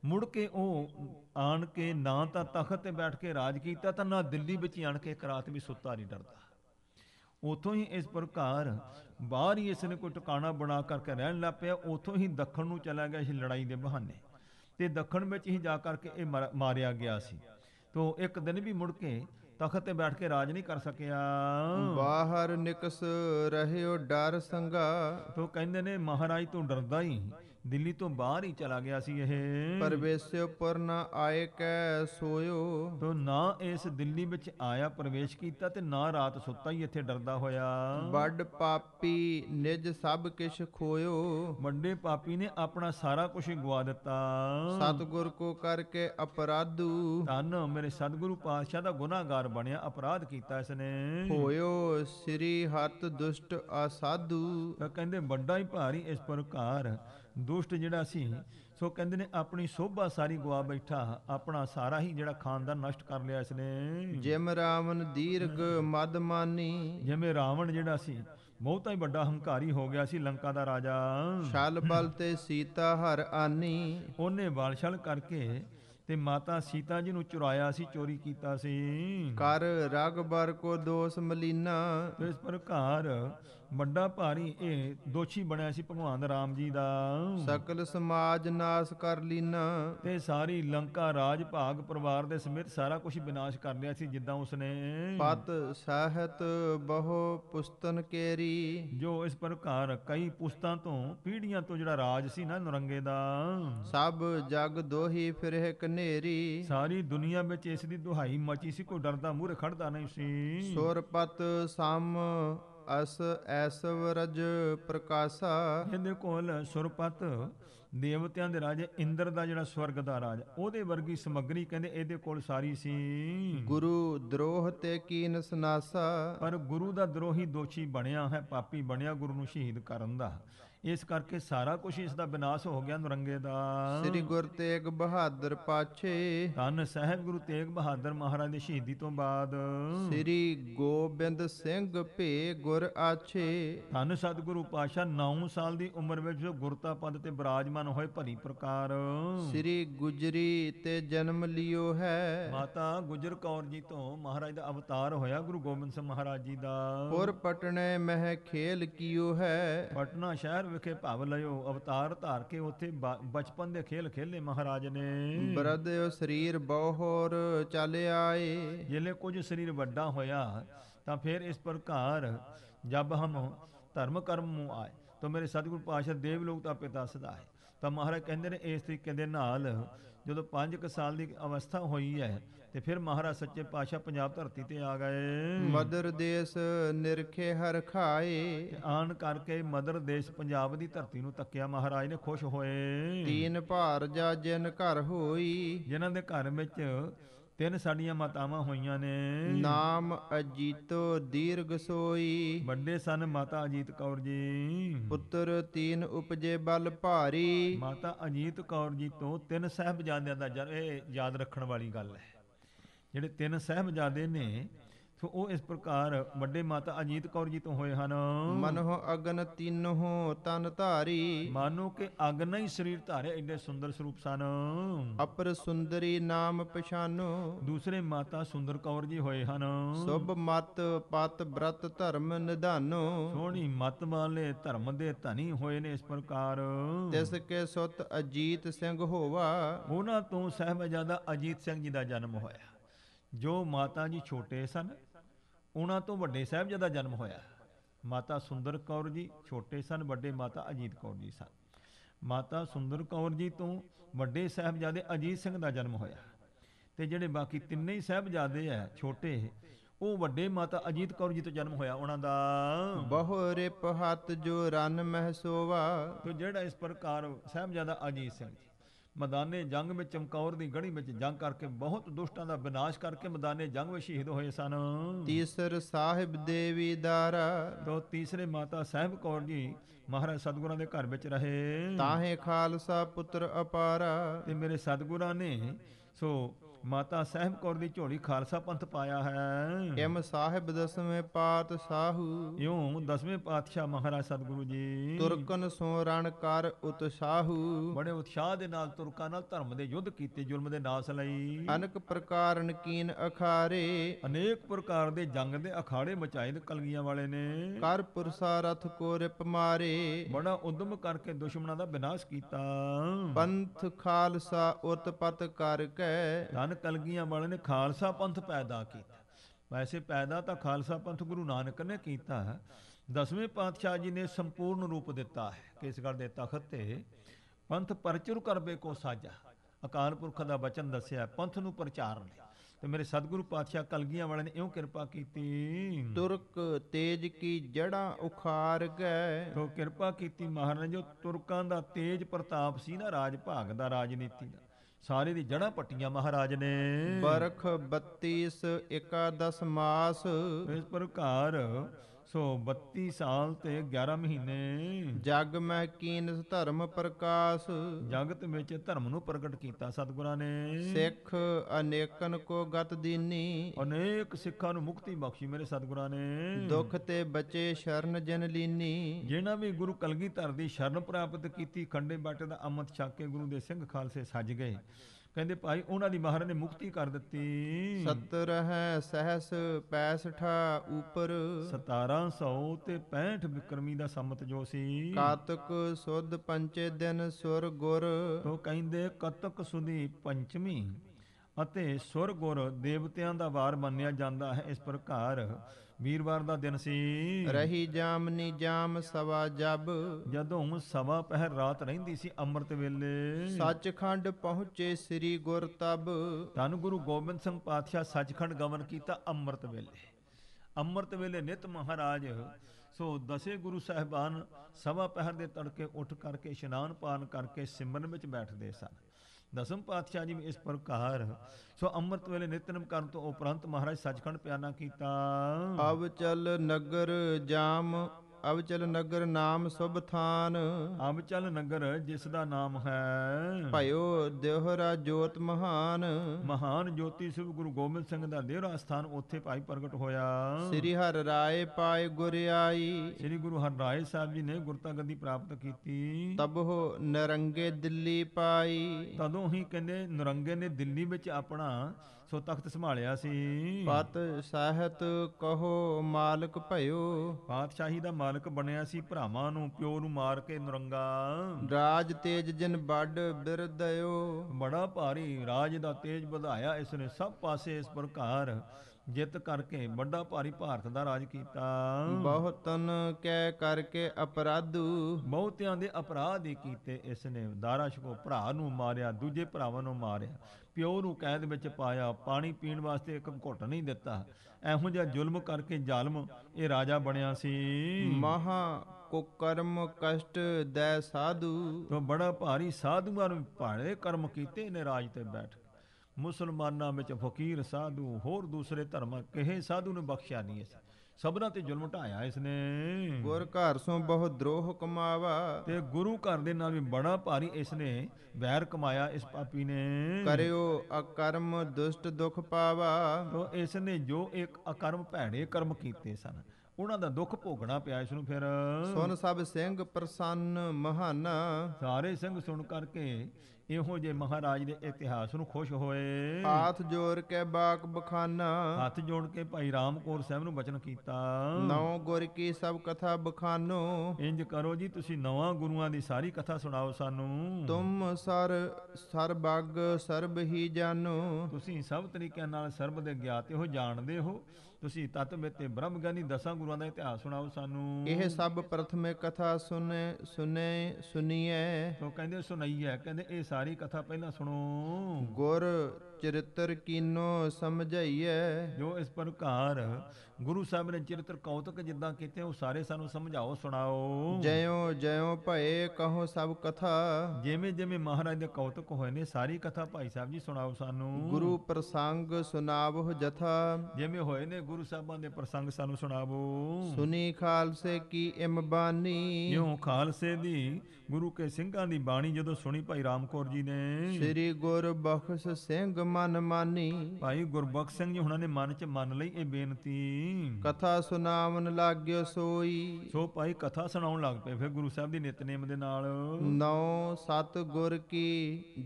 ਮੁੜ ਕੇ ਉਹ ਆਣ ਕੇ ਨਾ ਤਾਂ ਤਖਤ ਤੇ ਬੈਠ ਕੇ ਰਾਜ ਕੀਤਾ ਤਾਂ ਨਾ ਦਿੱਲੀ ਵਿੱਚ ਆਣ ਕੇ ਕਰਾਤ ਵੀ ਸੁੱਤਾ ਨਹੀਂ ਡਰਦਾ ਉਥੋਂ ਹੀ ਇਸ ਪ੍ਰਕਾਰ ਬਾਹਰ ਹੀ ਇਸ ਨੇ ਕੋਈ ਟਿਕਾਣਾ ਬਣਾ ਕਰਕੇ ਰਹਿਣ ਲੱਗ ਪਿਆ ਉਥੋਂ ਹੀ ਦੱਖਣ ਨੂੰ ਚਲਾ ਗਿਆ ਇਸ ਲੜਾਈ ਦੇ ਬਹਾਨੇ ਤੇ ਦੱਖਣ ਵਿੱਚ ਹੀ ਜਾ ਕਰਕੇ ਇਹ ਮਾਰਿਆ ਗਿਆ ਸੀ ਤੋ ਇੱਕ ਦਿਨ ਵੀ ਮੁੜ ਕੇ ਤਖਤ ਤੇ ਬੈਠ ਕੇ ਰਾਜ ਨਹੀਂ ਕਰ ਸਕਿਆ ਬਾਹਰ ਨਿਕਸ ਰਹਿਓ ਡਰ ਸੰਗਾ ਤੋ ਕਹਿੰਦੇ ਨੇ ਮਹਾਰਾਜ ਤੋਂ ਡਰਦਾ ਹੀ ਦਿੱਲੀ ਤੋਂ ਬਾਹਰ ਹੀ ਚਲਾ ਗਿਆ ਸੀ ਇਹ ਪਰਵੇਸ਼ ਉਪਰ ਨਾ ਆਏ ਕੈ ਸੋਇਓ ਤੋ ਨਾ ਇਸ ਦਿੱਲੀ ਵਿੱਚ ਆਇਆ ਪ੍ਰਵੇਸ਼ ਕੀਤਾ ਤੇ ਨਾ ਰਾਤ ਸੁੱਤਾ ਹੀ ਇੱਥੇ ਡਰਦਾ ਹੋਇਆ ਵੱਡ ਪਾਪੀ ਨਿਜ ਸਭ ਕਿਛ ਖੋਇਓ ਵੱਡੇ ਪਾਪੀ ਨੇ ਆਪਣਾ ਸਾਰਾ ਕੁਝ ਗਵਾ ਦਿੱਤਾ ਸਤਗੁਰ ਕੋ ਕਰਕੇ ਅਪਰਾਧੂ ਧੰਨ ਮੇਰੇ ਸਤਗੁਰੂ ਪਾਤਸ਼ਾਹ ਦਾ ਗੁਨਾਹਗਾਰ ਬਣਿਆ ਅਪਰਾਧ ਕੀਤਾ ਇਸ ਨੇ ਹੋਇਓ ਸ੍ਰੀ ਹੱਤ ਦੁਸ਼ਟ ਅਸਾਧੂ ਤਾਂ ਕਹਿੰਦੇ ਵੱਡਾ ਹੀ ਭਾਰੀ ਇਸ ਪ੍ਰਕਾਰ ਦੁਸ਼ਟ ਜਿਹੜਾ ਸੀ ਸੋ ਕਹਿੰਦੇ ਨੇ ਆਪਣੀ ਸੋਭਾ ਸਾਰੀ ਗਵਾ ਬੈਠਾ ਆਪਣਾ ਸਾਰਾ ਹੀ ਜਿਹੜਾ ਖਾਨਦਾਨ ਨਸ਼ਟ ਕਰ ਲਿਆ ਇਸ ਨੇ ਜਿਮ ਰਾਵਣ ਦੀਰਗ ਮਦਮਾਨੀ ਜਿਵੇਂ ਰਾਵਣ ਜਿਹੜਾ ਸੀ ਬਹੁਤਾ ਹੀ ਵੱਡਾ ਹੰਕਾਰੀ ਹੋ ਗਿਆ ਸੀ ਲੰਕਾ ਦਾ ਰਾਜਾ ਛਲ ਬਲ ਤੇ ਸੀਤਾ ਹਰ ਆਨੀ ਉਹਨੇ ਛਲ ਕਰਕੇ ਤੇ ਮਾਤਾ ਸੀਤਾ ਜੀ ਨੂੰ ਚੁਰਾਇਆ ਸੀ ਚੋਰੀ ਕੀਤਾ ਸੀ ਕਰ ਰਗਬਰ ਕੋ ਦੋਸ ਮਲੀਨਾ ਇਸ ਪ੍ਰਕਾਰ ਵੱਡਾ ਭਾਰੀ ਇਹ ਦੋਸ਼ੀ ਬਣਿਆ ਸੀ ਭਗਵਾਨ ਰਾਮ ਜੀ ਦਾ ਸਕਲ ਸਮਾਜ ਨਾਸ ਕਰ ਲੀਨਾ ਤੇ ਸਾਰੀ ਲੰਕਾ ਰਾਜ ਭਾਗ ਪਰਿਵਾਰ ਦੇ ਸਮੇਤ ਸਾਰਾ ਕੁਝ ਵਿਨਾਸ਼ ਕਰ ਲਿਆ ਸੀ ਜਿੱਦਾਂ ਉਸਨੇ ਪਤ ਸਹਿਤ ਬਹੁ ਪੁਸਤਨ ਕੇਰੀ ਜੋ ਇਸ ਪ੍ਰਕਾਰ ਕਈ ਪੁਸਤਾਂ ਤੋਂ ਪੀੜੀਆਂ ਤੋਂ ਜਿਹੜਾ ਰਾਜ ਸੀ ਨਾ ਨਰੰਗੇ ਦਾ ਸਭ ਜਗ ਦੋਹੀ ਫਿਰਹਿ ਕਨੇਰੀ ਸਾਰੀ ਦੁਨੀਆ ਵਿੱਚ ਇਸ ਦੀ ਦੁਹਾਈ ਮਚੀ ਸੀ ਕੋਈ ਡਰਦਾ ਮੂਹਰੇ ਖੜਦਾ ਨਹੀਂ ਸੀ ਸੁਰਪਤ ਸਮ ਅਸ ਐਸਵਰਜ ਪ੍ਰਕਾਸ਼ਾ ਇਹਦੇ ਕੋਲ ਸੁਰਪਤ ਦੇਵਤਿਆਂ ਦੇ ਰਾਜ ਇੰਦਰ ਦਾ ਜਿਹੜਾ ਸਵਰਗ ਦਾ ਰਾਜ ਉਹਦੇ ਵਰਗੀ ਸਮਗਰੀ ਕਹਿੰਦੇ ਇਹਦੇ ਕੋਲ ਸਾਰੀ ਸੀ ਗੁਰੂ ਦਰੋਹ ਤੇ ਕੀਨ ਸਨਾਸਾ ਪਰ ਗੁਰੂ ਦਾ ਦਰੋਹੀ ਦੋਸ਼ੀ ਬਣਿਆ ਹੈ ਪਾਪੀ ਬਣਿਆ ਗੁਰੂ ਨੂੰ ਸ਼ਹੀਦ ਕਰਨ ਦਾ ਇਸ ਕਰਕੇ ਸਾਰਾ ਕੁਝ ਇਸ ਦਾ ਵਿਨਾਸ਼ ਹੋ ਗਿਆ ਨਰੰਗੇ ਦਾ ਸ੍ਰੀ ਗੁਰ ਤੇਗ ਬਹਾਦਰ ਪਾਛੇ ਧੰਨ ਸਹਿਬ ਗੁਰੂ ਤੇਗ ਬਹਾਦਰ ਮਹਾਰਾਜ ਦੀ ਸ਼ਹੀਦੀ ਤੋਂ ਬਾਅਦ ਸ੍ਰੀ ਗੋਬਿੰਦ ਸਿੰਘ ਭੇ ਗੁਰ ਆਛੇ ਧੰਨ ਸਤਿਗੁਰੂ ਪਾਸ਼ਾ 9 ਸਾਲ ਦੀ ਉਮਰ ਵਿੱਚ ਜੋ ਗੁਰਤਾ ਪਦ ਤੇ ਬਿਰਾਜਮਾਨ ਹੋਏ ਭਲੀ ਪ੍ਰਕਾਰ ਸ੍ਰੀ ਗੁਜਰੀ ਤੇ ਜਨਮ ਲਿਓ ਹੈ ਮਾਤਾ ਗੁਜਰ ਕੌਰ ਜੀ ਤੋਂ ਮਹਾਰਾਜ ਦਾ ਅਵਤਾਰ ਹੋਇਆ ਗੁਰੂ ਗੋਬਿੰਦ ਸਿੰਘ ਮਹਾਰਾਜ ਜੀ ਦਾ ਹੋਰ ਪਟਨੇ ਮਹਿ ਖੇਲ ਕੀਓ ਹੈ ਪਟਨਾ ਸ਼ਹਿਰ ਵਿਖੇ ਭਵ ਲਿਓ ਅਵਤਾਰ ਧਾਰ ਕੇ ਉਥੇ ਬਚਪਨ ਦੇ ਖੇਲ ਖੇਲੇ ਮਹਾਰਾਜ ਨੇ ਬਰਦਿਓ ਸਰੀਰ ਬਹੁਰ ਚੱਲ ਆਏ ਜਿਲੇ ਕੁਝ ਸਰੀਰ ਵੱਡਾ ਹੋਇਆ ਤਾਂ ਫਿਰ ਇਸ ਪ੍ਰਕਾਰ ਜਬ ਹਮ ਧਰਮ ਕਰਮ ਨੂੰ ਆਏ ਤਾਂ ਮੇਰੇ ਸਤਿਗੁਰ ਪਾਸ਼ਾ ਦੇਵ ਲੋਕ ਤਾਂ ਪੇ ਦੱਸਦਾ ਹੈ ਤਾਂ ਮਹਾਰਾਜ ਕਹਿੰਦੇ ਨੇ ਇਸ ਤਰੀਕੇ ਦੇ ਨਾਲ ਜਦੋਂ 5 ਸਾਲ ਦੀ ਅਵਸਥਾ ਹੋਈ ਹੈ ਤੇ ਫਿਰ ਮਹਾਰਾਜ ਸੱਚੇ ਪਾਤਸ਼ਾਹ ਪੰਜਾਬ ਧਰਤੀ ਤੇ ਆ ਗਏ ਮਦਰ ਦੇਸ ਨਿਰਖੇ ਹਰ ਖਾਏ ਆਣ ਕਰਕੇ ਮਦਰ ਦੇਸ ਪੰਜਾਬ ਦੀ ਧਰਤੀ ਨੂੰ ਤੱਕਿਆ ਮਹਾਰਾਜ ਨੇ ਖੁਸ਼ ਹੋਏ ਤੀਨ ਭਾਰ ਜਾ ਜਨ ਘਰ ਹੋਈ ਜਿਨ੍ਹਾਂ ਦੇ ਘਰ ਵਿੱਚ ਤਿੰਨ ਸਾਡੀਆਂ ਮਾਤਾਵਾਂ ਹੋਈਆਂ ਨੇ ਨਾਮ ਅਜੀਤੋ ਦੀਰਗ ਸੋਈ ਵੱਡੇ ਸਨ ਮਾਤਾ ਅਜੀਤ ਕੌਰ ਜੀ ਪੁੱਤਰ ਤੀਨ ਉਪਜੇ ਬਲ ਭਾਰੀ ਮਾਤਾ ਅਜੀਤ ਕੌਰ ਜੀ ਤੋਂ ਤਿੰਨ ਜਾਂਦਿਆਂ ਦਾ ਇਹ ਯਾਦ ਰੱਖਣ ਵਾਲੀ ਗੱਲ ਹੈ ਜਿਹੜੇ ਤਿੰਨ ਸਹਿਬਜ਼ਾਦੇ ਨੇ ਸੋ ਉਹ ਇਸ ਪ੍ਰਕਾਰ ਵੱਡੇ ਮਾਤਾ ਅਜੀਤ ਕੌਰ ਜੀ ਤੋਂ ਹੋਏ ਹਨ ਮਨਹੁ ਅਗਨ ਤਿੰਨਹੁ ਤਨ ਧਾਰੀ ਮਾਨੋ ਕਿ ਅਗਨ ਹੀ ਸਰੀਰ ਧਾਰੇ ਇੰਨੇ ਸੁੰਦਰ ਸਰੂਪ ਸਨ ਅਪਰ ਸੁੰਦਰੀ ਨਾਮ ਪਛਾਨੋ ਦੂਸਰੇ ਮਾਤਾ ਸੁੰਦਰ ਕੌਰ ਜੀ ਹੋਏ ਹਨ ਸੁਭ ਮਤ ਪਤ ਬ੍ਰਤ ਧਰਮ ਨਿਧਾਨੋ ਸੋਹਣੀ ਮਤ ਵਾਲੇ ਧਰਮ ਦੇ ਧਨੀ ਹੋਏ ਨੇ ਇਸ ਪ੍ਰਕਾਰ ਤਿਸ ਕੇ ਸੁਤ ਅਜੀਤ ਸਿੰਘ ਹੋਵਾ ਉਹਨਾਂ ਤੋਂ ਜਿਆਦਾ ਅਜੀਤ ਸਿੰਘ ਜੀ ਦਾ ਜਨਮ ਹੋਇਆ ਜੋ ਮਾਤਾ ਜੀ ਛੋਟੇ ਸਨ ਉਹਨਾਂ ਤੋਂ ਵੱਡੇ ਸਾਹਿਬ ਜਦਾ ਜਨਮ ਹੋਇਆ ਮਾਤਾ ਸੁੰਦਰ ਕੌਰ ਜੀ ਛੋਟੇ ਸਨ ਵੱਡੇ ਮਾਤਾ ਅਜੀਤ ਕੌਰ ਜੀ ਸਨ ਮਾਤਾ ਸੁੰਦਰ ਕੌਰ ਜੀ ਤੋਂ ਵੱਡੇ ਸਾਹਿਬਜ਼ਾਦੇ ਅਜੀਤ ਸਿੰਘ ਦਾ ਜਨਮ ਹੋਇਆ ਤੇ ਜਿਹੜੇ ਬਾਕੀ ਤਿੰਨੇ ਹੀ ਸਾਹਿਬਜ਼ਾਦੇ ਆ ਛੋਟੇ ਉਹ ਵੱਡੇ ਮਾਤਾ ਅਜੀਤ ਕੌਰ ਜੀ ਤੋਂ ਜਨਮ ਹੋਇਆ ਉਹਨਾਂ ਦਾ ਬਹੁ ਰਿਪ ਹੱਤ ਜੋ ਰਨ ਮਹਿਸੋਵਾ ਤੋਂ ਜਿਹੜਾ ਇਸ ਪ੍ਰਕਾਰ ਸਾਹਿਬਜ਼ਾਦਾ ਅਜੀਤ ਸਿੰਘ ਮੈਦਾਨੇ ਜੰਗ ਵਿੱਚ ਚਮਕੌਰ ਦੀ ਗੜੀ ਵਿੱਚ ਜੰਗ ਕਰਕੇ ਬਹੁਤ ਦੁਸ਼ਟਾਂ ਦਾ ਵਿਨਾਸ਼ ਕਰਕੇ ਮੈਦਾਨੇ ਜੰਗ ਵਿੱਚ ਸ਼ਹੀਦ ਹੋਏ ਸਨ ਤੀਸਰ ਸਾਹਿਬ ਦੇਵੀ ਦਾਰਾ ਤੋਂ ਤੀਸਰੇ ਮਾਤਾ ਸਾਹਿਬ ਕੌਰ ਜੀ ਮਹਾਰਾਜ ਸਤਗੁਰਾਂ ਦੇ ਘਰ ਵਿੱਚ ਰਹੇ ਤਾਹੇ ਖਾਲਸਾ ਪੁੱਤਰ ਅਪਾਰਾ ਤੇ ਮੇਰੇ ਸਤਗੁਰਾਂ ਨੇ ਸੋ ਮਾਤਾ ਸਾਹਿਬ ਕੌਰ ਦੀ ਝੋਲੀ ਖਾਲਸਾ ਪੰਥ ਪਾਇਆ ਹੈ ਇਮ ਸਾਹਿਬ ਦਸਵੇਂ ਪਾਤ ਸਾਹੂ ਇਉਂ ਦਸਵੇਂ ਪਾਤਸ਼ਾਹ ਮਹਾਰਾਜ ਸਤਿਗੁਰੂ ਜੀ ਤੁਰਕਨ ਸੋ ਰਣ ਕਰ ਉਤਸ਼ਾਹੂ ਬੜੇ ਉਤਸ਼ਾਹ ਦੇ ਨਾਲ ਤੁਰਕਾਂ ਨਾਲ ਧਰਮ ਦੇ ਯੁੱਧ ਕੀਤੇ ਜ਼ੁਲਮ ਦੇ ਨਾਸ ਲਈ ਅਨੇਕ ਪ੍ਰਕਾਰ ਨਕੀਨ ਅਖਾਰੇ ਅਨੇਕ ਪ੍ਰਕਾਰ ਦੇ ਜੰਗ ਦੇ ਅਖਾੜੇ ਮਚਾਏ ਕਲਗੀਆਂ ਵਾਲੇ ਨੇ ਕਰ ਪੁਰਸਾ ਰਥ ਕੋ ਰਿਪ ਮਾਰੇ ਬੜਾ ਉਦਮ ਕਰਕੇ ਦੁਸ਼ਮਣਾਂ ਦਾ ਵਿਨਾਸ਼ ਕੀਤਾ ਪੰਥ ਖਾਲਸਾ ਉਤਪਤ ਕਰਕੇ ਧੰਨ ਕਲਗੀਆਂ ਵਾਲੇ ਨੇ ਖਾਲਸਾ ਪੰਥ ਪੈਦਾ ਕੀਤਾ ਵੈਸੇ ਪੈਦਾ ਤਾਂ ਖਾਲਸਾ ਪੰਥ ਗੁਰੂ ਨਾਨਕ ਨੇ ਕੀਤਾ ਹੈ ਦਸਵੇਂ ਪਾਤਸ਼ਾਹ ਜੀ ਨੇ ਸੰਪੂਰਨ ਰੂਪ ਦਿੱਤਾ ਹੈ ਕੇਸਗੜ੍ਹ ਦੇ ਤਖਤ ਤੇ ਪੰਥ ਪਰਚੁਰ ਕਰਵੇ ਕੋ ਸਾਜਾ ਅਕਾਲ ਪੁਰਖ ਦਾ ਬਚਨ ਦੱਸਿਆ ਪੰਥ ਨੂੰ ਪ੍ਰਚਾਰ ਲਈ ਤੇ ਮੇਰੇ ਸਤਿਗੁਰੂ ਪਾਤਸ਼ਾਹ ਕਲਗੀਆਂ ਵਾਲੇ ਨੇ ਇਉਂ ਕਿਰਪਾ ਕੀਤੀ ਤੁਰਕ ਤੇਜ ਕੀ ਜੜਾਂ ਉਖਾਰ ਗਏ ਤੋ ਕਿਰਪਾ ਕੀਤੀ ਮਹਾਰਾਜ ਜੋ ਤੁਰਕਾਂ ਦਾ ਤੇਜ ਪ੍ਰਤਾਪ ਸੀ ਨਾ ਰਾਜ ਭਾਗ ਦਾ ਰਾਜਨੀਤੀ ਦਾ ਸਾਰੇ ਦੀ ਜੜਾਂ ਪੱਟੀਆਂ ਮਹਾਰਾਜ ਨੇ ਬਰਖ 32 11 ਮਾਸ ਇਸ ਪ੍ਰਕਾਰ ਸੋ 32 ਸਾਲ ਤੇ 11 ਮਹੀਨੇ ਜਗ ਮੈਂ ਕੀਨਸ ਧਰਮ ਪ੍ਰਕਾਸ਼ ਜਗਤ ਵਿੱਚ ਧਰਮ ਨੂੰ ਪ੍ਰਗਟ ਕੀਤਾ ਸਤਿਗੁਰਾਂ ਨੇ ਸਿੱਖ ਅਨੇਕਨ ਕੋ ਗਤ ਦੀਨੀ ਅਨੇਕ ਸਿੱਖਾਂ ਨੂੰ ਮੁਕਤੀ ਬਖਸ਼ੀ ਮੇਰੇ ਸਤਿਗੁਰਾਂ ਨੇ ਦੁੱਖ ਤੇ ਬਚੇ ਸ਼ਰਨ ਜਨ ਲੀਨੀ ਜਿਨ੍ਹਾਂ ਵੀ ਗੁਰੂ ਕਲਗੀਧਰ ਦੀ ਸ਼ਰਨ ਪ੍ਰਾਪਤ ਕੀਤੀ ਖੰਡੇ ਬਾਟੇ ਦਾ ਅੰਮ੍ਰਿਤ ਛਕ ਕੇ ਗੁਰੂ ਦੇ ਸਿੰਘ ਖਾਲਸੇ ਸੱਜ ਗਏ ਕਹਿੰਦੇ ਭਾਈ ਉਹਨਾਂ ਦੀ ਮਹਾਰਾਜ ਨੇ ਮੁਕਤੀ ਕਰ ਦਿੱਤੀ 70 ਹੈ ਸਹਸ 65 ਉਪਰ 1700 ਤੇ 65 ਵਿਕਰਮੀ ਦਾ ਸੰਮਤ ਜੋ ਸੀ ਕਤਕ ਸੁਧ ਪੰਚੇ ਦਿਨ ਸੁਰ ਗੁਰ ਉਹ ਕਹਿੰਦੇ ਕਤਕ ਸੁਧੀ ਪੰਚਮੀ ਅਤੇ ਸੁਰ ਗੁਰ ਦੇਵਤਿਆਂ ਦਾ ਵਾਰ ਮੰਨਿਆ ਜਾਂਦਾ ਹੈ ਇਸ ਪ੍ਰਕਾਰ ਵੀਰਵਾਰ ਦਾ ਦਿਨ ਸੀ ਰਹੀ ਜਾਮਨੀ ਜਾਮ ਸਵਾ ਜਬ ਜਦੋਂ ਸਵਾ ਪਹਿਰ ਰਾਤ ਰਹਿੰਦੀ ਸੀ ਅੰਮ੍ਰਿਤ ਵੇਲੇ ਸੱਚਖੰਡ ਪਹੁੰਚੇ ਸ੍ਰੀ ਗੁਰ ਤਬ ਤਨ ਗੁਰੂ ਗੋਬਿੰਦ ਸਿੰਘ ਪਾਤਸ਼ਾਹ ਸੱਚਖੰਡ ਗਮਨ ਕੀਤਾ ਅੰਮ੍ਰਿਤ ਵੇਲੇ ਅੰਮ੍ਰਿਤ ਵੇਲੇ ਨਿਤ ਮਹਾਰਾਜ ਸੋ ਦਸੇ ਗੁਰੂ ਸਾਹਿਬਾਨ ਸਵਾ ਪਹਿਰ ਦੇ ਤੜਕੇ ਉੱਠ ਕਰਕੇ ਇਸ਼ਨਾਨ ਪਾਨ ਕਰਕੇ ਸਿਮਰਨ ਵਿੱਚ ਬੈਠਦੇ ਸਨ ਦਸਮ ਪਾਤਸ਼ਾਹ ਜੀ ਇਸ ਪ੍ਰਕਾਰ ਸੋ ਅੰਮ੍ਰਿਤ ਵੇਲੇ ਨਿਤਨਮ ਕਰਨ ਤੋਂ ਉਪਰੰਤ ਮਹਾਰਾਜ ਸੱਚਖੰਡ ਪਿਆਨਾ ਕੀਤਾ ਅਬ ਚਲ ਨਗਰ ਜਾਮ ਅਵਚਲ ਨਗਰ ਨਾਮ ਸੁਭ ਥਾਨ ਅਵਚਲ ਨਗਰ ਜਿਸ ਦਾ ਨਾਮ ਹੈ ਭਇਓ ਦੇਹਰਾ ਜੋਤ ਮਹਾਨ ਮਹਾਨ ਜੋਤੀ ਸਿਵ ਗੁਰੂ ਗੋਬਿੰਦ ਸਿੰਘ ਦਾ ਦੇਹਰਾ ਸਥਾਨ ਉੱਥੇ ਭਾਈ ਪ੍ਰਗਟ ਹੋਇਆ ਸ੍ਰੀ ਹਰ ਰਾਏ ਪਾਏ ਗੁਰ ਆਈ ਸ੍ਰੀ ਗੁਰੂ ਹਰ ਰਾਏ ਸਾਹਿਬ ਜੀ ਨੇ ਗੁਰਤਾ ਗੱਦੀ ਪ੍ਰਾਪਤ ਕੀਤੀ ਹੋ ਨਰੰਗੇ ਦਿੱਲੀ ਪਾਈ ਤਦੋਂ ਹੀ ਕਹਿੰਦੇ ਨਰੰਗੇ ਨੇ ਦਿੱਲੀ ਵਿੱਚ ਆਪਣਾ ਸੋ ਤਖਤ ਸੰਭਾਲਿਆ ਸੀ ਪਤ ਸਾਹਿਤ ਕਹੋ ਮਾਲਕ ਭਇਓ ਬਾਦਸ਼ਾਹੀ ਦਾ ਮਾਲਕ ਬਣਿਆ ਸੀ ਭਰਾਵਾਂ ਨੂੰ ਪਿਓ ਨੂੰ ਮਾਰ ਕੇ ਨਰੰਗਾ ਰਾਜ ਤੇਜ ਜਿਨ ਵੱਡ ਬਿਰਦਇਓ ਬੜਾ ਭਾਰੀ ਰਾਜ ਦਾ ਤੇਜ ਵਧਾਇਆ ਇਸ ਨੇ ਸਭ ਪਾਸੇ ਇਸ ਪ੍ਰਕਾਰ ਜਿੱਤ ਕਰਕੇ ਵੱਡਾ ਭਾਰੀ ਭਾਰਤ ਦਾ ਰਾਜ ਕੀਤਾ ਬਹੁਤਨ ਕਹਿ ਕਰਕੇ ਅਪਰਾਧੂ ਬਹੁਤਿਆਂ ਦੇ ਅਪਰਾਧ ਹੀ ਕੀਤੇ ਇਸ ਨੇ ਦਾਰਾਸ਼ ਕੋ ਭਰਾ ਨੂੰ ਮਾਰਿਆ ਦੂਜੇ ਭਰਾਵਾਂ ਨੂੰ ਮਾਰਿਆ ਪਿਓ ਨੂੰ ਕੈਦ ਵਿੱਚ ਪਾਇਆ ਪਾਣੀ ਪੀਣ ਵਾਸਤੇ ਇੱਕ ਘੁੱਟ ਨਹੀਂ ਦਿੱਤਾ ਐਹੋ ਜਿਹਾ ਜ਼ੁਲਮ ਕਰਕੇ ਜ਼ਾਲਮ ਇਹ ਰਾਜਾ ਬਣਿਆ ਸੀ ਮਹਾ ਕੋ ਕਰਮ ਕਸ਼ਟ ਦੇ ਸਾਧੂ ਤੋਂ ਬੜਾ ਭਾਰੀ ਸਾਧੂਆਂ ਨੂੰ ਭਾਰੇ ਕਰਮ ਕੀਤੇ ਨੇ ਰਾਜ ਤੇ ਬੈਠ ਕੇ ਮੁਸਲਮਾਨਾਂ ਵਿੱਚ ਫਕੀਰ ਸਾਧੂ ਹੋਰ ਦੂਸਰੇ ਧਰਮ ਕਹੇ ਸਾਧੂ ਨੂੰ ਬਖਸ਼ਿਆ ਨਹੀਂ ਇਸ ਸਭਨਾਂ ਤੇ ਜ਼ੁਲਮ ਢਾਇਆ ਇਸ ਨੇ ਗੁਰ ਘਰ ਸੋਂ ਬਹੁਤ ਦਰੋਹ ਕਮਾਵਾ ਤੇ ਗੁਰੂ ਘਰ ਦੇ ਨਾਲ ਵੀ ਬੜਾ ਭਾਰੀ ਇਸ ਨੇ ਵੈਰ ਕਮਾਇਆ ਇਸ ਪਾਪੀ ਨੇ ਕਰਿਓ ਅਕਰਮ ਦੁਸ਼ਟ ਦੁਖ ਪਾਵਾ ਤੋ ਇਸ ਨੇ ਜੋ ਇੱਕ ਅਕਰਮ ਭੈੜੇ ਕਰਮ ਕੀਤੇ ਸਨ ਉਹਨਾਂ ਦਾ ਦੁੱਖ ਭੋਗਣਾ ਪਿਆ ਇਸ ਨੂੰ ਫਿਰ ਸੁਣ ਸਭ ਸਿੰਘ ਪ੍ਰਸੰਨ ਮਹਾਨ ਸਾਰੇ ਸਿੰਘ ਸੁਣ ਕਰਕੇ ਇਹੋ ਜੇ ਮਹਾਰਾਜ ਦੇ ਇਤਿਹਾਸ ਨੂੰ ਖੁਸ਼ ਹੋਏ ਹੱਥ ਜੋੜ ਕੇ ਬਾਕ ਬਖਾਨਾ ਹੱਥ ਜੋੜ ਕੇ ਭਾਈ ਰਾਮਕੌਰ ਸਾਹਿਬ ਨੂੰ ਬਚਨ ਕੀਤਾ ਨੌ ਗੁਰ ਕੀ ਸਭ ਕਥਾ ਬਖਾਨੋ ਇੰਜ ਕਰੋ ਜੀ ਤੁਸੀਂ ਨਵਾਂ ਗੁਰੂਆਂ ਦੀ ਸਾਰੀ ਕਥਾ ਸੁਣਾਓ ਸਾਨੂੰ ਤੁਮ ਸਰ ਸਰਬਗ ਸਰਬ ਹੀ ਜਾਨੋ ਤੁਸੀਂ ਸਭ ਤਰੀਕਿਆਂ ਨਾਲ ਸਰਬ ਦੇ ਗਿਆਤੇ ਹੋ ਜਾਣਦੇ ਹੋ ਤੁਸੀਂ ਤਤ ਤੇ ਬ੍ਰਹਮ ਗਿਆਨੀ ਦਸਾਂ ਗੁਰੂਆਂ ਦਾ ਇਤਿਹਾਸ ਸੁਣਾਓ ਸਾਨੂੰ ਇਹ ਸਭ ਪ੍ਰਥਮੇ ਕਥਾ ਸੁਨੇ ਸੁਨੇ ਸੁਣੀਏ ਤੋਂ ਕਹਿੰਦੇ ਸੁਣਾਈਏ ਕਹਿੰਦੇ ਇਹ ਸਾਰੀ ਕਥਾ ਪਹਿਲਾਂ ਸੁਣੋ ਗੁਰ ਚਰਿਤਰ ਕੀਨੋ ਸਮਝਾਈਐ ਜੋ ਇਸ ਪ੍ਰਕਾਰ ਗੁਰੂ ਸਾਹਿਬ ਨੇ ਚਰਿਤਰ ਕੌਤਕ ਜਿੱਦਾਂ ਕੀਤੇ ਉਹ ਸਾਰੇ ਸਾਨੂੰ ਸਮਝਾਓ ਸੁਣਾਓ ਜਿਉ ਜਿਉ ਭਏ ਕਹੋ ਸਭ ਕਥਾ ਜਿਵੇਂ ਜਿਵੇਂ ਮਹਾਰਾਜ ਦੇ ਕੌਤਕ ਹੋਏ ਨੇ ਸਾਰੀ ਕਥਾ ਭਾਈ ਸਾਹਿਬ ਜੀ ਸੁਣਾਓ ਸਾਨੂੰ ਗੁਰੂ ਪ੍ਰਸੰਗ ਸੁਣਾਵੋ ਜਥਾ ਜਿਵੇਂ ਹੋਏ ਨੇ ਗੁਰੂ ਸਾਹਿਬਾਂ ਦੇ ਪ੍ਰਸੰਗ ਸਾਨੂੰ ਸੁਣਾਵੋ ਸੁਨੀ ਖਾਲਸੇ ਕੀ ਬਾਨੀ ਜਿਉ ਖਾਲਸੇ ਦੀ ਗੁਰੂ ਕੇ ਸਿੰਘਾਂ ਦੀ ਬਾਣੀ ਜਦੋਂ ਸੁਣੀ ਭਾਈ ਰਾਮਕੌਰ ਜੀ ਨੇ ਸ੍ਰੀ ਗੁਰ ਬਖਸ਼ ਸਿੰਘ ਮਨ ਮਾਨੀ ਭਾਈ ਗੁਰਬਖਸ਼ ਸਿੰਘ ਜੀ ਹੁਣਾਂ ਨੇ ਮਨ ਚ ਮੰਨ ਲਈ ਇਹ ਬੇਨਤੀ ਕਥਾ ਸੁਨਾਵਨ ਲਾਗਿਓ ਸੋਈ ਸੋ ਭਾਈ ਕਥਾ ਸੁਣਾਉਣ ਲੱਗ ਪਏ ਫਿਰ ਗੁਰੂ ਸਾਹਿਬ ਦੀ ਨਿਤਨੇਮ ਦੇ ਨਾਲ ਨੌ ਸਤ ਗੁਰ ਕੀ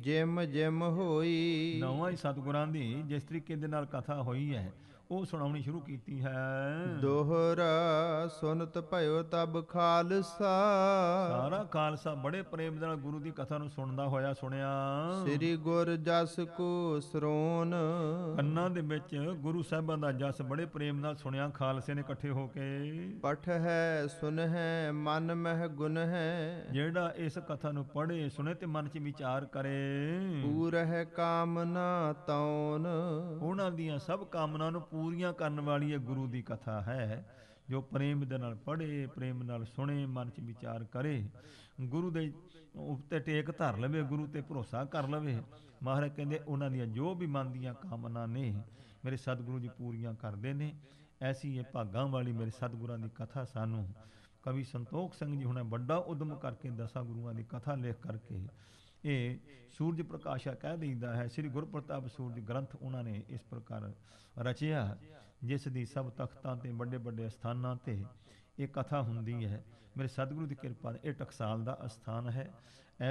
ਜਿਮ ਜਿਮ ਹੋਈ ਨੌਵਾਂ ਹੀ ਸਤਗੁਰਾਂ ਦੀ ਜਿਸ ਤਰੀਕੇ ਦੇ ਨਾਲ ਕਥਾ ਹੋਈ ਹੈ ਉਹ ਸੁਣਾਉਣੀ ਸ਼ੁਰੂ ਕੀਤੀ ਹੈ ਦੋਹਰਾ ਸੁਨਤ ਭਇਓ ਤਬ ਖਾਲਸਾ ਸਾਰਾ ਖਾਲਸਾ ਬੜੇ ਪ੍ਰੇਮ ਨਾਲ ਗੁਰੂ ਦੀ ਕਥਾ ਨੂੰ ਸੁਣਦਾ ਹੋਇਆ ਸੁਣਿਆ ਸ੍ਰੀ ਗੁਰ ਜਸ ਕੋ ਸਰੋਨ ਕੰਨਾਂ ਦੇ ਵਿੱਚ ਗੁਰੂ ਸਾਹਿਬਾਂ ਦਾ ਜਸ ਬੜੇ ਪ੍ਰੇਮ ਨਾਲ ਸੁਣਿਆ ਖਾਲਸੇ ਨੇ ਇਕੱਠੇ ਹੋ ਕੇ ਪਠ ਹੈ ਸੁਨ ਹੈ ਮਨ ਮਹਿ ਗੁਣ ਹੈ ਜਿਹੜਾ ਇਸ ਕਥਾ ਨੂੰ ਪੜ੍ਹੇ ਸੁਣੇ ਤੇ ਮਨ 'ਚ ਵਿਚਾਰ ਕਰੇ ਪੂਰ ਹੈ ਕਾਮਨਾ ਤੌਨ ਉਹਨਾਂ ਦੀਆਂ ਸਭ ਕਾਮਨਾ ਨੂੰ ਪੂਰੀਆਂ ਕਰਨ ਵਾਲੀ ਇਹ ਗੁਰੂ ਦੀ ਕਥਾ ਹੈ ਜੋ ਪ੍ਰੇਮ ਦੇ ਨਾਲ ਪੜ੍ਹੇ ਪ੍ਰੇਮ ਨਾਲ ਸੁਣੇ ਮਨ 'ਚ ਵਿਚਾਰ ਕਰੇ ਗੁਰੂ ਦੇ ਉੱਤੇ ਟੇਕ ਧਰ ਲਵੇ ਗੁਰੂ ਤੇ ਭਰੋਸਾ ਕਰ ਲਵੇ ਮਹਾਰਾਜ ਕਹਿੰਦੇ ਉਹਨਾਂ ਦੀਆਂ ਜੋ ਵੀ ਮਨ ਦੀਆਂ ਕਾਮਨਾ ਨੇ ਮੇਰੇ ਸਤਿਗੁਰੂ ਜੀ ਪੂਰੀਆਂ ਕਰਦੇ ਨੇ ਐਸੀ ਇਹ ਭਾਗਾਂ ਵਾਲੀ ਮੇਰੇ ਸਤਿਗੁਰਾਂ ਦੀ ਕਥਾ ਸਾਨੂੰ ਕਵੀ ਸੰਤੋਖ ਸਿੰਘ ਜੀ ਹੁਣੇ ਵੱਡਾ ਉਦਮ ਕਰਕੇ ਦਸਾਂ ਗੁਰੂਆਂ ਦੀ ਕਥਾ ਲਿਖ ਕਰਕੇ ਇਹ ਸੂਰਜ ਪ੍ਰਕਾਸ਼ਾ ਕਹਿ ਦਿੰਦਾ ਹੈ ਸ੍ਰੀ ਗੁਰਪ੍ਰਤਾਪ ਸੂਰਜ ਗ੍ਰੰਥ ਉਹਨਾਂ ਨੇ ਇਸ ਪ੍ਰਕਾਰ ਰਚਿਆ ਜਿਸ ਦੀ ਸਭ ਤਖਤਾਂ ਤੇ ਵੱਡੇ ਵੱਡੇ ਸਥਾਨਾਂ ਤੇ ਇਹ ਕਥਾ ਹੁੰਦੀ ਹੈ ਮੇਰੇ ਸਤਿਗੁਰੂ ਦੀ ਕਿਰਪਾ ਨਾਲ ਇਹ ਟਕਸਾਲ ਦਾ ਅਸਥਾਨ ਹੈ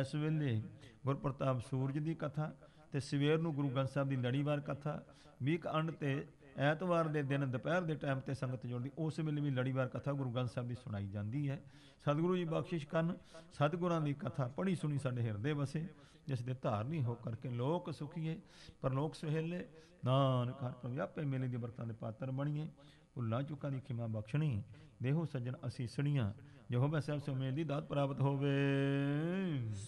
ਇਸ ਵੇਲੇ ਗੁਰਪ੍ਰਤਾਪ ਸੂਰਜ ਦੀ ਕਥਾ ਤੇ ਸਵੇਰ ਨੂੰ ਗੁਰੂ ਗ੍ਰੰਥ ਸਾਹਿਬ ਦੀ ਲੜੀਵਾਰ ਕਥਾ ਵੀਕ ਅੰਡ ਤੇ ਐਤਵਾਰ ਦੇ ਦਿਨ ਦੁਪਹਿਰ ਦੇ ਟਾਈਮ ਤੇ ਸੰਗਤ ਜੁੜਦੀ ਉਸ ਵੇਲੇ ਵੀ ਲੜੀਵਾਰ ਕਥਾ ਗੁਰੂ ਗ੍ਰੰਥ ਸਾਹਿਬ ਦੀ ਸੁਣਾਈ ਜਾਂਦੀ ਹੈ ਸਤਿਗੁਰੂ ਜੀ ਬਖਸ਼ਿਸ਼ ਕਰਨ ਸਤਿਗੁਰਾਂ ਦੀ ਕਥਾ ਪੜ੍ਹੀ ਸੁਣੀ ਸਾਡੇ ਹਿਰਦੇ ਵਸੇ ਜਿਸ ਦੇ ਧਾਰਨੀ ਹੋ ਕਰਕੇ ਲੋਕ ਸੁਖੀਏ ਪਰਲੋਕ ਸੁਹੇਲੇ ਨਾਨਕ ਹਰ ਪ੍ਰਭ ਮੇਲੇ ਦੀ ਬਰਕਤਾਂ ਦੇ ਪਾਤਰ ਬਣੀਏ ਭੁੱਲਾਂ ਚੁੱਕਾਂ ਦੀ ਖਿਮਾ ਬਖਸ਼ਣੀ ਦੇਹੋ ਸੱਜਣ ਅਸੀਸਣੀਆਂ ਜਹੋਬਾ ਸਭ ਸੁਮੇਲ ਦੀ ਦਾਤ ਪ੍ਰਾਪਤ ਹੋਵੇ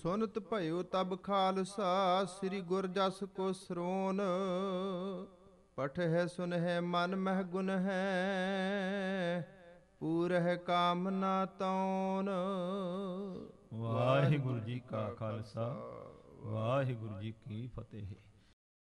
ਸੁਨਤ ਭਇਓ ਤਬ ਖਾਲਸਾ ਸ੍ਰੀ ਗੁਰਜਸ ਕੋ ਸਰੋਨ ਪਠ ਹੈ ਸੁਨ ਹੈ ਮਨ ਮਹਿ ਗੁਣ ਹੈ ਪੂਰਹ ਕਾਮਨਾ ਤਉਨ ਵਾਹਿਗੁਰੂ ਜੀ ਕਾ ਖਾਲਸਾ ਵਾਹਿਗੁਰੂ ਜੀ ਕੀ ਫਤਿਹ